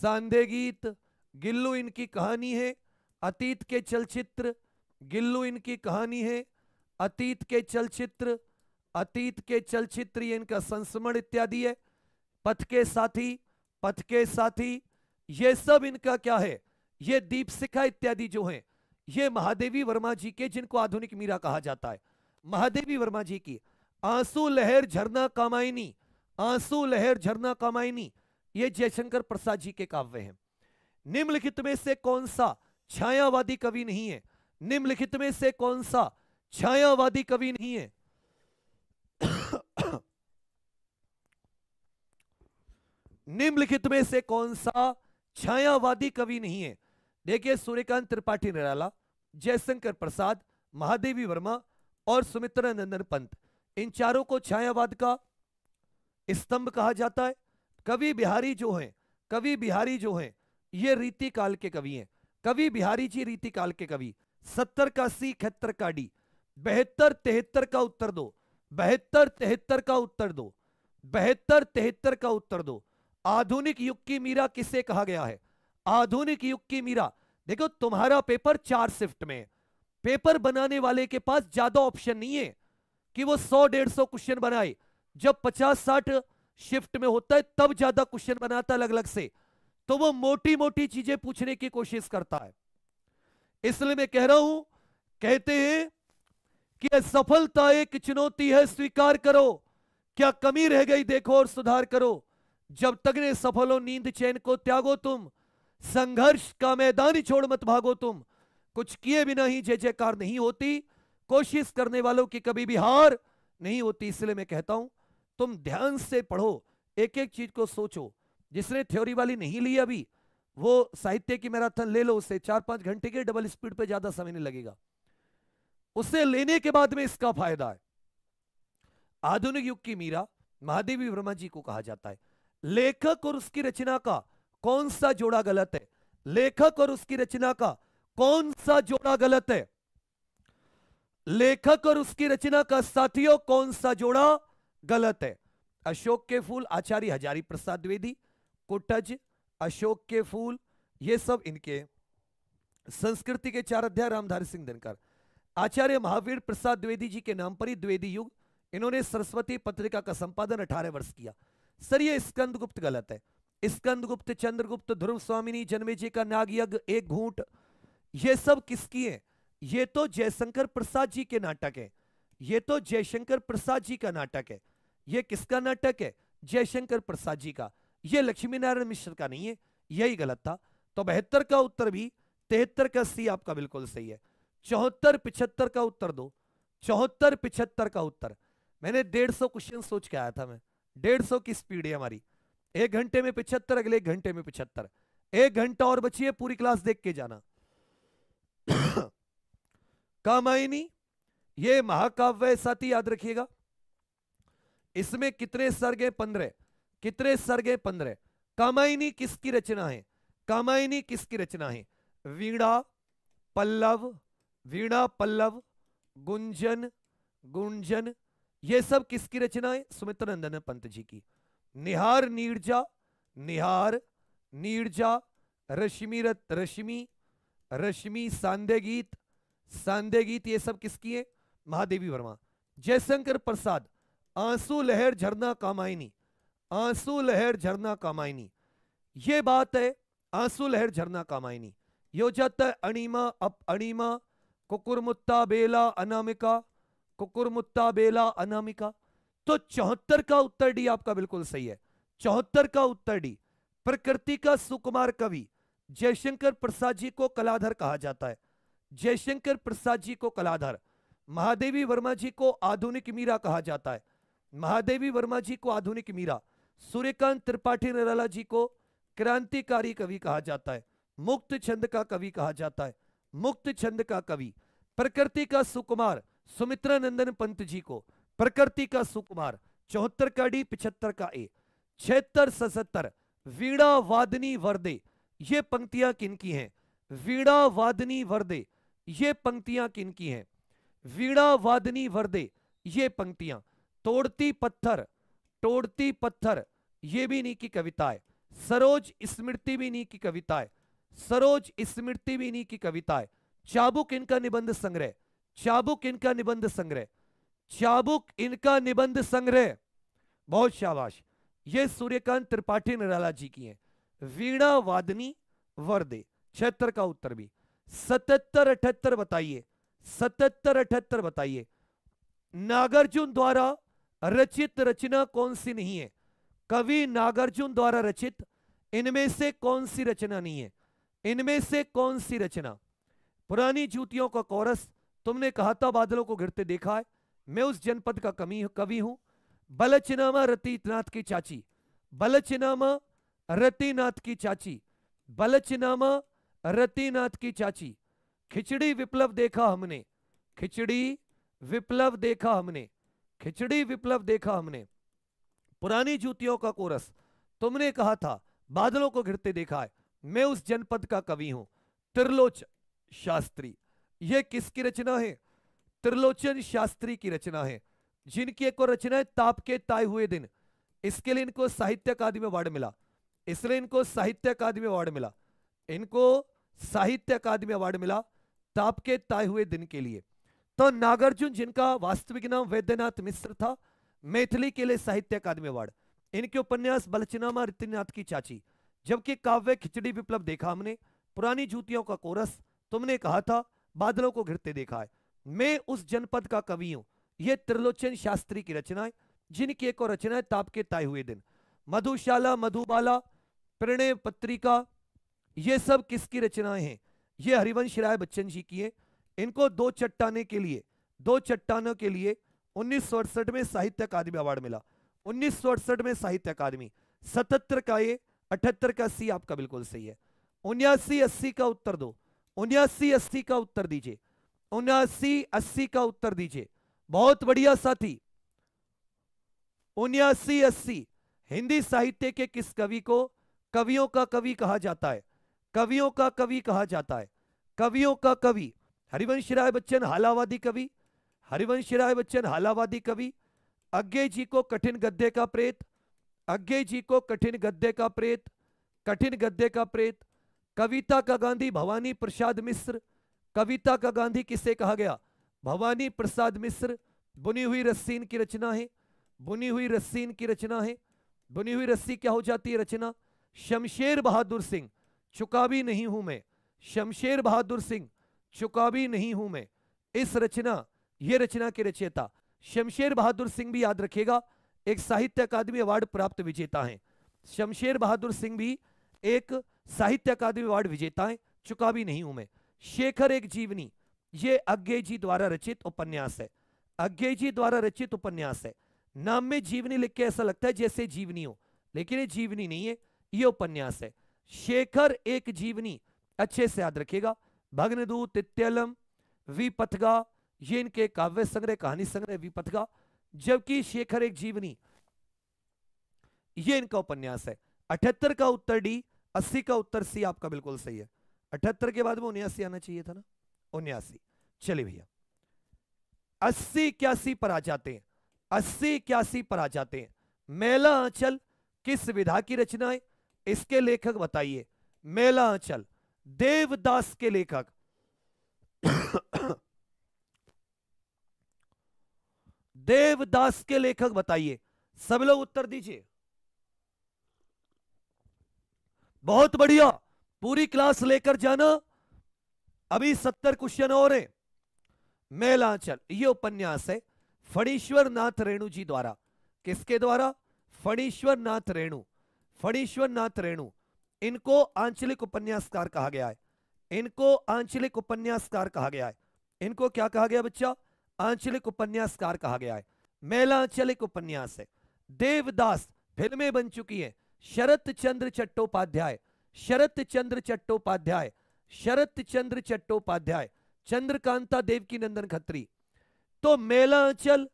सांधे गीत गिल्लू इनकी कहानी है अतीत के चलचित्र गिल्लू इनकी कहानी है अतीत के चलचित्र अतीत के चलचित्र ये इनका संस्मरण इत्यादि है पथ के साथी पथ के साथी ये सब इनका क्या है ये दीप सिखा इत्यादि जो है ये महादेवी वर्मा जी के जिनको आधुनिक मीरा कहा जाता है महादेवी वर्मा जी की आंसू लहर झरना कामायनी आंसू लहर झरना कामायनी ये जयशंकर प्रसाद जी के काव्य हैं निम्नलिखित में से कौन सा छायावादी कवि नहीं है निम्नलिखित में से कौन सा छायावादी कवि नहीं है निम्नलिखित में से कौन सा छायावादी कवि नहीं है देखिए सूर्यकांत त्रिपाठी निराला जयशंकर प्रसाद महादेवी वर्मा और सुमित्रा नंदन पंत इन चारों को छायावाद का स्तंभ कहा जाता है कवि बिहारी जो हैं कवि बिहारी जो हैं ये रीति काल के कवि हैं कवि बिहारी जी रीति काल के कवि सत्तर का सी इकहत्तर का डी बहत्तर तिहत्तर का उत्तर दो बहत्तर तिहत्तर का उत्तर दो बहत्तर तिहत्तर का उत्तर दो आधुनिक युग की मीरा किसे कहा गया है आधुनिक युग की मीरा देखो तुम्हारा पेपर चार शिफ्ट में है पेपर बनाने वाले के पास ज्यादा ऑप्शन नहीं है कि वो सौ डेढ़ सौ क्वेश्चन बनाए जब पचास साठ शिफ्ट में होता है तब ज्यादा क्वेश्चन बनाता अलग अलग से तो वो मोटी मोटी चीजें पूछने की कोशिश करता है इसलिए मैं कह रहा हूं कहते हैं कि असफलता एक चुनौती है स्वीकार करो क्या कमी रह गई देखो और सुधार करो जब तक ने सफलो नींद चैन को त्यागो तुम संघर्ष का मैदान छोड़ मत भागो तुम कुछ किए बिना ही जय जयकार नहीं होती कोशिश करने वालों की कभी भी हार नहीं होती इसलिए मैं कहता हूं तुम ध्यान से पढ़ो एक एक चीज को सोचो जिसने थ्योरी वाली नहीं ली अभी वो साहित्य की मैराथन ले लो उसे चार पांच घंटे के डबल स्पीड पे ज्यादा समय नहीं लगेगा उसे लेने के बाद में इसका फायदा है आधुनिक युग की मीरा महादेवी वर्मा जी को कहा जाता है लेखक और उसकी रचना का कौन सा जोड़ा गलत है लेखक और उसकी रचना का कौन सा जोड़ा गलत है लेखक और उसकी रचना का साथियों कौन सा जोड़ा गलत है अशोक के फूल आचार्य हजारी प्रसाद द्विवेदी कुटज अशोक के फूल ये सब इनके संस्कृति के चार अध्याय रामधारी सिंह दिनकर आचार्य महावीर प्रसाद द्विवेदी जी के नाम पर ही द्विवेदी युग इन्होंने सरस्वती पत्रिका का संपादन 18 वर्ष किया सर यह स्कंदगुप्त गलत है स्कंदगुप्त चंद्रगुप्त ध्रुव स्वामी जन्मे जी का नाग यज्ञ एक घूंट ये सब किसकी है ये तो जयशंकर प्रसाद जी के नाटक है ये तो जयशंकर प्रसाद जी का नाटक है ये किसका नाटक है जयशंकर प्रसाद जी का ये लक्ष्मी नारायण मिश्र का नहीं है यही गलत था तो बहत्तर का उत्तर भी तिहत्तर का सी आपका बिल्कुल सही है चौहत्तर पिछहत्तर का उत्तर दो चौहत्तर पिछहत्तर का उत्तर मैंने डेढ़ सौ क्वेश्चन सोच के आया था मैं डेढ़ सौ की स्पीड है हमारी एक घंटे में पिछहत्तर अगले घंटे में पिछहत्तर एक घंटा और बची है पूरी क्लास देख के जाना कामायनी ये महाकाव्य साथी याद रखिएगा इसमें कितने सर्ग है पंद्रह कितने सर्ग है पंद्रह कामायनी किसकी रचना है कामायनी किसकी रचना है वीणा पल्लव वीणा पल्लव गुंजन गुंजन ये सब किसकी रचना है सुमित्र नंदन पंत जी की निहार नीरजा निहार नीरजा रश्मि रश्मि रश्मि सांदे गीत सांदे गीत ये सब किसकी है महादेवी वर्मा जयशंकर प्रसाद आंसू लहर झरना कामायनी आंसू लहर झरना कामायनी ये बात है आंसू लहर झरना कामायनी ये हो जाता है अणिमा अप अणिमा कुकुरमुत्ता बेला अनामिका कुकुरमुत्ता बेला अनामिका तो चौहत्तर का उत्तर डी आपका बिल्कुल सही है चौहत्तर का उत्तर डी प्रकृति का सुकुमार कवि जयशंकर प्रसाद जी को कलाधर कहा जाता है जयशंकर प्रसाद जी को कलाधर महादेवी वर्मा जी को आधुनिक मीरा कहा जाता है महादेवी वर्मा जी को आधुनिक मीरा सूर्यकांत त्रिपाठी निराला जी को क्रांतिकारी कवि कहा जाता है मुक्त छंद का कवि कहा जाता है मुक्त छंद का कवि प्रकृति का सुकुमार सुमित्रा नंदन पंत जी को प्रकृति का सुकुमार चौहत्तर का डी पिछहत्तर का ए छहत्तर सतहत्तर वीणा वादनी वर्दे ये पंक्तियां किनकी हैं वीणा वादनी वर्दे ये पंक्तियां की हैं वीणा वादनी वर्दे ये पंक्तियां तोड़ती पत्थर तोड़ती पत्थर ये भी इन्हीं की कविता है सरोज स्मृति भी नी की कविता है सरोज स्मृति भी नी की कविता है चाबुक इनका निबंध संग्रह चाबुक इनका निबंध संग्रह चाबुक इनका निबंध संग्रह बहुत शाबाश ये सूर्यकांत त्रिपाठी निराला जी की हैं वीणा वादनी वर्दे क्षेत्र का उत्तर भी सतहत्तर अठहत्तर बताइए सतहत्तर अठहत्तर बताइए नागार्जुन द्वारा रचित रचना कौन सी नहीं है कवि नागार्जुन द्वारा रचित इनमें से कौन सी रचना नहीं है इनमें से कौन सी रचना पुरानी जूतियों का कोरस तुमने कहा था बादलों को घिरते देखा है मैं उस जनपद का कमी कवि हूं बलचिनामा रतिनाथ की चाची बलचिनामा रतिनाथ की चाची बलचिनामा रतिनाथ की चाची खिचड़ी विप्लव देखा हमने खिचड़ी विप्लव देखा हमने खिचड़ी विप्लव देखा हमने पुरानी जूतियों का कोरस तुमने कहा था बादलों को घिरते देखा है मैं उस जनपद का कवि हूं त्रिलोच शास्त्री यह किसकी रचना है त्रिलोचन शास्त्री की रचना है जिनकी एक और रचना है ताप के ताए हुए दिन इसके लिए इनको साहित्य अकादमी अवार्ड मिला इसलिए इनको साहित्य अकादमी अवार्ड मिला इनको साहित्य अकादमी अवार्ड मिला ताप के ताए हुए दिन के लिए तो नागार्जुन जिनका वास्तविक नाम वैद्यनाथ मिश्र था मैथिली के लिए साहित्य अकादमी अवार्ड इनके उपन्यास बलचनामा रितिनाथ की चाची जबकि काव्य खिचड़ी विप्लव देखा हमने पुरानी जूतियों का कोरस तुमने कहा था बादलों को घिरते देखा है मैं उस जनपद का कवि हूं यह त्रिलोचन शास्त्री की रचनाएं जिनकी एक और रचना है ताप के ताए हुए दिन मधुशाला मधुबाला प्रणय पत्रिका ये सब किसकी रचनाएं हैं ये हरिवंश राय बच्चन जी की है इनको दो चट्टाने के लिए दो चट्टानों के लिए उन्नीस में साहित्य अकादमी अवार्ड मिला उन्नीस में साहित्य अकादमी सतहत्तर का ये अठहत्तर का सी आपका बिल्कुल सही है उन्यासी अस्सी का उत्तर दो उन्यासी अस्सी का उत्तर दीजिए उन्यासी अस्सी का उत्तर दीजिए बहुत बढ़िया साथी उन्यासी अस्सी हिंदी साहित्य के किस कवि को कवियों का कवि कहा जाता है कवियों का कवि कहा जाता है कवियों का कवि हरिवंश राय बच्चन हालावादी कवि हरिवंश राय बच्चन हालावादी कवि अज्ञे जी को कठिन गद्य का प्रेत अज्ञे जी को कठिन गद्य का प्रेत कठिन गद्य का प्रेत कविता का गांधी भवानी प्रसाद मिश्र कविता का गांधी किसे कहा गया भवानी प्रसाद मिश्र बुनी हुई रस्सीन की रचना है बुनी हुई रस्सीन की रचना है बुनी हुई रस्सी क्या हो जाती है रचना शमशेर बहादुर सिंह चुका भी नहीं हूं मैं शमशेर बहादुर सिंह चुका भी नहीं हूं मैं इस रचना ये रचना के रचयिता शमशेर बहादुर सिंह भी याद रखेगा एक साहित्य अकादमी अवार्ड प्राप्त विजेता हैं शमशेर बहादुर सिंह भी एक साहित्य अकादमी अवार्ड विजेता हैं चुका भी नहीं हूं मैं शेखर एक जीवनी ये अज्ञे जी द्वारा रचित उपन्यास है अज्ञे जी द्वारा रचित उपन्यास है नाम में जीवनी लिख के ऐसा लगता है जैसे जीवनी हो लेकिन ये जीवनी नहीं है ये उपन्यास है शेखर एक जीवनी अच्छे से याद रखिएगा दूत तित्यलम विपथगा ये इनके काव्य संग्रह कहानी संग्रह विपथगा जबकि शेखर एक जीवनी ये इनका उपन्यास है अठहत्तर का उत्तर डी अस्सी का उत्तर सी आपका बिल्कुल सही है अठहत्तर के बाद में उन्यासी आना चाहिए था ना उन्यासी चलिए भैया अस्सी इक्यासी पर आ जाते हैं अस्सी इक्यासी पर आ जाते हैं मेला आंचल किस विधा की रचना है इसके लेखक बताइए मेला अंचल देवदास के लेखक देवदास के लेखक बताइए सब लोग उत्तर दीजिए बहुत बढ़िया पूरी क्लास लेकर जाना अभी सत्तर क्वेश्चन और हैं मेलांचल ये उपन्यास है फणीश्वर नाथ रेणु जी द्वारा किसके द्वारा फणीश्वर नाथ रेणु फणीश्वर नाथ रेणु इनको आंचलिक उपन्यासकार कहा गया है इनको आंचलिक उपन्यासकार कहा गया है इनको क्या कहा गया बच्चा आंचलिक उपन्यासकार कहा गया है मेलांचलिक उपन्यास है देवदास फिल्में बन चुकी है शरत चंद्र चट्टोपाध्याय शरत चंद्र चट्टोपाध्याय शरत चंद्र चट्टोपाध्याय चंद्रकांता देवकी नंदन खत्री तो मेलांचल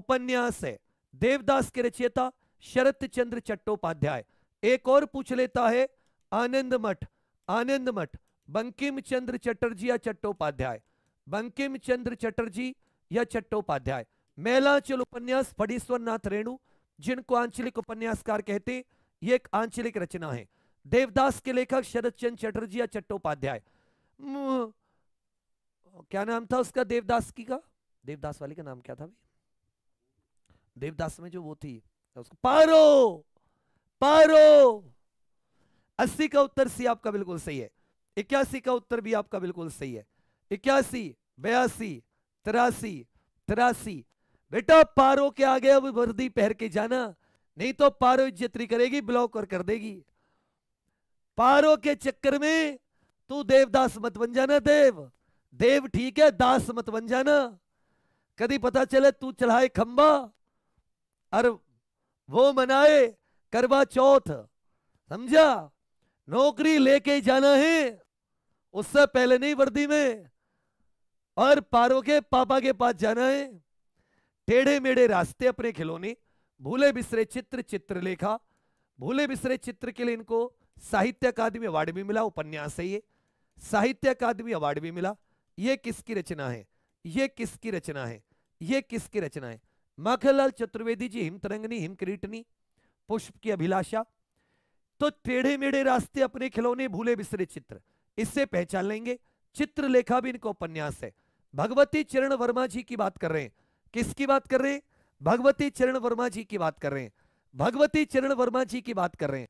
उपन्यास है देवदास के रचयिता शरत चंद्र चट्टोपाध्याय एक और पूछ लेता है आनंद मठ आनंद मठ बंकिम चंद्र चटर्जी या चट्टोपाध्याय बंकिम चंद्र चटर्जी या चट्टोपाध्याय मेलांचल उपन्यास फडीश्वरनाथ रेणु जिनको आंचलिक उपन्यासकार कहते ये एक आंचलिक रचना है देवदास के लेखक शरद चंद चटर्जी या चट्टोपाध्याय क्या नाम था उसका देवदास की का देवदास वाली का नाम क्या था भाई देवदास में जो वो थी उसको पारो पारो अस्सी का उत्तर सी आपका बिल्कुल सही है इक्यासी का उत्तर भी आपका बिल्कुल सही है इक्यासी बयासी तिरासी तिरासी बेटा पारो के आगे अब वर्दी पहर के जाना नहीं तो पारो इज्जतरी करेगी ब्लॉक और कर देगी पारो के चक्कर में तू देवदास मत बन जाना देव देव ठीक है दास मत बन जाना कभी पता चले तू चढ़ाए खंबा और वो मनाए करवा चौथ समझा नौकरी लेके जाना है उससे पहले नहीं वर्दी में और पारो के पापा के पास जाना है टेढ़े मेढ़े रास्ते अपने खिलौने भूले बिसरे चित्र लेखा भूले बिसरे चित्र के लिए इनको साहित्य अकादमी अवार्ड भी मिला उपन्यास है ये साहित्य अकादमी अवार्ड भी मिला ये किसकी रचना है ये किसकी रचना है ये किसकी रचना है माखनलाल चतुर्वेदी जी हिमतरंगनी क्रीटनी पुष्प की अभिलाषा तो टेढ़े मेढ़े रास्ते अपने खिलौने भूले बिसरे चित्र इससे पहचान लेंगे चित्र लेखा भी इनका उपन्यास है भगवती चरण वर्मा जी की बात कर रहे हैं किसकी बात कर रहे हैं भगवती चरण वर्मा जी की बात कर रहे हैं भगवती चरण वर्मा जी की बात कर रहे हैं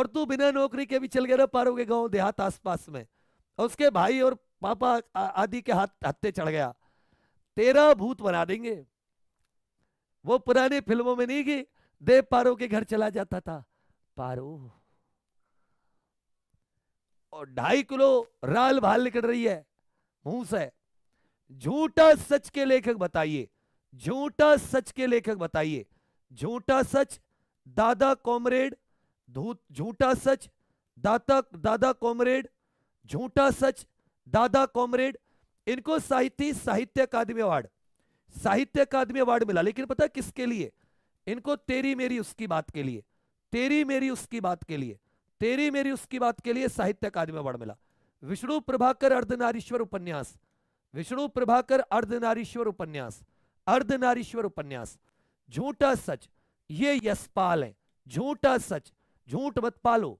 और तू बिना नौकरी के भी चल गया पारोगे गांव देहात आसपास में उसके भाई और पापा आदि के हाथ हत्ते चढ़ गया तेरा भूत बना देंगे वो पुराने फिल्मों में नहीं गई देव पारो के घर चला जाता था पारो और ढाई किलो राल भाल निकल रही है मुंह से झूठा सच के लेखक बताइए झूठा सच के लेखक बताइए झूठा सच दादा कॉमरेड झूठा सच दाता दादा कॉमरेड झूठा सच दादा कॉमरेड इनको साहित्य साहित्य अकादमी अवार्ड साहित्य अकादमी अवार्ड मिला लेकिन पता किसके लिए इनको तेरी मेरी उसकी बात के लिए तेरी मेरी उसकी बात के लिए तेरी मेरी उसकी बात के लिए साहित्य अकादमी अवार्ड मिला विष्णु प्रभाकर अर्धनारीश्वर उपन्यास विष्णु प्रभाकर अर्धनारीश्वर उपन्यास अर्धनारीश्वर उपन्यास झूठा सच ये यशपाल है झूठा सच झूठ मत पालो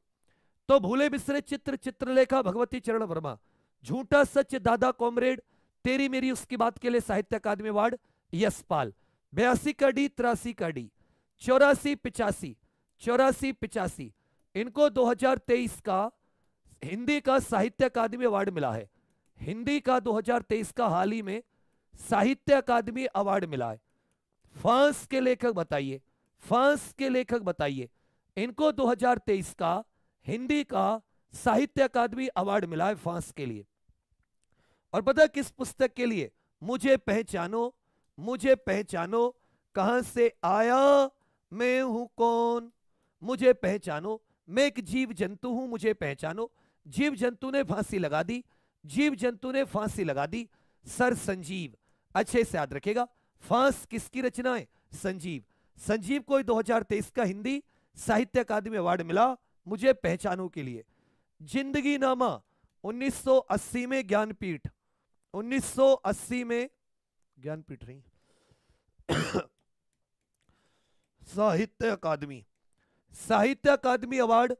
तो भूले बिसरे चित्र चित्रलेखा भगवती चरण वर्मा झूठा सच दादा कॉमरेड तेरी मेरी उसकी बात के लिए साहित्य अकादमी अवार्ड यशपाल बयासी का डी तिरासी का डी चौरासी पिचासी चौरासी पिचासी इनको 2023 का हिंदी का साहित्य अकादमी अवार्ड मिला है हिंदी का 2023 का हाल ही में साहित्य अकादमी अवार्ड मिला है फ्रांस के लेखक बताइए फ्रांस के लेखक बताइए इनको 2023 का हिंदी का साहित्य अकादमी अवार्ड मिला है फ्रांस के लिए और पता किस पुस्तक के लिए मुझे पहचानो मुझे पहचानो कहां से आया मैं हूं कौन मुझे पहचानो मैं एक जीव जंतु हूं मुझे पहचानो जीव जंतु ने फांसी लगा दी जीव जंतु ने फांसी लगा दी सर संजीव अच्छे से याद रखेगा फांस किसकी रचना है संजीव संजीव को 2023 का हिंदी साहित्य अकादमी अवार्ड मिला मुझे पहचानो के लिए जिंदगी नामा 1980 में ज्ञानपीठ 1980 में ज्ञानपीठ रही साहित्य अकादमी साहित्य अकादमी अवार्ड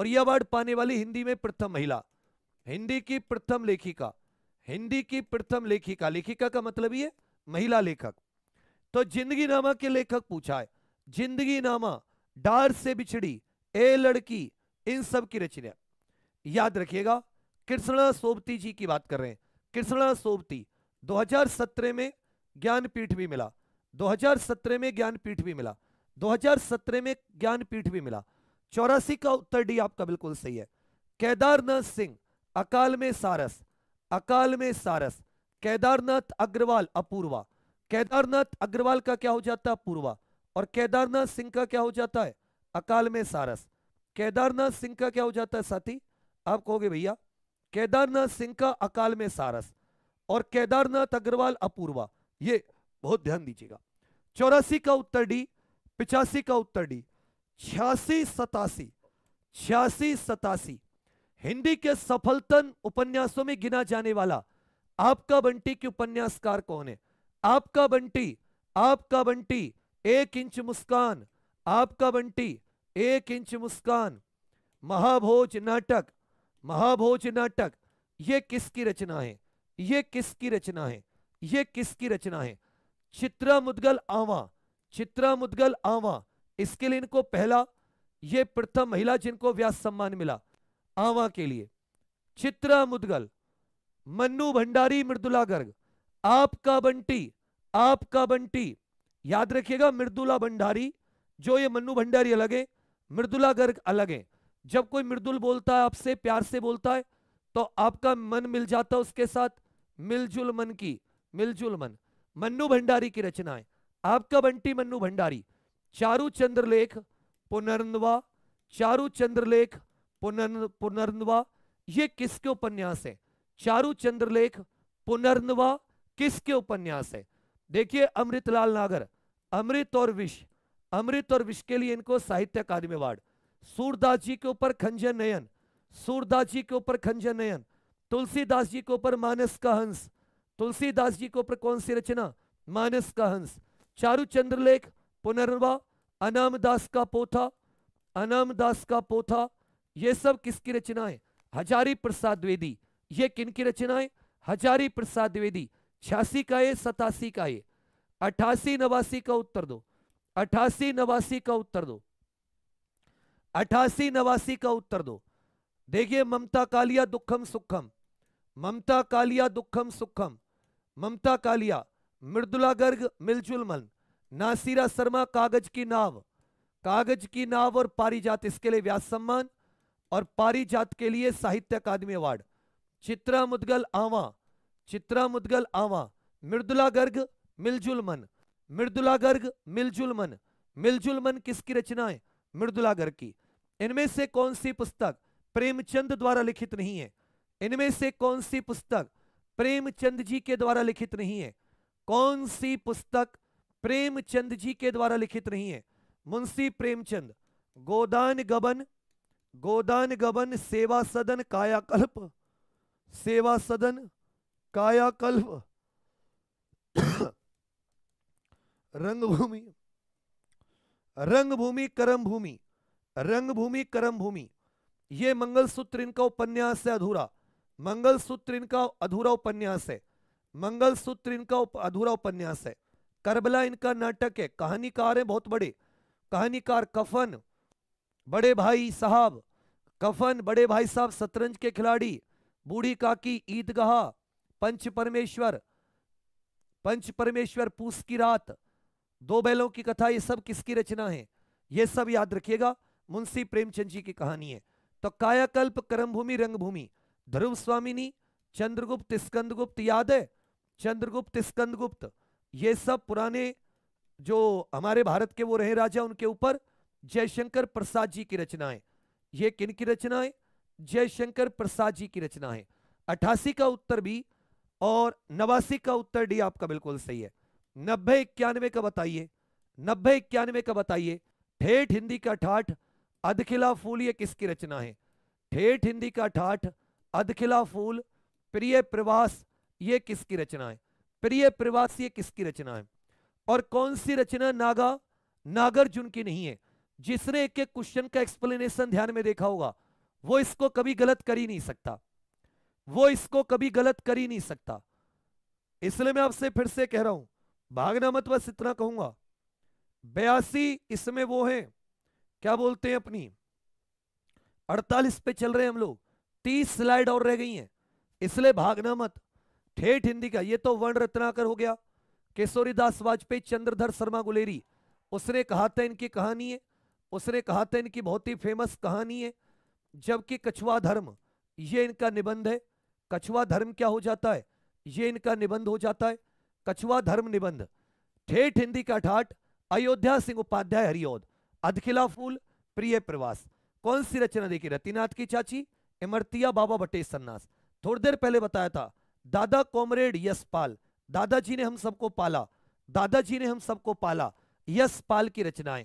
और यह अवार्ड पाने वाली हिंदी में प्रथम महिला हिंदी की प्रथम लेखिका हिंदी की प्रथम लेखिका लेखिका का मतलब ये महिला लेखक तो जिंदगी नामा के लेखक पूछा है जिंदगी नामा डार से बिछड़ी ए लड़की इन सब की रचना याद रखिएगा कृष्णा सोबती जी की बात कर रहे हैं कृष्णा सोबती 2017 में ज्ञानपीठ भी मिला 2017 में ज्ञानपीठ भी मिला 2017 में ज्ञानपीठ भी मिला चौरासी का उत्तर डी आपका बिल्कुल सही है केदारनाथ सिंह अकाल में सारस अकाल में सारस केदारनाथ अग्रवाल अपूर्वा केदारनाथ अग्रवाल का क्या हो जाता है पूर्वा और केदारनाथ सिंह का क्या हो जाता है अकाल में सारस केदारनाथ सिंह का क्या हो जाता है साथी आप कहोगे भैया केदारनाथ सिंह का अकाल में सारस और केदारनाथ अग्रवाल अपूर्वा ये बहुत ध्यान दीजिएगा चौरासी का उत्तर डी पिचासी का उत्तर डी छियासी सतासी छियासी सतासी हिंदी के सफलतन उपन्यासों में गिना जाने वाला आपका बंटी के उपन्यासकार कौन है आपका बंटी आपका बंटी एक इंच मुस्कान आपका बंटी एक इंच मुस्कान महाभोज नाटक महाभोज नाटक ये किसकी रचना है ये किसकी रचना है ये किसकी रचना है चित्रा मुदगल आवा चित्रा मुदगल आवा इसके लिए इनको पहला ये प्रथम महिला जिनको व्यास सम्मान मिला आवा के लिए चित्रा मुदगल मन्नू भंडारी मृदुला गर्ग आपका बंटी आपका बंटी याद रखिएगा मृदुला भंडारी जो ये मन्नू भंडारी अलग है मृदुला गर्ग अलग है जब कोई मृदुल बोलता है आपसे प्यार से बोलता है तो आपका मन मिल जाता है उसके साथ मिलजुल मन की मिलजुल मन मन्नू भंडारी की रचनाएं आपका बंटी मन्नू भंडारी चारू चंद्रलेख पुनर्नवा चारू चंद्रलेख पुनर्न पुनर्नवा ये किसके उपन्यास है चारू चंद्रलेख पुनर्नवा किसके उपन्यास है देखिए अमृतलाल नागर अमृत और विष अमृत और विष के लिए इनको साहित्य अकादमी अवार्ड सूरदास जी के ऊपर खंजन नयन सूरदास जी के ऊपर खंजन नयन तुलसीदास जी के ऊपर मानस का हंस तुलसीदास जी के ऊपर कौन सी रचना मानस का हंस चारू चंद्रलेख पुनर्वा अनामदास का पोथा अनामदास का पोथा ये सब किसकी रचनाएं हजारी प्रसाद द्वेदी ये किनकी रचनाएं हजारी प्रसाद द्वेदी छियासी का ये सतासी का ये अठासी नवासी का उत्तर दो अठासी नवासी का उत्तर दो अठासी नवासी का उत्तर दो देखिए ममता कालिया दुखम सुखम ममता कालिया दुखम सुखम ममता कालिया मृदुला गर्ग मिलजुल मन नासिरा शर्मा कागज की नाव कागज की नाव और पारिजात इसके लिए व्यास सम्मान और पारिजात के लिए साहित्य अकादमी अवार्ड चित्रा मुदगल आवा चित्रा मुदगल आवा मृदुला गर्ग मिलजुल मन मृदुला गर्ग मिलजुल मन मिलजुल मन किसकी रचना है मृदुला गर्ग की इनमें से कौन सी पुस्तक प्रेमचंद द्वारा लिखित नहीं है इनमें से कौन सी पुस्तक प्रेमचंद जी के द्वारा लिखित नहीं है कौन सी पुस्तक प्रेमचंद जी के द्वारा लिखित नहीं है मुंशी प्रेमचंद गोदान गबन गोदान गबन सेवा सदन कायाकल्प सेवा सदन कायाकल्प रंगभूमि रंगभूमि करम भूमि रंगभूमि करम भूमि ये मंगलसूत्र इनका उपन्यास है अधूरा मंगल सूत्र इनका अधूरा उपन्यास है मंगल सूत्र इनका उप, अधूरा उपन्यास है करबला इनका नाटक है कहानीकार है बहुत बड़े कहानीकार कफन बड़े भाई साहब कफन बड़े भाई साहब शतरंज के खिलाड़ी बूढ़ी काकी ईदगाह पंच परमेश्वर पंच परमेश्वर पूस की रात दो बैलों की कथा ये सब किसकी रचना है ये सब याद रखिएगा मुंशी प्रेमचंद जी की कहानी है तो कायाकल्प कर्मभूमि रंगभूमि ध्रुव स्वामी चंद्रगुप्त स्कंदगुप्त याद है चंद्रगुप्त स्कंदगुप्त ये सब पुराने जो हमारे भारत के वो रहे राजा उनके ऊपर जयशंकर प्रसाद जी की रचनाएं ये किन की रचनाएं जयशंकर प्रसाद जी की रचना है अठासी का उत्तर बी और नवासी का उत्तर डी आपका बिल्कुल सही है नब्बे इक्यानवे का बताइए नब्बे इक्यानवे का बताइए ठेठ हिंदी का ठाठ अधखिला फूल ये किसकी रचना है ठेठ हिंदी का ठाठ अधखिला फूल प्रिय प्रवास ये किसकी रचना है प्रिय प्रवास ये किसकी रचना है और कौन सी रचना नागा नागार्जुन की नहीं है जिसने एक एक क्वेश्चन का एक्सप्लेनेशन ध्यान में देखा होगा वो इसको कभी गलत कर ही नहीं सकता वो इसको कभी गलत कर ही नहीं सकता इसलिए मैं आपसे फिर से कह रहा हूं भागना मत बस इतना कहूंगा बयासी इसमें वो है क्या बोलते हैं अपनी अड़तालीस पे चल रहे हैं हम लोग तीस स्लाइड और रह गई हैं इसलिए भागना मत ठेठ हिंदी का ये तो वर्ण रत्नाकर हो गया केशोरी दास वाजपेयी चंद्रधर शर्मा गुलेरी उसने कहा था इनकी कहानी है उसने कहा था इनकी बहुत ही फेमस कहानी है जबकि कछुआ धर्म ये इनका निबंध है कछुआ धर्म क्या हो जाता है ये इनका निबंध हो जाता है कछुआ धर्म निबंध ठेठ हिंदी का ठाठ अयोध्या सिंह उपाध्याय हरिओद अधखिला फूल प्रिय प्रवास कौन सी रचना देखी रतिनाथ की चाची इमरतिया बाबा भट्टेश सन्नास थोड़ी देर पहले बताया था दादा कॉमरेड यस पाल दादाजी ने हम सबको पाला दादाजी ने हम सबको पाला यस पाल की रचनाएं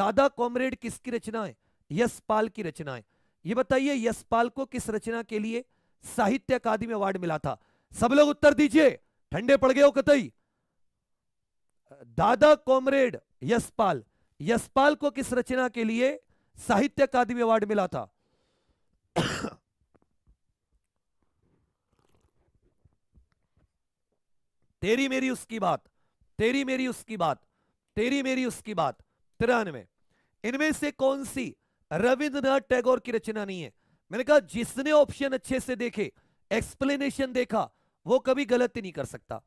दादा कॉमरेड किसकी रचनाएं यस पाल की रचनाएं ये बताइए यस पाल को किस रचना के लिए साहित्य अकादमी अवार्ड मिला था सब लोग उत्तर दीजिए ठंडे पड़ गए हो कतई दादा कॉमरेड यशपाल यशपाल को किस रचना के लिए साहित्य अकादमी अवार्ड मिला था तेरी मेरी उसकी बात तेरी मेरी उसकी बात तेरी मेरी उसकी बात तिरानवे इनमें से कौन सी रविंद्रनाथ टैगोर की रचना नहीं है मैंने कहा जिसने ऑप्शन अच्छे से देखे एक्सप्लेनेशन देखा वो कभी गलती नहीं कर सकता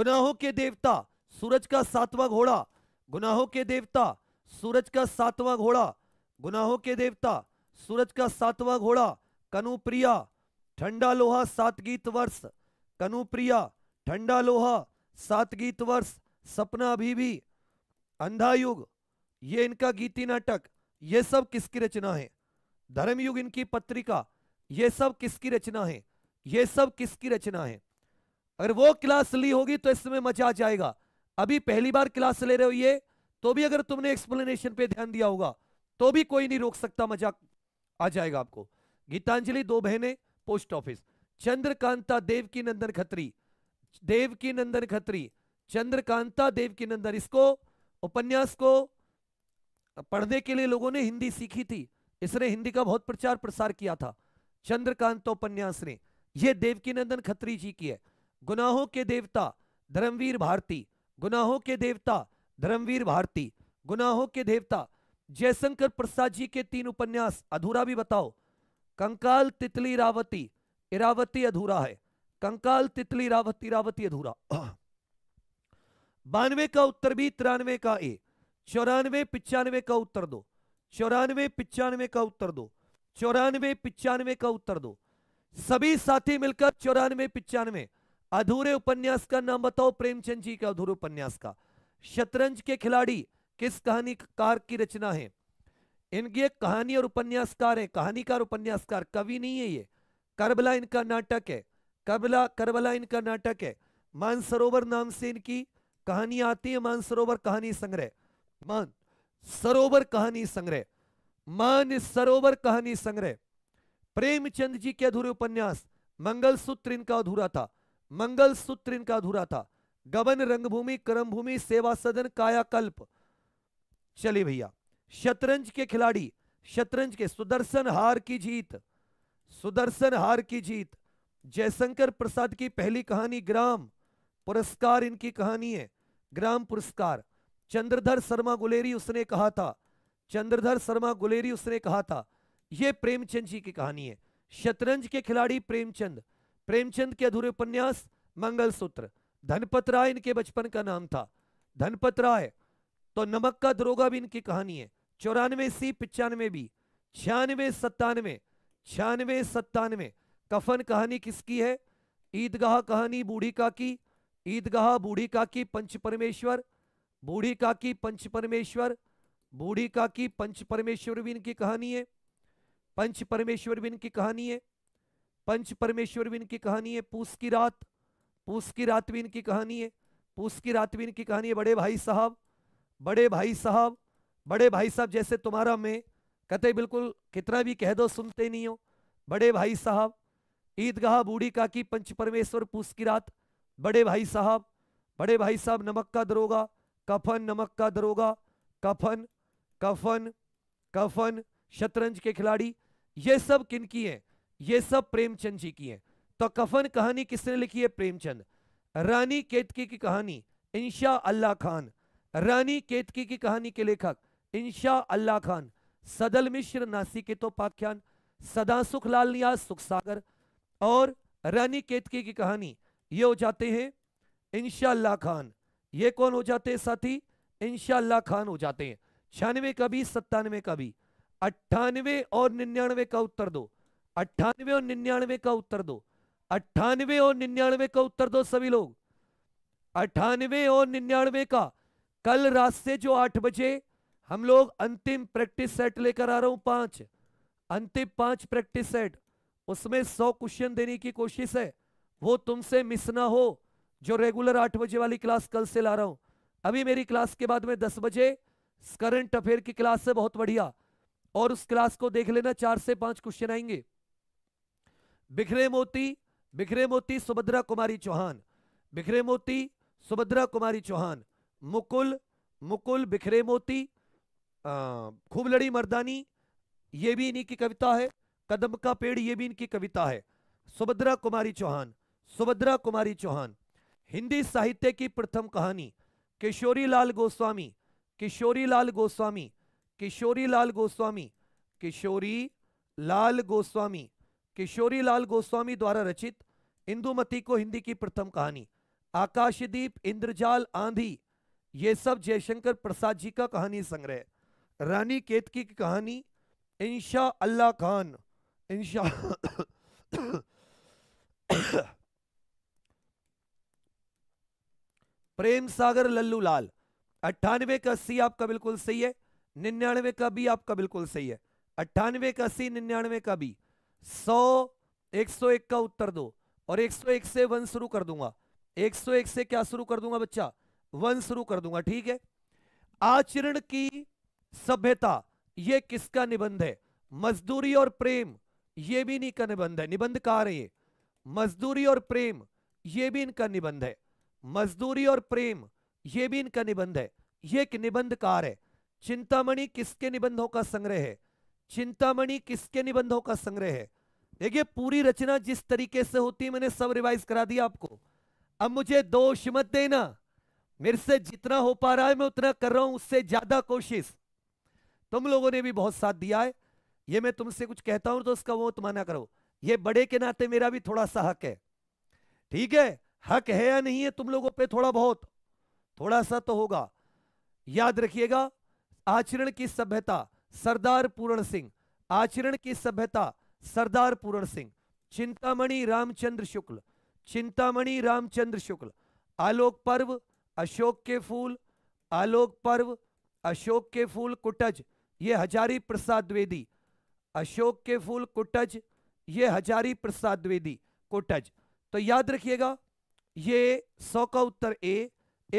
गुनाहों के देवता सूरज का सातवां घोड़ा गुनाहों के देवता सूरज का सातवां घोड़ा गुनाहों के देवता सूरज का सातवां घोड़ा कनुप्रिया ठंडा लोहा सात गीत वर्ष कनुप्रिया ठंडा लोहा सात गीत वर्ष सपना अभी भी अंधा युग ये इनका गीति नाटक ये सब किसकी रचना है धर्मयुग इनकी पत्रिका ये सब किसकी रचना है ये सब किसकी रचना है अगर वो क्लास ली होगी तो इसमें मजा आ जाएगा अभी पहली बार क्लास ले रहे हो ये तो भी अगर तुमने एक्सप्लेनेशन पे ध्यान दिया होगा तो भी कोई नहीं रोक सकता मजा आ जाएगा आपको गीतांजलि दो बहने पोस्ट ऑफिस चंद्रकांता देव की नंदन खत्री देवकी नंदन खत्री चंद्रकांता देवकी नंदन इसको उपन्यास को पढ़ने के लिए लोगों ने हिंदी सीखी थी इसने हिंदी का बहुत प्रचार प्रसार किया था चंद्रकांत उपन्यास ने यह देवकी नंदन खत्री जी की है गुनाहों के देवता धर्मवीर भारती गुनाहों के देवता धर्मवीर भारती गुनाहों के देवता जयशंकर प्रसाद जी के तीन उपन्यास अधूरा भी बताओ कंकाल तितली रावती इरावती अधूरा है कंकाल तितली रावती रावती अधूरा बानवे का उत्तर भी तिरानवे का ए चौरानवे पिचानवे का उत्तर दो चौरानवे पिचानवे का उत्तर दो चौरानवे पिचानवे का उत्तर दो सभी साथी मिलकर चौरानवे पिचानवे अधूरे उपन्यास का नाम बताओ प्रेमचंद जी का अधूरे उपन्यास का शतरंज के खिलाड़ी किस कहानीकार की रचना है इनके कहानी और उपन्यासकार है कहानीकार उपन्यासकार कवि नहीं है ये करबला इनका नाटक है करबला करबला इनका नाटक है मानसरोवर नाम से इनकी कहानी आती है मानसरोवर कहानी संग्रह मान सरोवर कहानी संग्रह मान सरोवर कहानी संग्रह प्रेमचंद जी के अधूरे उपन्यास मंगल सूत्र इनका अधूरा था मंगल सूत्र इनका अधूरा था गबन रंगभूमि भूमि सेवा सदन कायाकल्प चलिए भैया शतरंज के खिलाड़ी शतरंज के सुदर्शन हार की जीत सुदर्शन हार की जीत जयशंकर प्रसाद की पहली कहानी ग्राम पुरस्कार इनकी कहानी है ग्राम पुरस्कार चंद्रधर शर्मा गुलेरी उसने कहा था चंद्रधर शर्मा गुलेरी उसने कहा था यह प्रेमचंद जी की कहानी है शतरंज के खिलाड़ी प्रेमचंद प्रेमचंद के अधूरे उपन्यास मंगलसूत्र धनपत राय इनके बचपन का नाम था धनपत राय तो नमक का दरोगा भी इनकी कहानी है चौरानवे सी पिचानवे भी छियानवे सत्तानवे छियानवे सत्तानवे कफन कहानी किसकी है ईदगाह कहानी बूढ़ी काकी ईदगाह बूढ़ी काकी पंच परमेश्वर बूढ़ी काकी पंच परमेश्वर बूढ़ी काकी पंच परमेश्वर बिन की कहानी है पंच परमेश्वर बिन की कहानी है पंच परमेश्वर बिन की कहानी है पूस की रात पूस की रात बिन की कहानी है पूस की रात बिन की कहानी है बड़े भाई साहब बड़े भाई साहब बड़े भाई साहब जैसे तुम्हारा मैं कतई बिल्कुल कितना भी कह दो सुनते नहीं हो बड़े भाई साहब ईदगाह बूढ़ी काकी पंच परमेश्वर पूस की रात बड़े भाई साहब बड़े भाई साहब नमक का दरोगा कफन नमक का दरोगा कफन कफन कफन शतरंज के खिलाड़ी ये सब किन की है ये सब प्रेमचंद जी की है तो कफन कहानी किसने लिखी है प्रेमचंद रानी केतकी की कहानी इंशा अल्लाह खान रानी केतकी की कहानी के लेखक इंशा अल्लाह खान सदल मिश्र नासिक तो पाख्यान सदा सुख लाल नियाज सुख सागर और रानी केतकी की कहानी ये हो जाते हैं इनशाला खान ये कौन हो जाते हैं साथी इनशाला खान हो जाते हैं छियानवे का भी सत्तानवे का भी अट्ठानवे और निन्यानवे का उत्तर दो अट्ठानवे और निन्यानवे का उत्तर दो अट्ठानवे और निन्यानवे का उत्तर दो सभी लोग अट्ठानवे और निन्यानवे का कल रात से जो आठ बजे हम लोग अंतिम प्रैक्टिस सेट लेकर आ रहा हूं पांच अंतिम पांच प्रैक्टिस सेट उसमें सौ क्वेश्चन देने की कोशिश है वो तुमसे मिस ना हो जो रेगुलर आठ बजे वाली क्लास कल से ला रहा हूं अभी मेरी क्लास के बाद में दस बजे करंट अफेयर की क्लास है बहुत बढ़िया और उस क्लास को देख लेना चार से पांच क्वेश्चन आएंगे बिखरे मोती बिखरे मोती सुभद्रा कुमारी चौहान बिखरे मोती सुभद्रा कुमारी चौहान मुकुल मुकुल बिखरे मोती खूब लड़ी मर्दानी ये भी इन्हीं की कविता है कदम का पेड़ ये भी इनकी कविता है सुभद्रा कुमारी चौहान सुभद्रा कुमारी चौहान हिंदी साहित्य की प्रथम कहानी किशोरी लाल गोस्वामी किशोरी लाल गोस्वामी किशोरी लाल गोस्वामी किशोरी लाल गोस्वामी किशोरी लाल गोस्वामी द्वारा रचित इंदुमती को हिंदी की प्रथम कहानी आकाशदीप इंद्रजाल आंधी ये सब जयशंकर प्रसाद जी का कहानी संग्रह रानी केतकी की कहानी इंशा अल्लाह खान इंशाल्लाह प्रेम सागर लल्लू लाल अट्ठानवे का अस्सी आपका बिल्कुल सही है निन्यानवे का बी आपका बिल्कुल सही है अट्ठानवे का अस्सी निन्यानवे का बी सौ एक सौ एक का उत्तर दो और एक सौ एक से वन शुरू कर दूंगा एक सौ एक से क्या शुरू कर दूंगा बच्चा वन शुरू कर दूंगा ठीक है आचरण की सभ्यता यह किसका निबंध है मजदूरी और प्रेम ये भी इनका निबंध है निबंध कार रहे मजदूरी और प्रेम ये भी इनका निबंध है मजदूरी और प्रेम ये भी इनका निबंध है ये एक निबंधकार है चिंतामणि किसके निबंधों का संग्रह है चिंतामणि किसके निबंधों का संग्रह है देखिए पूरी रचना जिस तरीके से होती है मैंने सब रिवाइज करा दिया आपको अब मुझे दोष मत देना मेरे से जितना हो पा रहा है मैं उतना कर रहा हूं उससे ज्यादा कोशिश तुम लोगों ने भी बहुत साथ दिया है ये मैं तुमसे कुछ कहता हूं तो उसका वो तुम करो ये बड़े के नाते मेरा भी थोड़ा सा हक है ठीक है हक है या नहीं है तुम लोगों पे थोड़ा बहुत थोड़ा सा तो होगा याद रखिएगा आचरण की सभ्यता सरदार पूरण सिंह आचरण की सभ्यता सरदार पूरण सिंह चिंतामणि रामचंद्र शुक्ल चिंतामणि रामचंद्र शुक्ल आलोक पर्व अशोक के फूल आलोक पर्व अशोक के फूल कुटज ये हजारी प्रसाद द्वेदी अशोक के फूल कुटज ये हजारी प्रसाद द्विवेदी कुटज तो याद रखिएगा ये सौ का उत्तर ए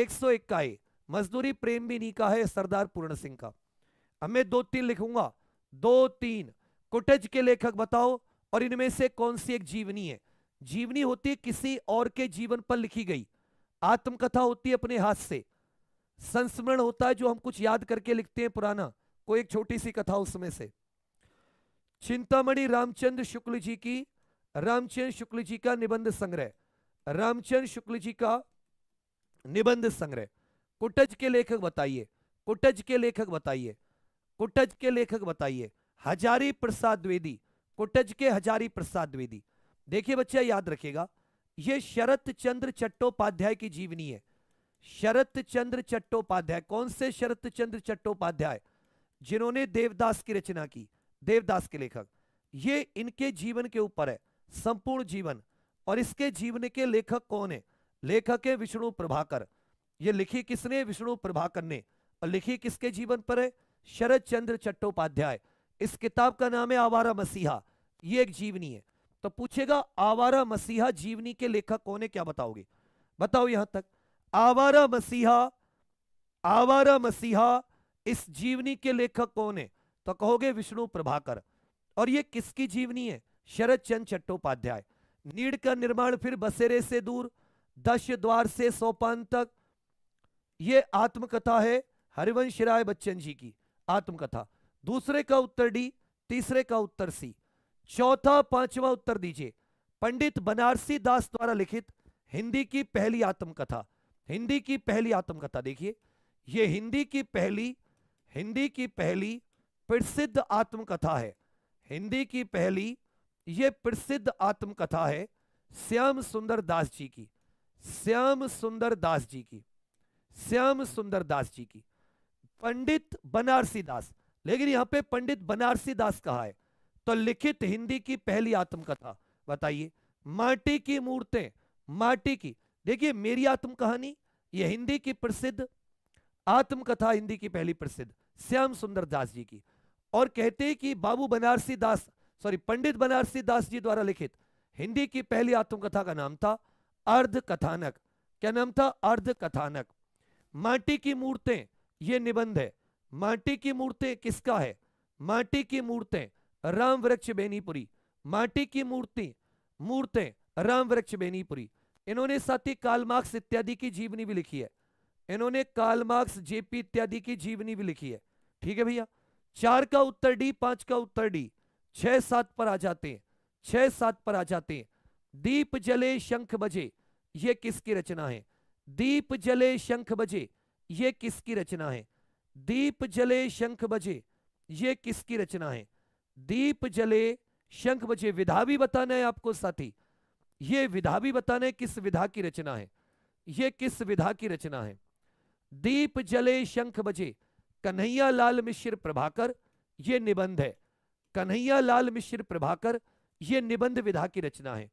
एक सौ एक का ए मजदूरी प्रेम भी नहीं का है सरदार पूर्ण सिंह का अब मैं दो तीन लिखूंगा दो तीन कुटज के लेखक बताओ और इनमें से कौन सी एक जीवनी है जीवनी होती है किसी और के जीवन पर लिखी गई आत्मकथा होती है अपने हाथ से संस्मरण होता है जो हम कुछ याद करके लिखते हैं पुराना कोई एक छोटी सी कथा उसमें से चिंतामणि रामचंद्र शुक्ल जी की रामचंद्र शुक्ल जी का निबंध संग्रह रामचंद्र शुक्ल जी का निबंध संग्रह कुटज के लेखक बताइए कुटज के लेखक बताइए कुटज के लेखक बताइए हजारी प्रसाद द्वेदी कुटज के हजारी प्रसाद द्वेदी देखिए बच्चा याद रखेगा ये शरत चंद्र चट्टोपाध्याय की जीवनी है शरत चंद्र चट्टोपाध्याय कौन से शरत चंद्र चट्टोपाध्याय जिन्होंने देवदास की रचना की देवदास के लेखक ये इनके जीवन के ऊपर है संपूर्ण जीवन और इसके जीवन के लेखक कौन है लेखक है विष्णु प्रभाकर ये लिखी किसने विष्णु प्रभाकर ने और लिखी किसके जीवन पर है शरद चंद्र चट्टोपाध्याय इस किताब का नाम है आवारा मसीहा ये एक जीवनी है तो पूछेगा आवारा मसीहा जीवनी के लेखक कौन है क्या बताओगे बताओ यहां तक आवारा मसीहा आवारा मसीहा इस जीवनी के लेखक कौन है तो कहोगे विष्णु प्रभाकर और ये किसकी जीवनी है शरद चंद चट्टोपाध्याय नीड का निर्माण फिर बसेरे से दूर दश द्वार से सोपान तक ये आत्मकथा है हरिवंश राय बच्चन जी की आत्मकथा दूसरे का उत्तर डी तीसरे का उत्तर सी चौथा पांचवा उत्तर दीजिए पंडित बनारसी दास द्वारा लिखित हिंदी की पहली आत्मकथा हिंदी की पहली आत्मकथा देखिए ये हिंदी की पहली हिंदी की पहली प्रसिद्ध आत्मकथा है हिंदी की पहली ये प्रसिद्ध आत्मकथा है श्याम सुंदर दास जी की श्याम सुंदर दास जी की श्याम सुंदर दास जी की पंडित बनारसी दास लेकिन यहां पे पंडित बनारसी दास कहा है तो लिखित हिंदी की पहली आत्मकथा बताइए माटी की मूर्तें माटी की देखिए मेरी आत्म कहानी ये हिंदी की प्रसिद्ध आत्मकथा हिंदी की पहली प्रसिद्ध श्याम सुंदर दास जी की और कहते कि बाबू बनारसी दास सॉरी पंडित बनारसी दास जी द्वारा लिखित हिंदी की पहली आत्मकथा का नाम था अर्ध कथानक क्या नाम था अर्ध कथानक माटी की मूर्तें ये निबंध है माटी की मूर्तें किसका है माटी की मूर्तें राम वृक्ष बेनीपुरी माटी की मूर्ति मूर्तें राम वृक्ष बेनीपुरी इन्होंने साथ ही कालमार्क्स इत्यादि की जीवनी भी लिखी है इन्होंने कालमार्क्स जेपी इत्यादि की जीवनी भी लिखी है ठीक है भैया चार का उत्तर डी पांच का उत्तर डी छह सात पर आ जाते हैं छह सात पर आ जाते हैं दीप जले शंख बजे ये किसकी रचना है दीप जले शंख बजे ये किसकी रचना है दीप जले शंख बजे ये किसकी रचना है दीप जले शंख बजे विधा भी बताना है आपको साथी ये विधा भी बताना है किस विधा की रचना है ये किस विधा की रचना है दीप जले शंख बजे कन्हैया लाल मिश्र प्रभाकर ये निबंध है कन्हैया लाल मिश्र प्रभाकर ये निबंध विधा की रचना है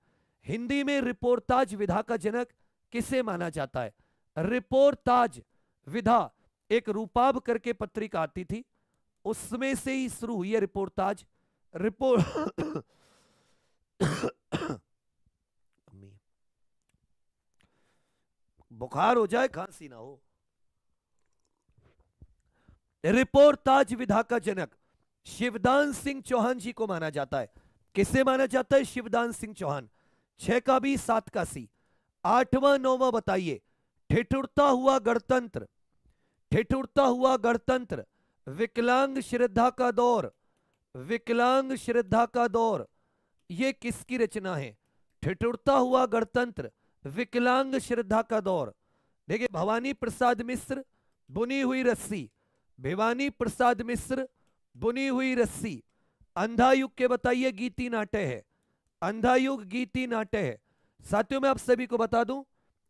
हिंदी में रिपोर्ताज विधा का जनक किसे माना जाता है रिपोर्ताज विधा एक रूपाब करके पत्रिका आती थी उसमें से ही शुरू हुई है रिपोर्ताज रिपोर्ट बुखार हो जाए खांसी ना हो रिपोर्ट ताज विधा का जनक शिवदान सिंह चौहान जी को माना जाता है किसे माना जाता है शिवदान सिंह चौहान छह का भी सात का सी आठवां नौवा बताइए ठिठुरता हुआ गणतंत्र ठिठुरता हुआ गणतंत्र विकलांग श्रद्धा का दौर विकलांग श्रद्धा का दौर ये किसकी रचना है ठिठुरता हुआ गणतंत्र विकलांग श्रद्धा का दौर देखिए भवानी प्रसाद मिश्र बुनी हुई रस्सी भिवानी प्रसाद मिश्र बुनी हुई रस्सी अंधा युग के बताइए गीति नाट्य है अंधा युग गीति नाट्य है साथियों मैं आप सभी को बता दूं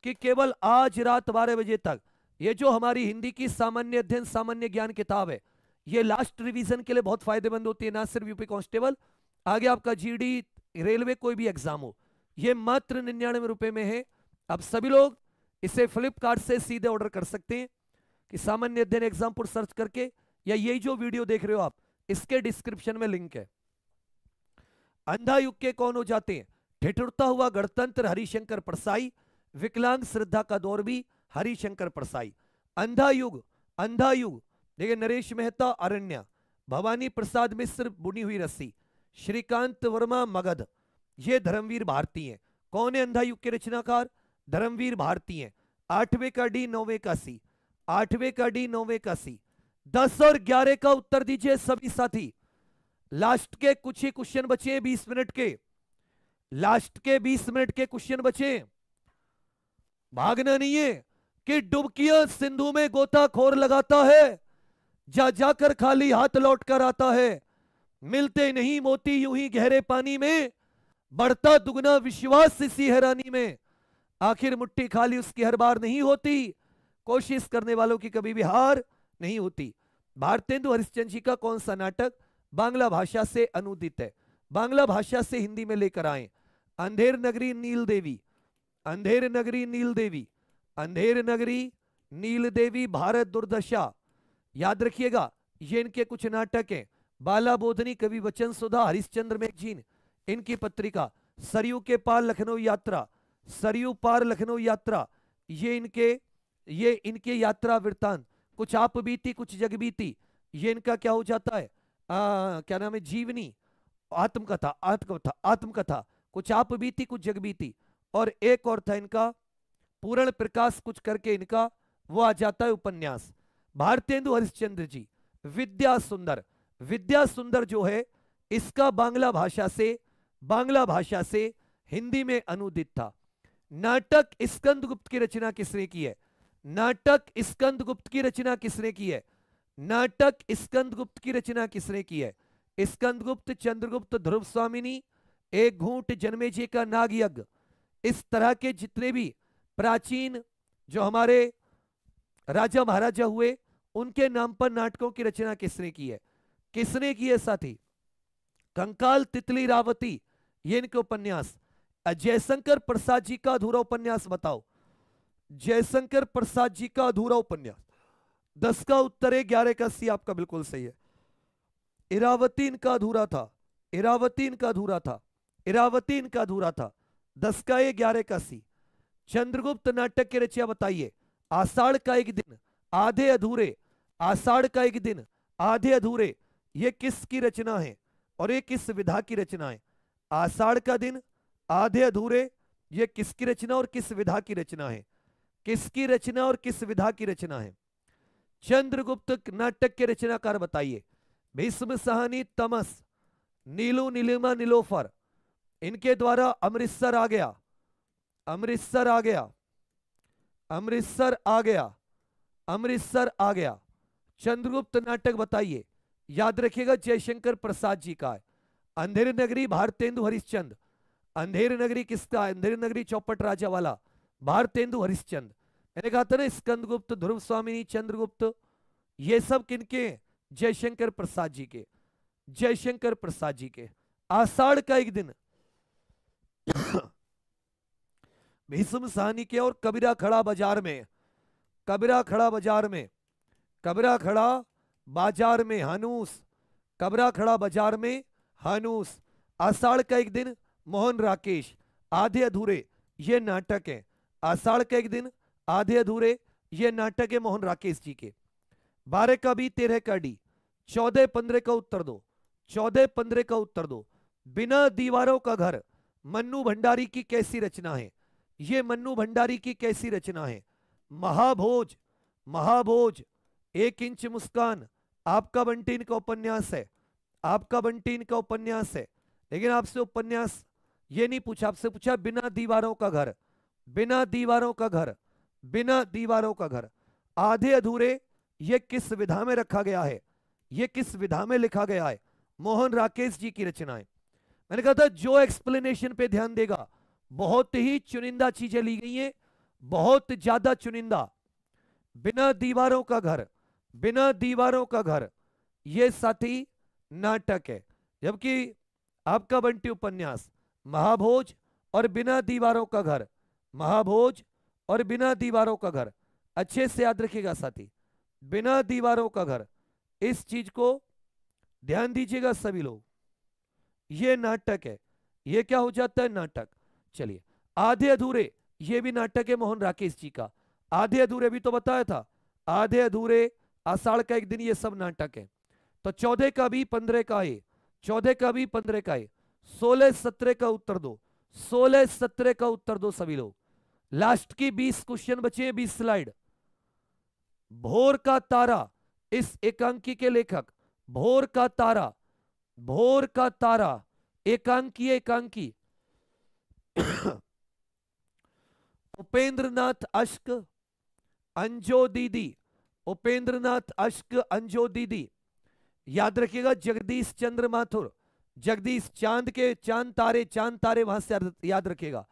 कि केवल आज रात बारह बजे तक ये जो हमारी हिंदी की सामान्य अध्ययन सामान्य ज्ञान किताब है ये लास्ट रिवीजन के लिए बहुत फायदेमंद होती है ना सिर्फ यूपी कांस्टेबल आगे आपका जीडी रेलवे कोई भी एग्जाम हो ये मात्र निन्यानवे रुपए में है अब सभी लोग इसे फ्लिपकार्ट से सीधे ऑर्डर कर सकते हैं कि सामान्य अध्ययन एग्जाम पर सर्च करके या यही जो वीडियो देख रहे हो आप इसके डिस्क्रिप्शन में लिंक है अंधा युग के कौन हो जाते हैं ठिठुरता हुआ गणतंत्र हरिशंकर परसाई विकलांग श्रद्धा का दौर भी हरिशंकर परसाई अंधा युग अंधा युग देखिए नरेश मेहता अरण्य भवानी प्रसाद मिश्र बुनी हुई रस्सी श्रीकांत वर्मा मगध ये धर्मवीर भारतीय कौन है अंधा युग के रचनाकार धर्मवीर भारतीय आठवें का डी नौवे का सी आठवें का डी नौवे का सी दस और ग्यारह का उत्तर दीजिए सभी साथी लास्ट के कुछ ही क्वेश्चन बचे बीस मिनट के लास्ट के बीस मिनट के क्वेश्चन बचे भागना नहीं है कि डुबकिया सिंधु में गोताखोर लगाता है जा जाकर खाली हाथ लौट कर आता है मिलते नहीं मोती यूं ही गहरे पानी में बढ़ता दुगना विश्वास इसी हैरानी में आखिर मुट्ठी खाली उसकी हर बार नहीं होती कोशिश करने वालों की कभी भी हार नहीं होती भारतेंदु तो हरिश्चंद जी का कौन सा नाटक बांग्ला भाषा से अनुदित है बांग्ला भाषा से हिंदी में लेकर आए अंधेर नगरी नील देवी अंधेर नगरी नील देवी अंधेर नगरी नील देवी भारत दुर्दशा याद रखिएगा ये इनके कुछ नाटक हैं बाला बोधनी कवि वचन सुधा हरिश्चंद्र जीन इनकी पत्रिका सरयू के पार लखनऊ यात्रा सरयू पार लखनऊ यात्रा ये इनके ये इनके यात्रा वृत्तांत कुछ आप बीती कुछ जग बीती ये इनका क्या हो जाता है आ, क्या नाम है जीवनी आत्मकथा आत्मकथा आत्मकथा कुछ आप बीती कुछ जग बीती और एक और था इनका पूर्ण प्रकाश कुछ करके इनका वो आ जाता है उपन्यास भारतेंदु हरिश्चंद्र जी विद्या सुंदर विद्या सुंदर जो है इसका बांग्ला भाषा से बांग्ला भाषा से हिंदी में अनुदित था नाटक स्कंद गुप्त की रचना किसने की है नाटक स्कंद गुप्त की रचना किसने की है नाटक स्कंद गुप्त की रचना किसने की है स्कंद गुप्त चंद्रगुप्त ध्रुव स्वामिनी एक घूट जन्मे जी का नाग यज्ञ इस तरह के जितने भी प्राचीन जो हमारे राजा महाराजा हुए उनके नाम पर नाटकों की रचना किसने की है किसने की है साथी कंकाल तितली रावती ये इनके उपन्यास शंकर प्रसाद जी का अधूरा उपन्यास बताओ जयशंकर प्रसाद जी का अधूरा उपन्यास दस का उत्तर है ग्यारह का सी आपका बिल्कुल सही है इरावती इनका अधूरा था इरावती इनका अधूरा था इरावती इनका अधूरा था दस का ए ग्यारह का सी चंद्रगुप्त नाटक की रचिया बताइए आषाढ़ का एक दिन आधे अधूरे आषाढ़ का एक दिन आधे अधूरे ये किस की रचना है और ये किस विधा की रचना है आषाढ़ का दिन आधे अधूरे ये किसकी रचना और किस विधा की रचना है किसकी रचना और किस विधा की रचना है चंद्रगुप्त नाटक के रचनाकार बताइए भीष्म सहनी तमस नीलू नीलिमा नीलोफर इनके द्वारा अमृतसर आ गया अमृतसर आ गया अमृतसर आ गया अमृतसर आ गया चंद्रगुप्त नाटक बताइए याद रखिएगा जयशंकर प्रसाद जी का है अंधेर नगरी भारतेंदु हरिश्चंद अंधेर नगरी किसका अंधेर नगरी चौपट राजा वाला भारतेंदु हरिश्चंद मैंने कहा था तो ना गुप्त ध्रुव स्वामी चंद्रगुप्त ये सब किनके जयशंकर प्रसाद जी के जयशंकर प्रसाद जी के आषाढ़ का एक दिन भीष्म सहनी के और कबीरा खड़ा बाजार में कबीरा खड़ा बाजार में कबीरा खड़ा बाजार में हानूस कबरा खड़ा बाजार में हानूस आषाढ़ का एक दिन मोहन राकेश आधे अधूरे ये नाटक है आषाढ़ के एक दिन आधे अधूरे ये नाटक है मोहन राकेश जी के बारह का भी तेरह का डी चौदह पंद्रह का उत्तर दो चौदह पंद्रह का उत्तर दो बिना दीवारों का घर मन्नू भंडारी की कैसी रचना है ये मन्नू भंडारी की कैसी रचना है महाभोज महाभोज एक इंच मुस्कान आपका बंटीन का उपन्यास है आपका बंटीन का उपन्यास है लेकिन आपसे उपन्यास ये नहीं पूछा आपसे पूछा बिना दीवारों का घर बिना दीवारों का घर बिना दीवारों का घर आधे अधूरे ये किस विधा में रखा गया है ये किस विधा में लिखा गया है मोहन राकेश जी की रचनाएं मैंने कहा था जो एक्सप्लेनेशन पे ध्यान देगा बहुत ही चुनिंदा चीजें ली गई हैं बहुत ज्यादा चुनिंदा बिना दीवारों का घर बिना दीवारों का घर ये साथी नाटक है जबकि आपका बंटी उपन्यास महाभोज और बिना दीवारों का घर महाभोज और बिना दीवारों का घर अच्छे से याद रखिएगा साथी बिना दीवारों का घर इस चीज को ध्यान दीजिएगा सभी लोग ये नाटक है ये क्या हो जाता है नाटक चलिए आधे अधूरे ये भी नाटक है मोहन राकेश जी का आधे अधूरे भी तो बताया था आधे अधूरे आषाढ़ का एक दिन ये सब नाटक है तो चौदह का भी पंद्रह का है चौदह का भी पंद्रह का है सोलह सत्रह का उत्तर दो सोलह सत्रह का उत्तर दो सभी लोग लास्ट की बीस क्वेश्चन बचे बीस स्लाइड भोर का तारा इस एकांकी के लेखक भोर का तारा भोर का तारा एकांकी एकांकी उपेंद्रनाथ अश्क अंजो दीदी उपेंद्रनाथ अश्क अंजो दीदी याद रखिएगा जगदीश चंद्र माथुर जगदीश चांद के चांद तारे चांद तारे वहां से याद रखिएगा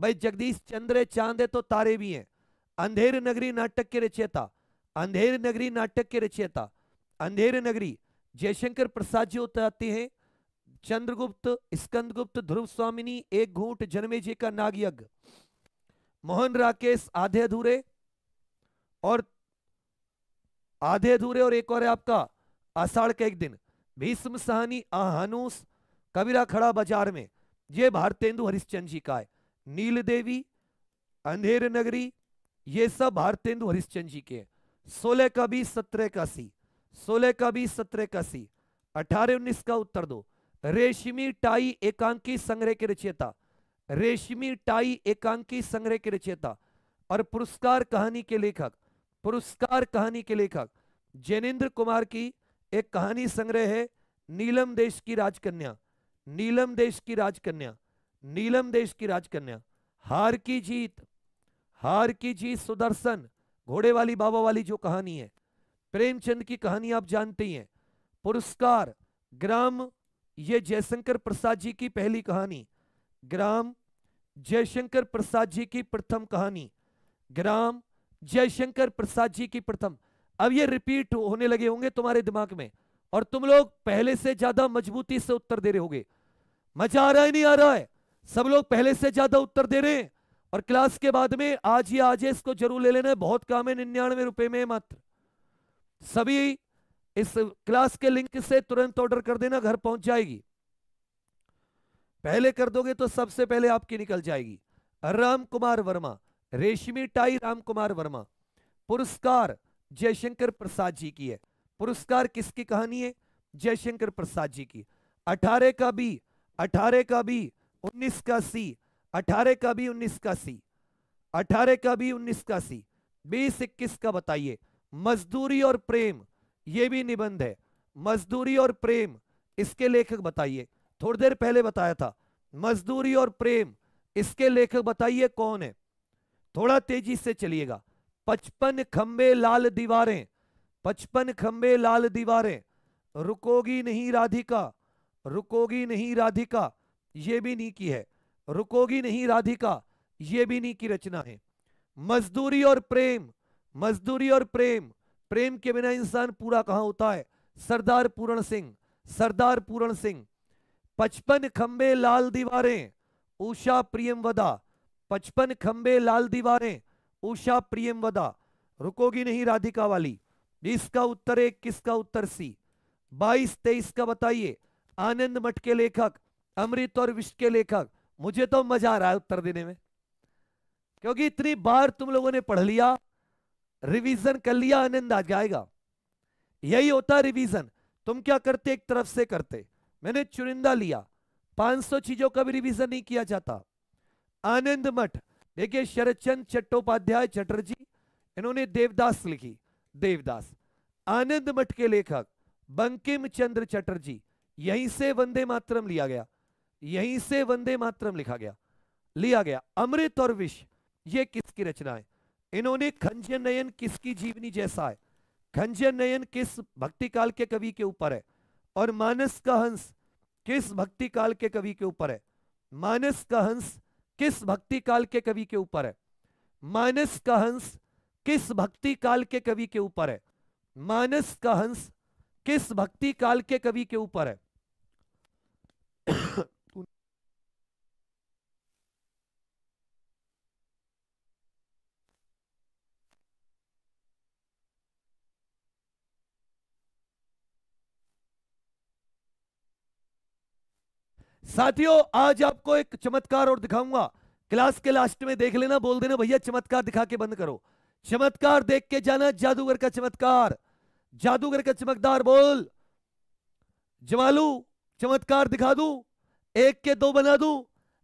भाई जगदीश चंद्र चांद है तो तारे भी हैं अंधेर नगरी नाटक के रचयिता अंधेर नगरी नाटक के रचयिता अंधेर नगरी जयशंकर प्रसाद जी उतारते हैं चंद्रगुप्त स्कंदगुप्त ध्रुव स्वामिनी एक घूट जन्मे जी का नागयज्ञ मोहन राकेश आधे अधूरे और आधे अधूरे और एक और है आपका आषाढ़ का एक दिन भीष्म सहानी कबीरा खड़ा बाजार में ये भारतेंदु हरिश्चंद जी का है नील देवी अंधेर नगरी ये सब भारतेंदु हरिश्चंद जी के सोलह का बीस सत्रह का सी सोलह का बीस सत्रह का सी अठारह उन्नीस का उत्तर दो रेशमी टाई एकांकी संग्रह के रचयिता रेशमी टाई एकांकी संग्रह के रचयिता और पुरस्कार कहानी के लेखक पुरस्कार कहानी के लेखक जैनेन्द्र कुमार की एक कहानी संग्रह है नीलम देश की राजकन्या नीलम देश की राजकन्या नीलम देश की राजकन्या हार की जीत हार की जीत सुदर्शन घोड़े वाली बाबा वाली जो कहानी है प्रेमचंद की कहानी आप जानते ही हैं पुरस्कार ग्राम ये जयशंकर प्रसाद जी की पहली कहानी ग्राम जयशंकर प्रसाद जी की प्रथम कहानी ग्राम जयशंकर प्रसाद जी की प्रथम अब ये रिपीट होने लगे होंगे तुम्हारे दिमाग में और तुम लोग पहले से ज्यादा मजबूती से उत्तर दे रहे होगे मजा आ रहा है नहीं आ रहा है सब लोग पहले से ज्यादा उत्तर दे रहे हैं और क्लास के बाद में आज ही आज है इसको जरूर ले लेना बहुत काम है निन्यानवे रुपए में मात्र सभी इस क्लास के लिंक से तुरंत ऑर्डर कर देना घर पहुंच जाएगी पहले कर दोगे तो सबसे पहले आपकी निकल जाएगी राम कुमार वर्मा रेशमी टाई राम कुमार वर्मा पुरस्कार जयशंकर प्रसाद जी की है पुरस्कार किसकी कहानी है जयशंकर प्रसाद जी की अठारह का भी अठारह का भी उन्नीस का सी अठारह का भी उन्नीस का सी अठारह का भी उन्नीस का सी बीस इक्कीस का बताइए मजदूरी और प्रेम ये भी निबंध है मजदूरी और प्रेम इसके लेखक बताइए थोड़ी देर पहले बताया था मजदूरी और प्रेम इसके लेखक बताइए कौन है थोड़ा तेजी से चलिएगा पचपन खंबे लाल दीवारें पचपन खंबे लाल दीवारें रुकोगी नहीं राधिका रुकोगी नहीं राधिका ये भी नहीं की है रुकोगी नहीं राधिका ये भी नहीं की रचना है मजदूरी और प्रेम मजदूरी और प्रेम प्रेम के बिना इंसान पूरा कहाँ होता है सरदार पूरण सिंह सरदार पूरण सिंह पचपन खंबे लाल दीवारें उषा प्रियम वदा पचपन खंबे लाल दीवारें उषा प्रियम वदा रुकोगी नहीं राधिका वाली इसका उत्तर एक किसका उत्तर सी बाईस तेईस का बताइए आनंद मठ के लेखक अमृत और विश्व के लेखक मुझे तो मजा आ रहा है उत्तर देने में क्योंकि इतनी बार तुम लोगों ने पढ़ लिया रिवीजन कर लिया आनंद आ जाएगा यही होता है रिवीजन तुम क्या करते एक तरफ से करते मैंने चुनिंदा लिया 500 चीजों का भी रिवीजन नहीं किया जाता आनंद मठ देखिए शरदचंद चट्टोपाध्याय चटर्जी इन्होंने देवदास लिखी देवदास आनंद मठ के लेखक बंकिम चंद्र चटर्जी यहीं से वंदे मातरम लिया गया यहीं से वंदे मातरम लिखा गया लिया गया अमृत और विष ये किसकी रचना है इन्होंने खंजन नयन किसकी जीवनी जैसा है खंजन नयन किस भक्ति काल के कवि के ऊपर है और मानस का हंस किस भक्ति काल के कवि के ऊपर है मानस का हंस किस भक्ति काल के कवि के ऊपर है मानस का हंस किस भक्ति काल के कवि के ऊपर है मानस का हंस किस भक्ति काल के कवि के ऊपर है साथियों आज आपको एक चमत्कार और दिखाऊंगा क्लास के लास्ट में देख लेना बोल देना भैया चमत्कार दिखा के बंद करो चमत्कार देख के जाना जादूगर का चमत्कार जादूगर का चमकदार बोल जमालू चमत्कार दिखा दू एक के दो बना दू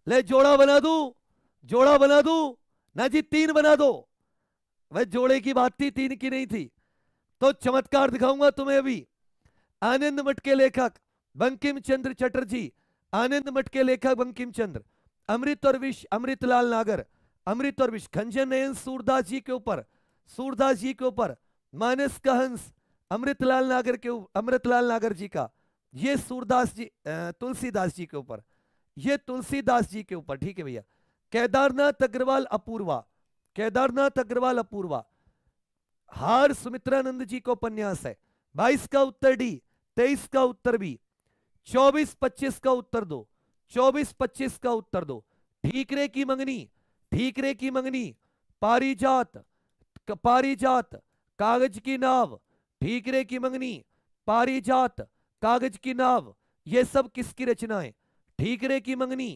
ले जोड़ा बना दू जोड़ा बना दू ना जी तीन बना दो वह जोड़े की बात थी तीन की नहीं थी तो चमत्कार दिखाऊंगा तुम्हें अभी आनंद मठ के लेखक बंकिम चंद्र चटर्जी आनंद मठ के लेखक बंकिम चंद्र अमृत और विष अमृतलाल नागर अमृत और विश्व खंजन नयन सूरदास जी के ऊपर सूरदास जी के ऊपर मानस का हंस अमृतलाल नागर के अमृतलाल नागर जी का ये सूरदास जी तुलसीदास जी के ऊपर ये तुलसीदास जी के ऊपर ठीक है भैया केदारनाथ अग्रवाल अपूर्वा केदारनाथ अग्रवाल अपूर्वा हार सुमित्रानंद जी को उपन्यास है बाईस का उत्तर डी तेईस का उत्तर बी चौबीस पच्चीस का उत्तर दो चौबीस पच्चीस का उत्तर दो ठीकरे की मंगनी ठीकरे की मंगनी पारिजात पारिजात कागज की नाव ठीकरे की मंगनी पारिजात कागज की नाव ये सब किसकी रचना है ठीकरे की मंगनी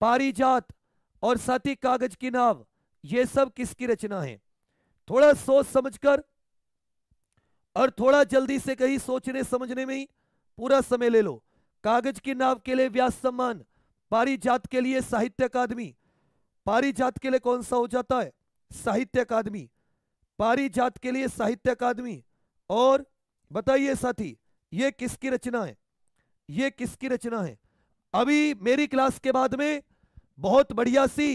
पारिजात और साथ ही कागज की नाव ये सब किसकी रचना है थोड़ा सोच समझकर और थोड़ा जल्दी से कहीं सोचने समझने में ही पूरा समय ले लो कागज की नाव के लिए व्यास सम्मान पारिजात के लिए साहित्य अकादमी पारिजात के लिए कौन सा हो जाता है साहित्य अकादमी पारिजात के लिए साहित्य अकादमी और बताइए साथी ये किसकी रचना है ये किसकी रचना है अभी मेरी क्लास के बाद में बहुत बढ़िया सी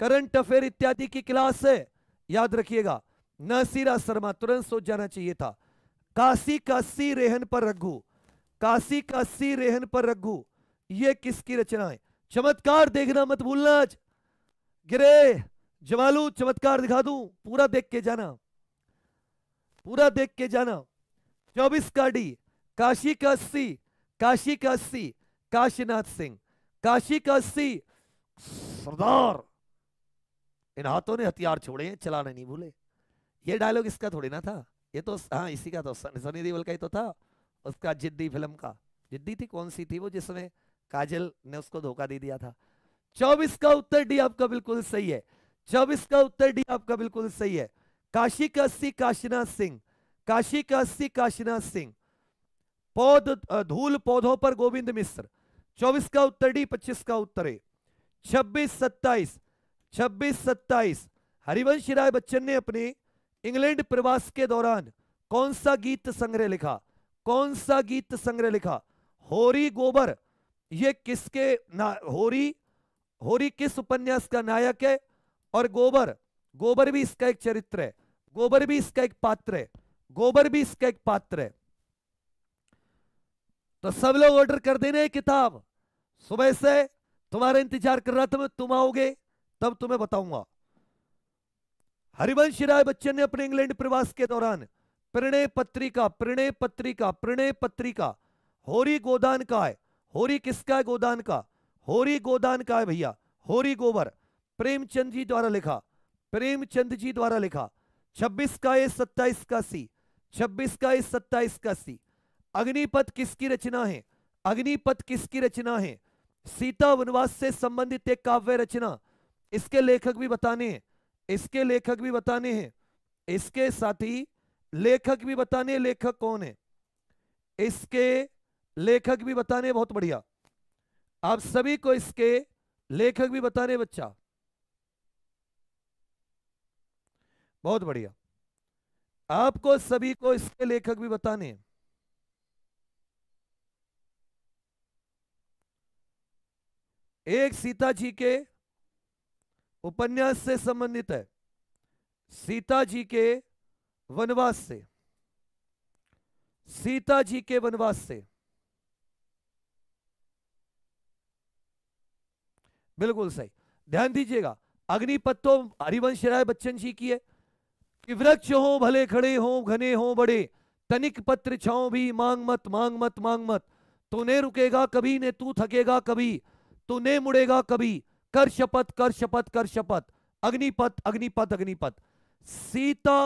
करंट अफेयर इत्यादि की क्लास है याद रखिएगा नसीरा शर्मा तुरंत सोच जाना चाहिए था काशी काशी रेहन पर रघु काशी काशी रेहन पर रघु ये किसकी रचना है चमत्कार देखना मत भूलना आज गिरे जवालू चमत्कार दिखा दू पूरा देख के जाना पूरा देख के जाना चौबीस काडी काशी का अस्सी काशी का अस्सी काशीनाथ सिंह काशी का अस्सी सरदार इन हाथों ने हथियार छोड़े हैं चलाने नहीं भूले ये डायलॉग इसका थोड़ी ना था ये तो हाँ इसी का तो सनी देवल का ही तो था उसका जिद्दी फिल्म का जिद्दी थी कौन सी थी वो जिसमें काजल ने उसको धोखा दे दिया था चौबीस का उत्तर डी आपका बिल्कुल सही है चौबीस का उत्तर डी आपका बिल्कुल सही है काशी का अस्सी काशीनाथ सिंह काशी का अस्सी काशीनाथ सिंह पौध धूल पौधों पर गोविंद मिश्र चौबीस का उत्तर डी पच्चीस का उत्तर है छब्बीस सत्ताईस छब्बीस सत्ताईस हरिवंश राय बच्चन ने अपने इंग्लैंड प्रवास के दौरान कौन सा गीत संग्रह लिखा कौन सा गीत संग्रह लिखा होरी गोबर ये किसके ना होरी होरी किस उपन्यास का नायक है और गोबर गोबर भी इसका एक चरित्र है गोबर भी इसका एक पात्र है गोबर भी इसका एक पात्र है तो सब लोग ऑर्डर कर देना है किताब सुबह से तुम्हारा इंतजार कर रहा था मैं तुम आओगे तब तुम्हें बताऊंगा हरिवंश राय बच्चन ने अपने इंग्लैंड प्रवास के दौरान प्रणय पत्रिका प्रणय पत्रिका प्रणय पत्रिका होरी गोदान का है होरी किसका है गोदान का होरी गोदान का है भैया होरी गोबर प्रेमचंद जी द्वारा लिखा प्रेमचंद जी द्वारा लिखा छब्बीस का ए सत्ताईस का सी छब्बीस का ए सत्ताईस का सी अग्निपथ किसकी रचना है अग्निपथ किसकी रचना है सीता वनवास से संबंधित एक काव्य रचना इसके लेखक भी बताने हैं इसके लेखक भी बताने हैं इसके साथ ही लेखक भी बताने लेखक कौन है इसके लेखक भी बताने बहुत बढ़िया आप सभी को इसके लेखक भी बताने बच्चा बहुत बढ़िया आपको सभी को इसके लेखक भी बताने एक सीता जी के उपन्यास से संबंधित है सीता जी के वनवास से सीता जी के वनवास से बिल्कुल सही ध्यान दीजिएगा अग्निपथ तो हरिवंश राय बच्चन जी की है कि वृक्ष हो भले खड़े हो घने हो बड़े तनिक पत्र छाओ भी मांग मत मांग मत मांग मत तू ने रुकेगा कभी ने तू थकेगा कभी तू ने मुड़ेगा कभी कर शपथ कर शपथ कर शपथ अग्निपथ अग्निपथ अग्निपथ सीता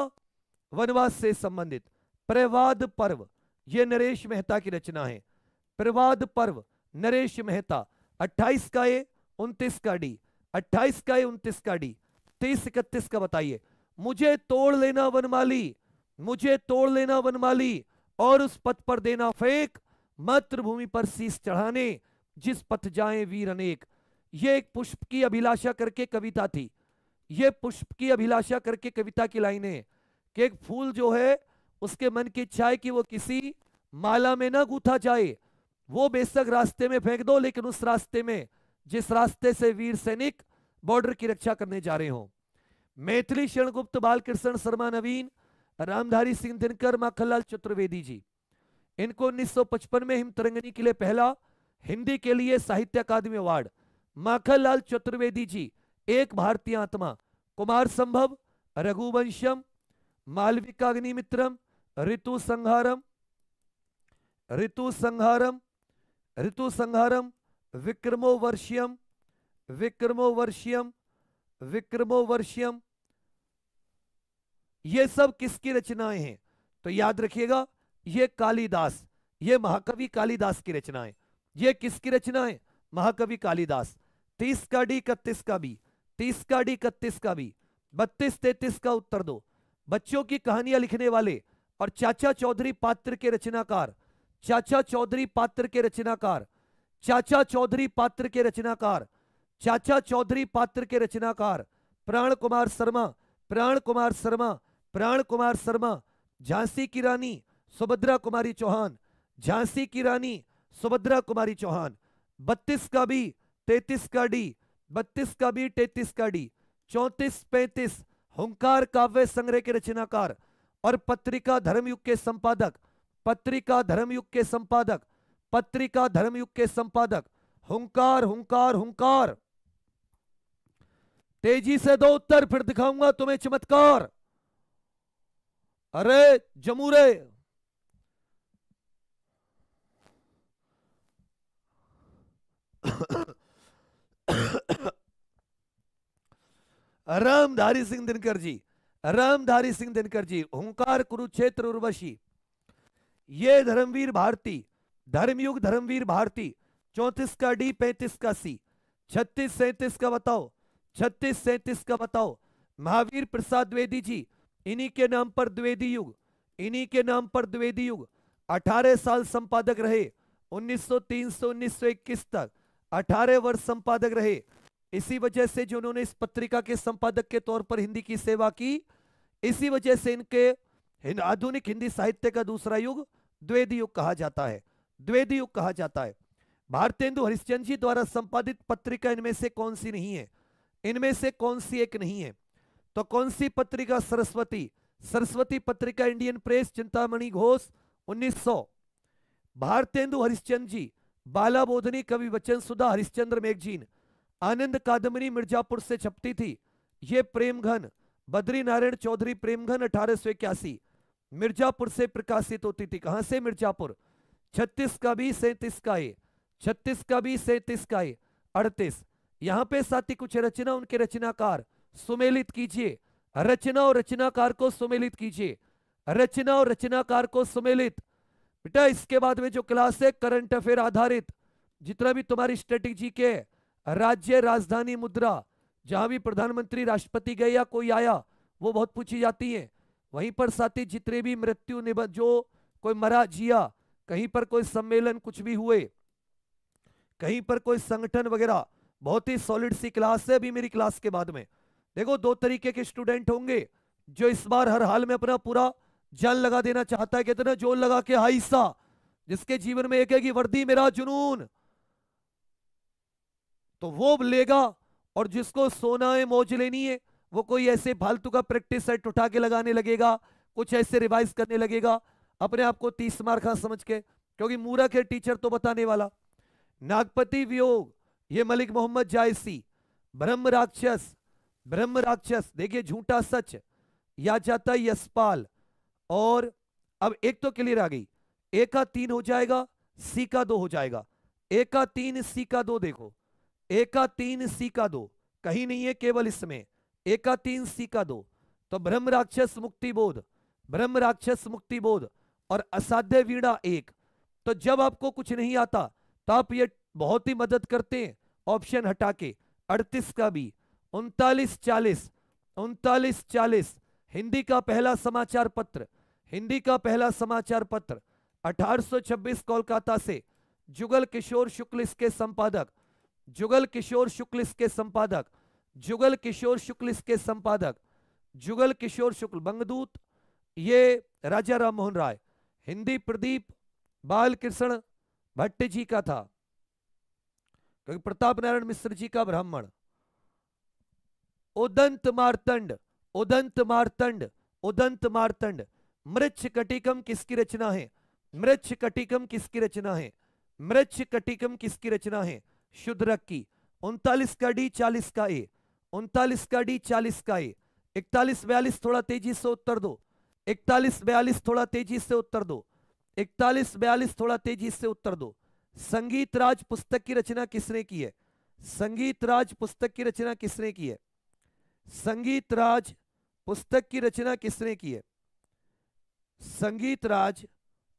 वनवास से संबंधित प्रवाद पर्व यह नरेश मेहता की रचना है प्रवाद पर्व नरेश मेहता 28 का ए 29 का डी 28 का ए 29 का डी तेईस इकतीस का बताइए मुझे तोड़ लेना वनमाली मुझे तोड़ लेना वनमाली और उस पथ पर देना फेंक मातृभूमि पर शीस चढ़ाने जिस पथ जाए वीर अनेक ये एक पुष्प की अभिलाषा करके कविता थी ये पुष्प की अभिलाषा करके कविता की लाइनें कि एक फूल जो है उसके मन की इच्छा है कि वो किसी माला में ना गूथा जाए वो बेशक रास्ते में फेंक दो लेकिन उस रास्ते में जिस रास्ते से वीर सैनिक बॉर्डर की रक्षा करने जा रहे हो मैथिली शरणगुप्त बालकृष्ण शर्मा नवीन रामधारी सिंह दिनकर माखनलाल चतुर्वेदी जी इनको 1955 में हिम तरंगनी के लिए पहला हिंदी के लिए साहित्य अकादमी अवार्ड माखनलाल चतुर्वेदी जी एक भारतीय आत्मा कुमार संभव रघुवंशम मालविकाग्नि मित्रम ऋतु संहारम ऋतु संहारम ऋतु संहारम विक्रमो वर्षियम विक्रमो वर्षियम विक्रमो वर्षियम ये सब किसकी रचनाएं हैं तो याद रखिएगा ये कालिदास ये महाकवि कालिदास की रचनाएं ये किसकी रचनाएं महाकवि कालिदास तीस का डी इकतीस का बी तीस का डी इकतीस का बी बत्तीस तैतीस का उत्तर दो बच्चों की कहानियां लिखने वाले और चाचा चौधरी पात्र के रचनाकार चाचा चौधरी पात्र के रचनाकार चाचा चौधरी पात्र के रचनाकार चाचा चौधरी पात्र के रचनाकार प्राण कुमार शर्मा प्राण कुमार शर्मा प्राण कुमार शर्मा झांसी की रानी सुभद्रा कुमारी चौहान झांसी की रानी सुभद्रा कुमारी चौहान बत्तीस का भी तैतीस का डी बत्तीस का भी तैतीस का डी चौंतीस पैंतीस हुंकार काव्य संग्रह के रचनाकार और पत्रिका धर्मयुग के संपादक पत्रिका धर्मयुग के संपादक पत्रिका धर्मयुग के संपादक हुंकार हुंकार हुंकार तेजी से दो उत्तर फिर दिखाऊंगा तुम्हें चमत्कार अरे जमूरे रामधारी सिंह दिनकर जी रामधारी सिंह दिनकर जी हुंकार कुरुक्षेत्र उर्वशी ये धर्मवीर भारती धर्मयुग धर्मवीर भारती चौंतीस का डी पैंतीस का सी छत्तीस सैंतीस का बताओ छत्तीस सैंतीस का बताओ महावीर प्रसाद द्वेदी जी इन्हीं के नाम पर द्वेदी युग इन्हीं के नाम पर द्वेदी युग अठारह साल संपादक रहे 1903 से 1921 तक 18 वर्ष संपादक रहे इसी वजह से जो उन्होंने इस पत्रिका के संपादक के तौर पर हिंदी की सेवा की इसी वजह से इनके आधुनिक हिंदी साहित्य का दूसरा युग द्वेद युग कहा जाता है द्वेद युग कहा जाता है भारतेंदु हरिश्चंद जी द्वारा संपादित पत्रिका इनमें से कौन सी नहीं है इनमें से कौन सी एक नहीं है तो कौन सी पत्रिका सरस्वती सरस्वती पत्रिका इंडियन प्रेस चिंतामणि घोष 1900 भारतेंदु हरिश्चंद जी बाला बोधनी कवि वचन सुधा हरिश्चंद्र मेघजीन आनंद कादमरी मिर्जापुर से छपती थी ये प्रेमघन बद्री नारायण चौधरी प्रेमघन अठारह मिर्जापुर से प्रकाशित होती थी कहां से मिर्जापुर छत्तीस का भी सैतीस का है छत्तीस का भी सैतीस का है अड़तीस यहां पे साथी कुछ रचना उनके रचनाकार सुमेलित कीजिए रचना और रचनाकार को सुमेलित कीजिए रचना और रचनाकार को सुमेलित बेटा इसके बाद में जो क्लास है करंट अफेयर आधारित जितना भी तुम्हारी स्ट्रेटेजी के है राज्य राजधानी मुद्रा जहां भी प्रधानमंत्री राष्ट्रपति गए या कोई आया वो बहुत पूछी जाती है वहीं पर साथी जितने भी मृत्यु निबंध जो कोई मरा जिया कहीं पर कोई सम्मेलन कुछ भी हुए कहीं पर कोई संगठन वगैरह बहुत ही सॉलिड सी क्लास है अभी मेरी क्लास के बाद में देखो दो तरीके के स्टूडेंट होंगे जो इस बार हर हाल में अपना पूरा जान लगा देना चाहता है कहते ना जोर लगा के हाइसा जिसके जीवन में एक है कि वर्दी मेरा जुनून तो वो लेगा और जिसको सोना है मोज लेनी है वो कोई ऐसे फालतू का प्रैक्टिस सेट उठा के लगाने लगेगा कुछ ऐसे रिवाइज करने लगेगा अपने आप को तीस मार्खा समझ के क्योंकि मूरा के टीचर तो बताने वाला नागपति वियोग ये मलिक मोहम्मद जायसी ब्रह्म राक्षस ब्रह्म राक्षस देखिए झूठा सच या जाता यशपाल और अब एक तो क्लियर आ गई एक का तीन हो जाएगा सी का दो हो जाएगा एक का तीन सी का दो देखो एका तीन सी का दो कहीं नहीं है केवल इसमें एका तीन सी का दो तो ब्रह्म राक्षस मुक्ति बोध ब्रह्म राक्षस मुक्ति बोध और असाध्य वीणा एक तो जब आपको कुछ नहीं आता तो आप ये बहुत ही मदद करते हैं ऑप्शन हटा के अड़तीस का भी उनतालीस चालीस उनतालीस चालीस हिंदी का पहला समाचार पत्र हिंदी का पहला समाचार पत्र 1826 कोलकाता से जुगल किशोर शुक्ल इसके संपादक जुगल किशोर शुक्ल इसके संपादक जुगल किशोर शुक्ल इसके संपादक जुगल किशोर शुक्ल बंगदूत ये राजा राम मोहन राय हिंदी प्रदीप बाल कृष्ण भट्ट जी का था क्योंकि प्रताप नारायण मिश्र जी का ब्राह्मण उदंत मारतंड उदंत मारतंड उदंत मारतंड मृक्ष कटिकम किसकी रचना है मृक्ष कटिकम किसकी रचना है मृक्ष कटिकम किसकी रचना है शुद्रक की उनतालीस का डी चालीस का ए उनतालीस का डी चालीस का ए इकतालीस बयालीस थोड़ा तेजी से उत्तर दो इकतालीस बयालीस थोड़ा तेजी से उत्तर दो इकतालीस बयालीस थोड़ा तेजी से उत्तर दो संगीत राज पुस्तक की रचना किसने की है संगीत राज पुस्तक की रचना किसने की है संगीत राज पुस्तक की रचना किसने की है संगीत राज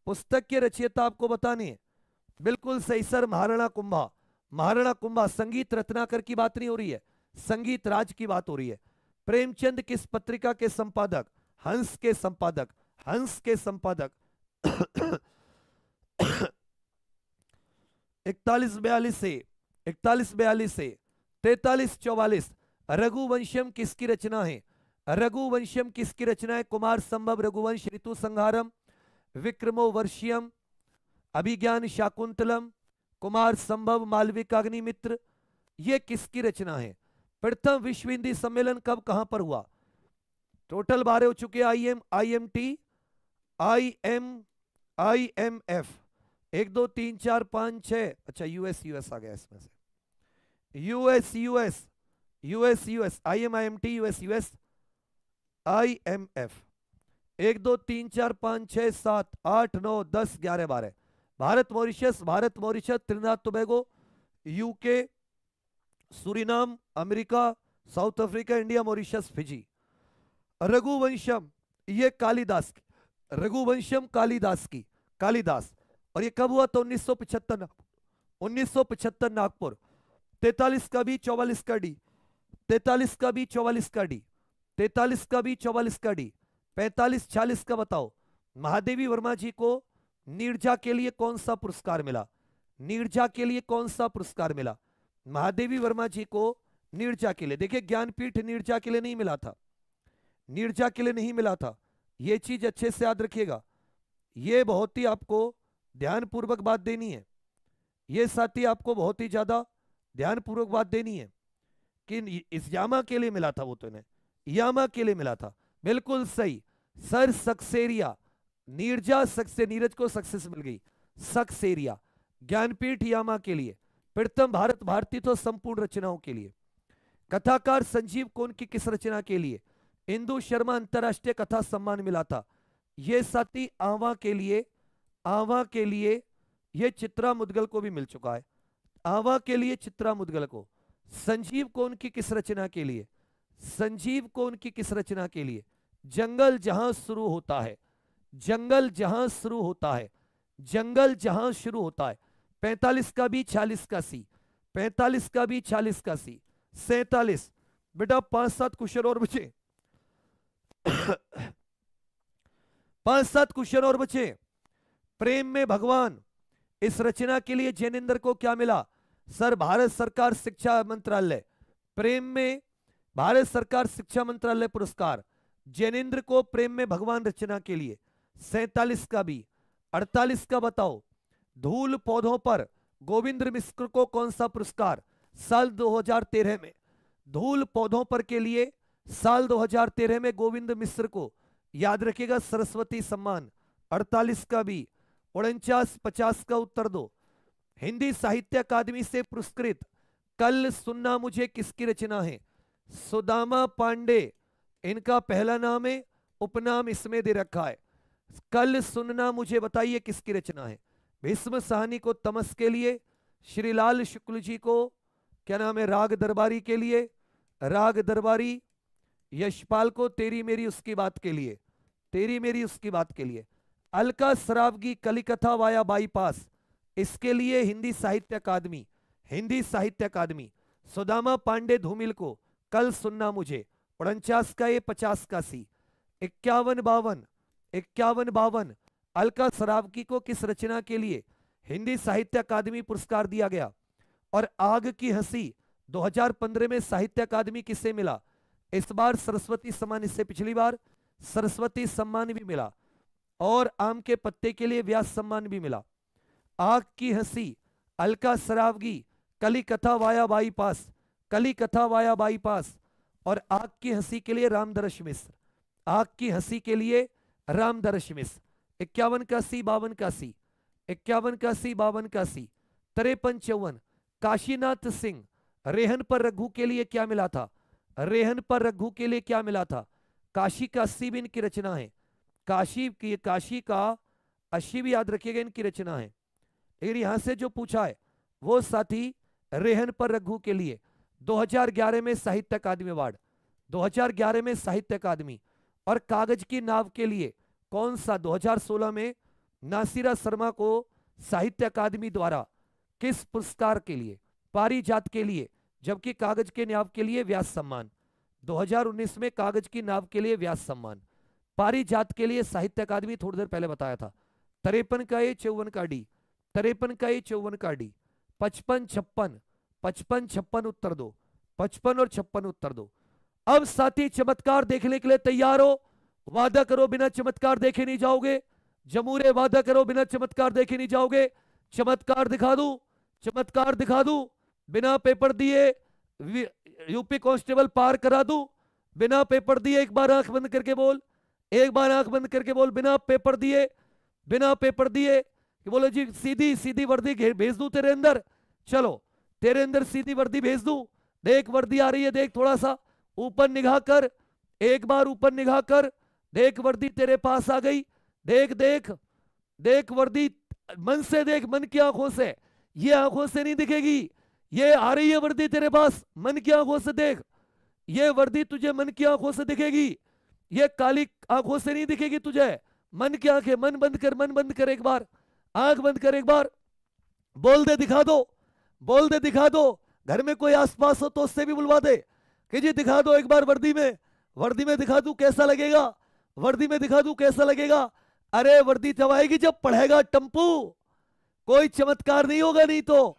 पुस्तक के रचयिता आपको बतानी है बिल्कुल सही सर महाराणा कुंभा महाराणा कुंभा संगीत रत्नाकर की बात नहीं हो रही है संगीत राज की बात हो रही है प्रेमचंद किस पत्रिका के संपादक हंस के संपादक हंस के संपादक इकतालीस बयालीस से इकतालीस बयालीस से तैतालीस चौवालीस रघुवंशम किसकी रचना है रघुवंशम किसकी रचना है कुमार संभव रघुवंश ऋतु संहारम विक्रमो वर्षियम अभिज्ञान शाकुंतलम कुमार संभव मालविक मित्र ये किसकी रचना है प्रथम विश्व हिंदी सम्मेलन कब कहां पर हुआ टोटल बारह हो चुके I M I M T I M I M F एक दो तीन चार पांच छ अच्छा यूएस यूएस आ गया इसमें से US US US US I M I M T US US I M F एक दो तीन चार पांच छह सात आठ नौ दस ग्यारह बारह Bharat Mauritius Bharat Mauritius Trinidad Tobago UK Suriname America South Africa India Mauritius Fiji Raghuvansham ये कालिदास की रघुवंशम कालिदास की कालिदास और ये कब हुआ तो उन्नीस नागपुर नागपुर तैतालीस का भी चौवालीस का डी तैतालीस का भी चौवालीस का डी तैतालीस का भी चौवालीस का डी पैंतालीस छियालीस का बताओ महादेवी वर्मा जी को नीरजा के लिए कौन सा पुरस्कार मिला नीरजा के लिए कौन सा पुरस्कार मिला महादेवी वर्मा जी को नीरजा के लिए देखिए ज्ञानपीठ नीरजा के लिए नहीं मिला था नीरजा के लिए नहीं मिला था यह चीज अच्छे से याद रखिएगा यह बहुत ही आपको ध्यानपूर्वक बात देनी है ये साथी आपको बहुत ही ज्यादा ध्यानपूर्वक बात देनी है कि इस यामा के लिए मिला था वो तो यामा के लिए मिला था बिल्कुल सही सर सक्सेरिया नीरजा सक्से नीरज को सक्सेस मिल गई सक्स एरिया ज्ञानपीठ यामा के लिए प्रथम भारत भारती तो संपूर्ण रचनाओं के लिए कथाकार संजीव कौन की किस रचना के लिए इंदु शर्मा अंतरराष्ट्रीय कथा सम्मान मिला था ये साथी आवा के लिए आवा के लिए यह चित्रा मुदगल को भी मिल चुका है आवा के लिए चित्रा मुदगल को संजीव कौन की किस रचना के लिए संजीव कौन की किस रचना के लिए जंगल जहां शुरू होता है जंगल जहां शुरू होता है जंगल जहां शुरू होता है पैंतालीस का भी चालीस का सी पैंतालीस का भी चालीस का सी सैतालीस बेटा पांच सात क्वेश्चन और बचे पांच सात क्वेश्चन और बचे प्रेम में भगवान इस रचना के लिए जैनेन्द्र को क्या मिला सर भारत सरकार शिक्षा मंत्रालय प्रेम में भारत सरकार शिक्षा मंत्रालय पुरस्कार जैनेन्द्र को प्रेम में भगवान रचना के लिए सैतालीस का भी अड़तालीस का बताओ धूल पौधों पर गोविंद मिश्र को कौन सा पुरस्कार साल 2013 में धूल पौधों पर के लिए साल 2013 में गोविंद मिश्र को याद रखिएगा सरस्वती सम्मान 48 का भी उनचास पचास का उत्तर दो हिंदी साहित्य अकादमी से पुरस्कृत कल सुनना मुझे किसकी रचना है सुदामा पांडे इनका पहला नाम है उपनाम इसमें दे रखा है कल सुनना मुझे बताइए किसकी रचना है भीष्म साहनी को तमस के लिए श्रीलाल शुक्ल जी को क्या नाम है राग दरबारी के लिए राग दरबारी यशपाल को तेरी मेरी उसकी बात के लिए तेरी मेरी उसकी बात के लिए अलका सरावगी कलिकथा वाया बाईपास इसके लिए हिंदी साहित्य अकादमी हिंदी साहित्य अकादमी सुदामा पांडे धूमिल को कल सुनना मुझे उनचास का ये पचास का सी इक्यावन बावन इक्यावन बावन अलका सरावकी को किस रचना के लिए हिंदी साहित्य अकादमी पुरस्कार दिया गया और आग की हंसी 2015 में साहित्य अकादमी किसे मिला इस बार सरस्वती सम्मान इससे पिछली बार सरस्वती सम्मान भी मिला और आम के पत्ते के लिए व्यास सम्मान भी मिला आग की हंसी अलका सरावगी कली कथा वाया बाईपास कली कथा वाया बाईपास और आग की हंसी के लिए रामदर्श मिश्र आग की हंसी के लिए रामदर्श मिस इक्यावन का सी बावन का सी इक्यावन का सी बावन का सी त्रेपन चौवन काशीनाथ सिंह रेहन पर रघु के लिए क्या मिला था रेहन पर रघु के लिए क्या मिला था काशी का अस्सी भी इनकी रचना है काशी की काशी का अस्सी भी याद रखिएगा इनकी रचना है लेकिन यहां से जो पूछा है वो साथी रेहन पर रघु के लिए 2011 में साहित्य अकादमी अवार्ड 2011 में साहित्य अकादमी और कागज की नाव के लिए कौन सा 2016 में नासिरा शर्मा को साहित्य अकादमी द्वारा किस पुरस्कार के लिए पारिजात के लिए जबकि कागज के नाव के लिए व्यास सम्मान 2019 में कागज की नाव के लिए व्यास सम्मान पारिजात के लिए साहित्य अकादमी थोड़ी देर पहले बताया था तरेपन का ए चौवन का डी तरेपन का ए चौवन का डी पचपन छप्पन पचपन छप्पन उत्तर दो पचपन और छप्पन उत्तर दो अब साथी चमत्कार देखने के लिए तैयार हो वादा करो बिना चमत्कार देखे नहीं जाओगे जमूरे वादा करो बिना चमत्कार देखे नहीं जाओगे चमत्कार दिखा दू चमत्कार दिखा दू बिना पेपर दिए यूपी कांस्टेबल पार करा दू बिना पेपर दिए एक बार आंख बंद करके बोल एक बार आंख बंद करके बोल बिना पेपर दिए बिना पेपर दिए बोलो जी सीधी सीधी वर्दी भेज दू तेरे अंदर चलो तेरे अंदर सीधी वर्दी भेज दू देख वर्दी आ रही है देख थोड़ा सा ऊपर निगाह कर एक बार ऊपर निगाह कर देख वर्दी तेरे पास आ गई देख देख देख वर्दी मन से देख मन की आंखों से ये आंखों से नहीं दिखेगी ये आ रही है वर्दी तेरे पास मन की आंखों से देख ये वर्दी तुझे मन की आंखों से दिखेगी ये काली आंखों से नहीं दिखेगी तुझे मन की आंखें मन बंद कर मन बंद कर एक बार आंख बंद कर एक बार बोल दे दिखा दो बोल दे दिखा दो घर में कोई आसपास हो तो उससे भी बुलवा दे कि जी दिखा दो एक बार वर्दी में वर्दी में दिखा दू कैसा लगेगा वर्दी में दिखा दू कैसा लगेगा अरे वर्दी जब आएगी जब पढ़ेगा टम्पू कोई चमत्कार नहीं होगा नहीं तो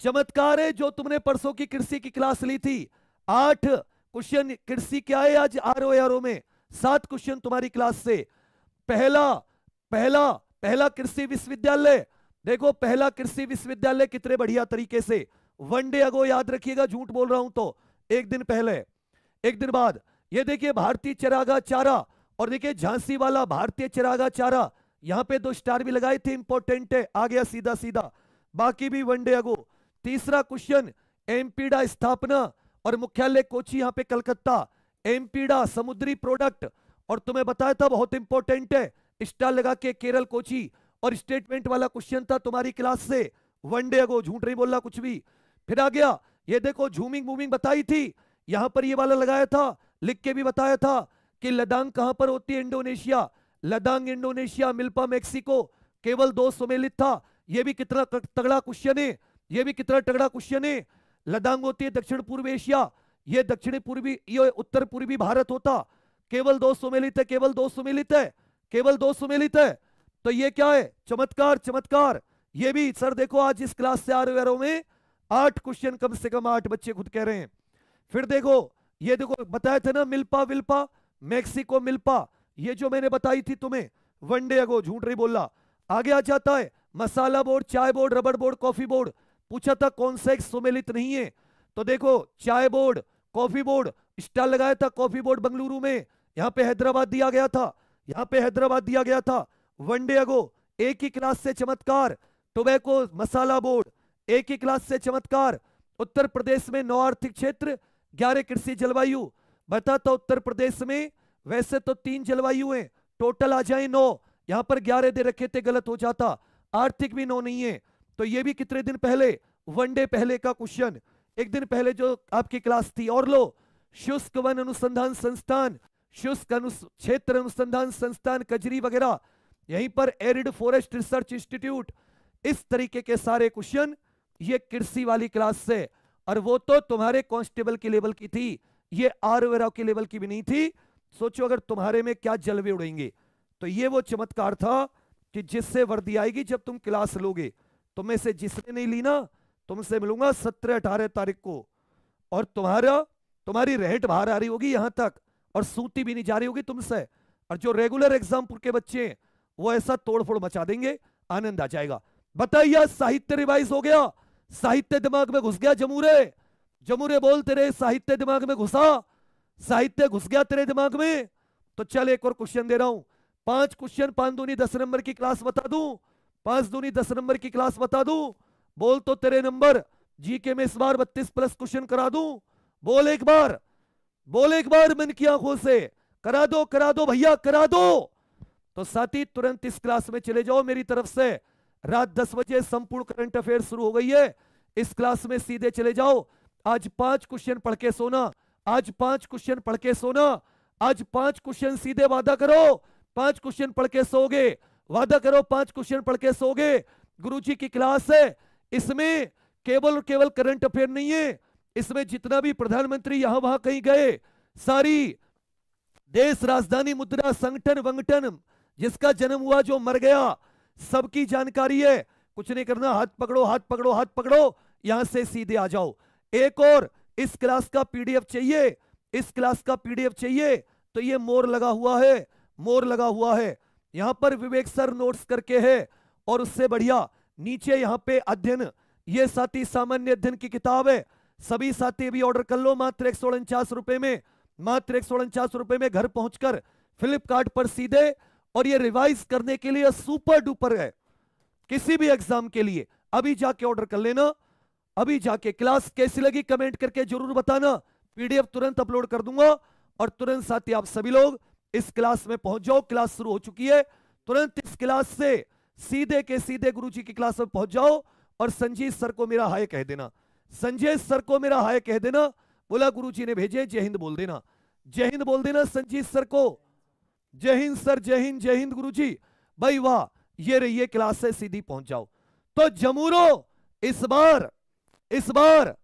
चमत्कार है जो तुमने परसों की कृषि की क्लास ली थी आठ क्वेश्चन कृषि क्या है आज आर ओ में सात क्वेश्चन तुम्हारी क्लास से पहला पहला पहला कृषि विश्वविद्यालय देखो पहला कृषि विश्वविद्यालय कितने बढ़िया तरीके से वन डे अगो याद रखिएगा झूठ बोल रहा हूं तो एक दिन पहले एक दिन बाद ये देखिए भारतीय चरागा चारा और देखिए झांसी वाला भारतीय चरागा चारा यहां पे दो स्टार भी लगाए थे इंपोर्टेंट है आ गया सीधा सीधा बाकी भी वनडे अगो तीसरा क्वेश्चन एमपीडा स्थापना और मुख्यालय कोची यहां पे कलकत्ता एमपीडा समुद्री प्रोडक्ट और तुम्हें बताया था बहुत इंपॉर्टेंट है स्टार लगा के केरल कोची और स्टेटमेंट वाला क्वेश्चन था तुम्हारी क्लास से वनडे अगो झूठ नहीं बोल कुछ भी फिर आ गया ये देखो झूमिंग मूविंग बताई थी यहां पर ये वाला लगाया था लिख के भी बताया था कि लदांग कहां पर होती है इंडोनेशिया लदांग इंडोनेशिया मिल्पा मेक्सिको केवल दो सुमेलित था यह भी कितना तगड़ा क्वेश्चन है यह भी कितना तगड़ा क्वेश्चन है लदांग होती है दक्षिण पूर्व एशिया ये दक्षिण पूर्वी ये उत्तर पूर्वी भारत होता केवल दो सुमेलित है केवल दो सुमेलित है केवल दो सुमेलित है तो ये क्या है चमत्कार चमत्कार ये भी सर देखो आज इस क्लास से आ रहे में आठ क्वेश्चन कम से कम आठ बच्चे खुद कह रहे हैं फिर देखो ये देखो बताया था ना मिल्पा विल्पा मैक्सिको मिल्पा ये जो मैंने बताई थी तुम्हें वन डे अगो झूठ रही बोला आगे आ जाता है मसाला बोर्ड चाय बोर्ड रबड़ बोर्ड कॉफी बोर्ड पूछा था कौन सा एक सुमेलित नहीं है तो देखो चाय बोर्ड कॉफी बोर्ड स्टॉल लगाया था कॉफी बोर्ड बंगलुरु में यहाँ पे हैदराबाद दिया गया था यहाँ पे हैदराबाद दिया गया था वनडे अगो एक ही क्लास से चमत्कार टोबैको तो मसाला बोर्ड एक ही क्लास से चमत्कार उत्तर प्रदेश में नौ आर्थिक क्षेत्र ग्यारह कृषि जलवायु बताता तो उत्तर प्रदेश में वैसे तो तीन जलवायु है टोटल आ जाए नौ यहां पर ग्यारह दे रखे थे गलत हो जाता आर्थिक भी नौ नहीं है तो ये भी कितने दिन पहले वन डे पहले का क्वेश्चन एक दिन पहले जो आपकी क्लास थी और लो शुष्क वन अनुसंधान संस्थान शुष्क क्षेत्र अनुसंधान संस्थान कजरी वगैरह यहीं पर एरिड फॉरेस्ट रिसर्च इंस्टीट्यूट इस तरीके के सारे क्वेश्चन ये कृषि वाली क्लास से और वो तो तुम्हारे कांस्टेबल के लेवल की थी ये आर के लेवल की भी नहीं थी सोचो अगर तुम्हारे में क्या जलवे उड़ेंगे तो ये वो चमत्कार था कि जिससे वर्दी आएगी जब तुम क्लास लोगे तुम में से जिसने नहीं ली ना तुमसे मिलूंगा सत्रह अठारह तारीख को और तुम्हारा तुम्हारी रेहट बाहर आ रही होगी यहां तक और सूती भी नहीं जा रही होगी तुमसे और जो रेगुलर एग्जामपुर के बच्चे हैं वो ऐसा तोड़फोड़ मचा देंगे आनंद आ जाएगा बताइए साहित्य रिवाइज हो गया साहित्य दिमाग में घुस गया जमूरे जमूरे बोल तेरे साहित्य दिमाग में घुसा साहित्य घुस गया तेरे दिमाग में तो चल एक और क्वेश्चन दे रहा हूं पांच क्वेश्चन पांच दूनी दस नंबर की क्लास बता दू पांच दूनी दस नंबर की क्लास बता दू बोल तो तेरे नंबर जीके में इस बार बत्तीस प्लस क्वेश्चन करा दू बोल एक बार बोल एक बार मन की आंखों से करा दो करा दो भैया करा दो तो साथी तुरंत इस क्लास में चले जाओ मेरी तरफ से रात दस बजे संपूर्ण करंट अफेयर शुरू हो गई है इस क्लास में सीधे चले जाओ आज पांच क्वेश्चन पढ़ के सोना आज पांच क्वेश्चन पढ़ के सोना आज पांच क्वेश्चन सीधे वादा करो पांच क्वेश्चन पढ़ के सोगे वादा करो पांच क्वेश्चन पढ़ के सोगे गुरुजी की क्लास है इसमें केवल और केवल करंट अफेयर नहीं है इसमें जितना भी प्रधानमंत्री यहां वहां कहीं गए सारी देश राजधानी मुद्रा संगठन वंगठन जिसका जन्म हुआ जो मर गया सबकी जानकारी है कुछ नहीं करना हाथ पकड़ो हाथ पकड़ो हाथ पकड़ो यहां से सीधे आ जाओ एक और इस क्लास का पीडीएफ चाहिए इस क्लास का पीडीएफ चाहिए तो ये मोर लगा हुआ है मोर लगा हुआ है यहां पर विवेक सर नोट्स करके है और उससे बढ़िया नीचे यहां पे अध्ययन ये साथी सामान्य अध्ययन की किताब है सभी साथी भी ऑर्डर कर लो मात्र एक रुपए में मात्र एक रुपए में घर पहुंचकर फ्लिपकार्ट पर सीधे और ये रिवाइज करने के लिए सुपर डुपर है किसी भी एग्जाम के लिए अभी जाके ऑर्डर कर लेना अभी जाके क्लास कैसी लगी कमेंट करके जरूर बताना पीडीएफ तुरंत अपलोड कर दूंगा और तुरंत साथ ही आप सभी लोग इस क्लास में पहुंच जाओ क्लास शुरू हो चुकी है तुरंत इस क्लास से सीधे के सीधे गुरुजी की क्लास में पहुंच जाओ और संजय सर को मेरा हाय कह देना संजय सर को मेरा हाय कह देना बोला गुरुजी ने भेजे जय हिंद बोल देना जय हिंद बोल देना संजय सर को जय हिंद सर जय हिंद जय हिंद गुरुजी भाई वाह ये रही है क्लास से सीधी पहुंच जाओ तो जमूरो इस बार इस बार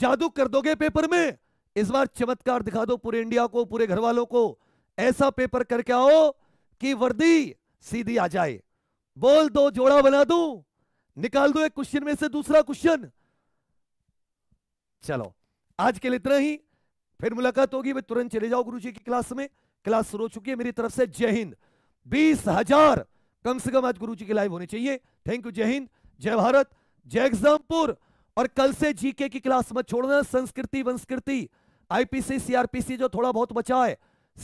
जादू कर दोगे पेपर में इस बार चमत्कार दिखा दो पूरे इंडिया को पूरे घर वालों को ऐसा पेपर करके आओ कि वर्दी सीधी आ जाए बोल दो जोड़ा बना दू निकाल दो एक क्वेश्चन में से दूसरा क्वेश्चन चलो आज के लिए इतना ही फिर मुलाकात होगी मैं तुरंत चले जाओ जी की क्लास में क्लास शुरू हो चुकी है मेरी तरफ से जय हिंद बीस हजार कम से कम आज गुरु जी की लाइव होनी चाहिए थैंक यू जय हिंद जय भारत जय एग्जामपुर और कल से जीके की क्लास मत छोड़ना संस्कृति वंस्कृति आईपीसी सीआरपीसी जो थोड़ा बहुत बचा है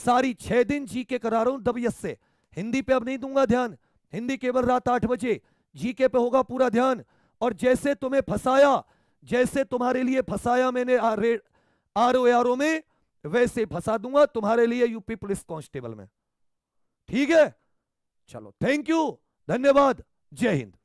सारी छह दिन जीके करा रहा हूं दबियत से हिंदी पे अब नहीं दूंगा ध्यान हिंदी केवल रात आठ बजे जीके पे होगा पूरा ध्यान और जैसे तुम्हें फंसाया जैसे तुम्हारे लिए फंसाया मैंने आर ओ आर ओ में वैसे फंसा दूंगा तुम्हारे लिए यूपी पुलिस कांस्टेबल में ठीक है चलो थैंक यू धन्यवाद जय हिंद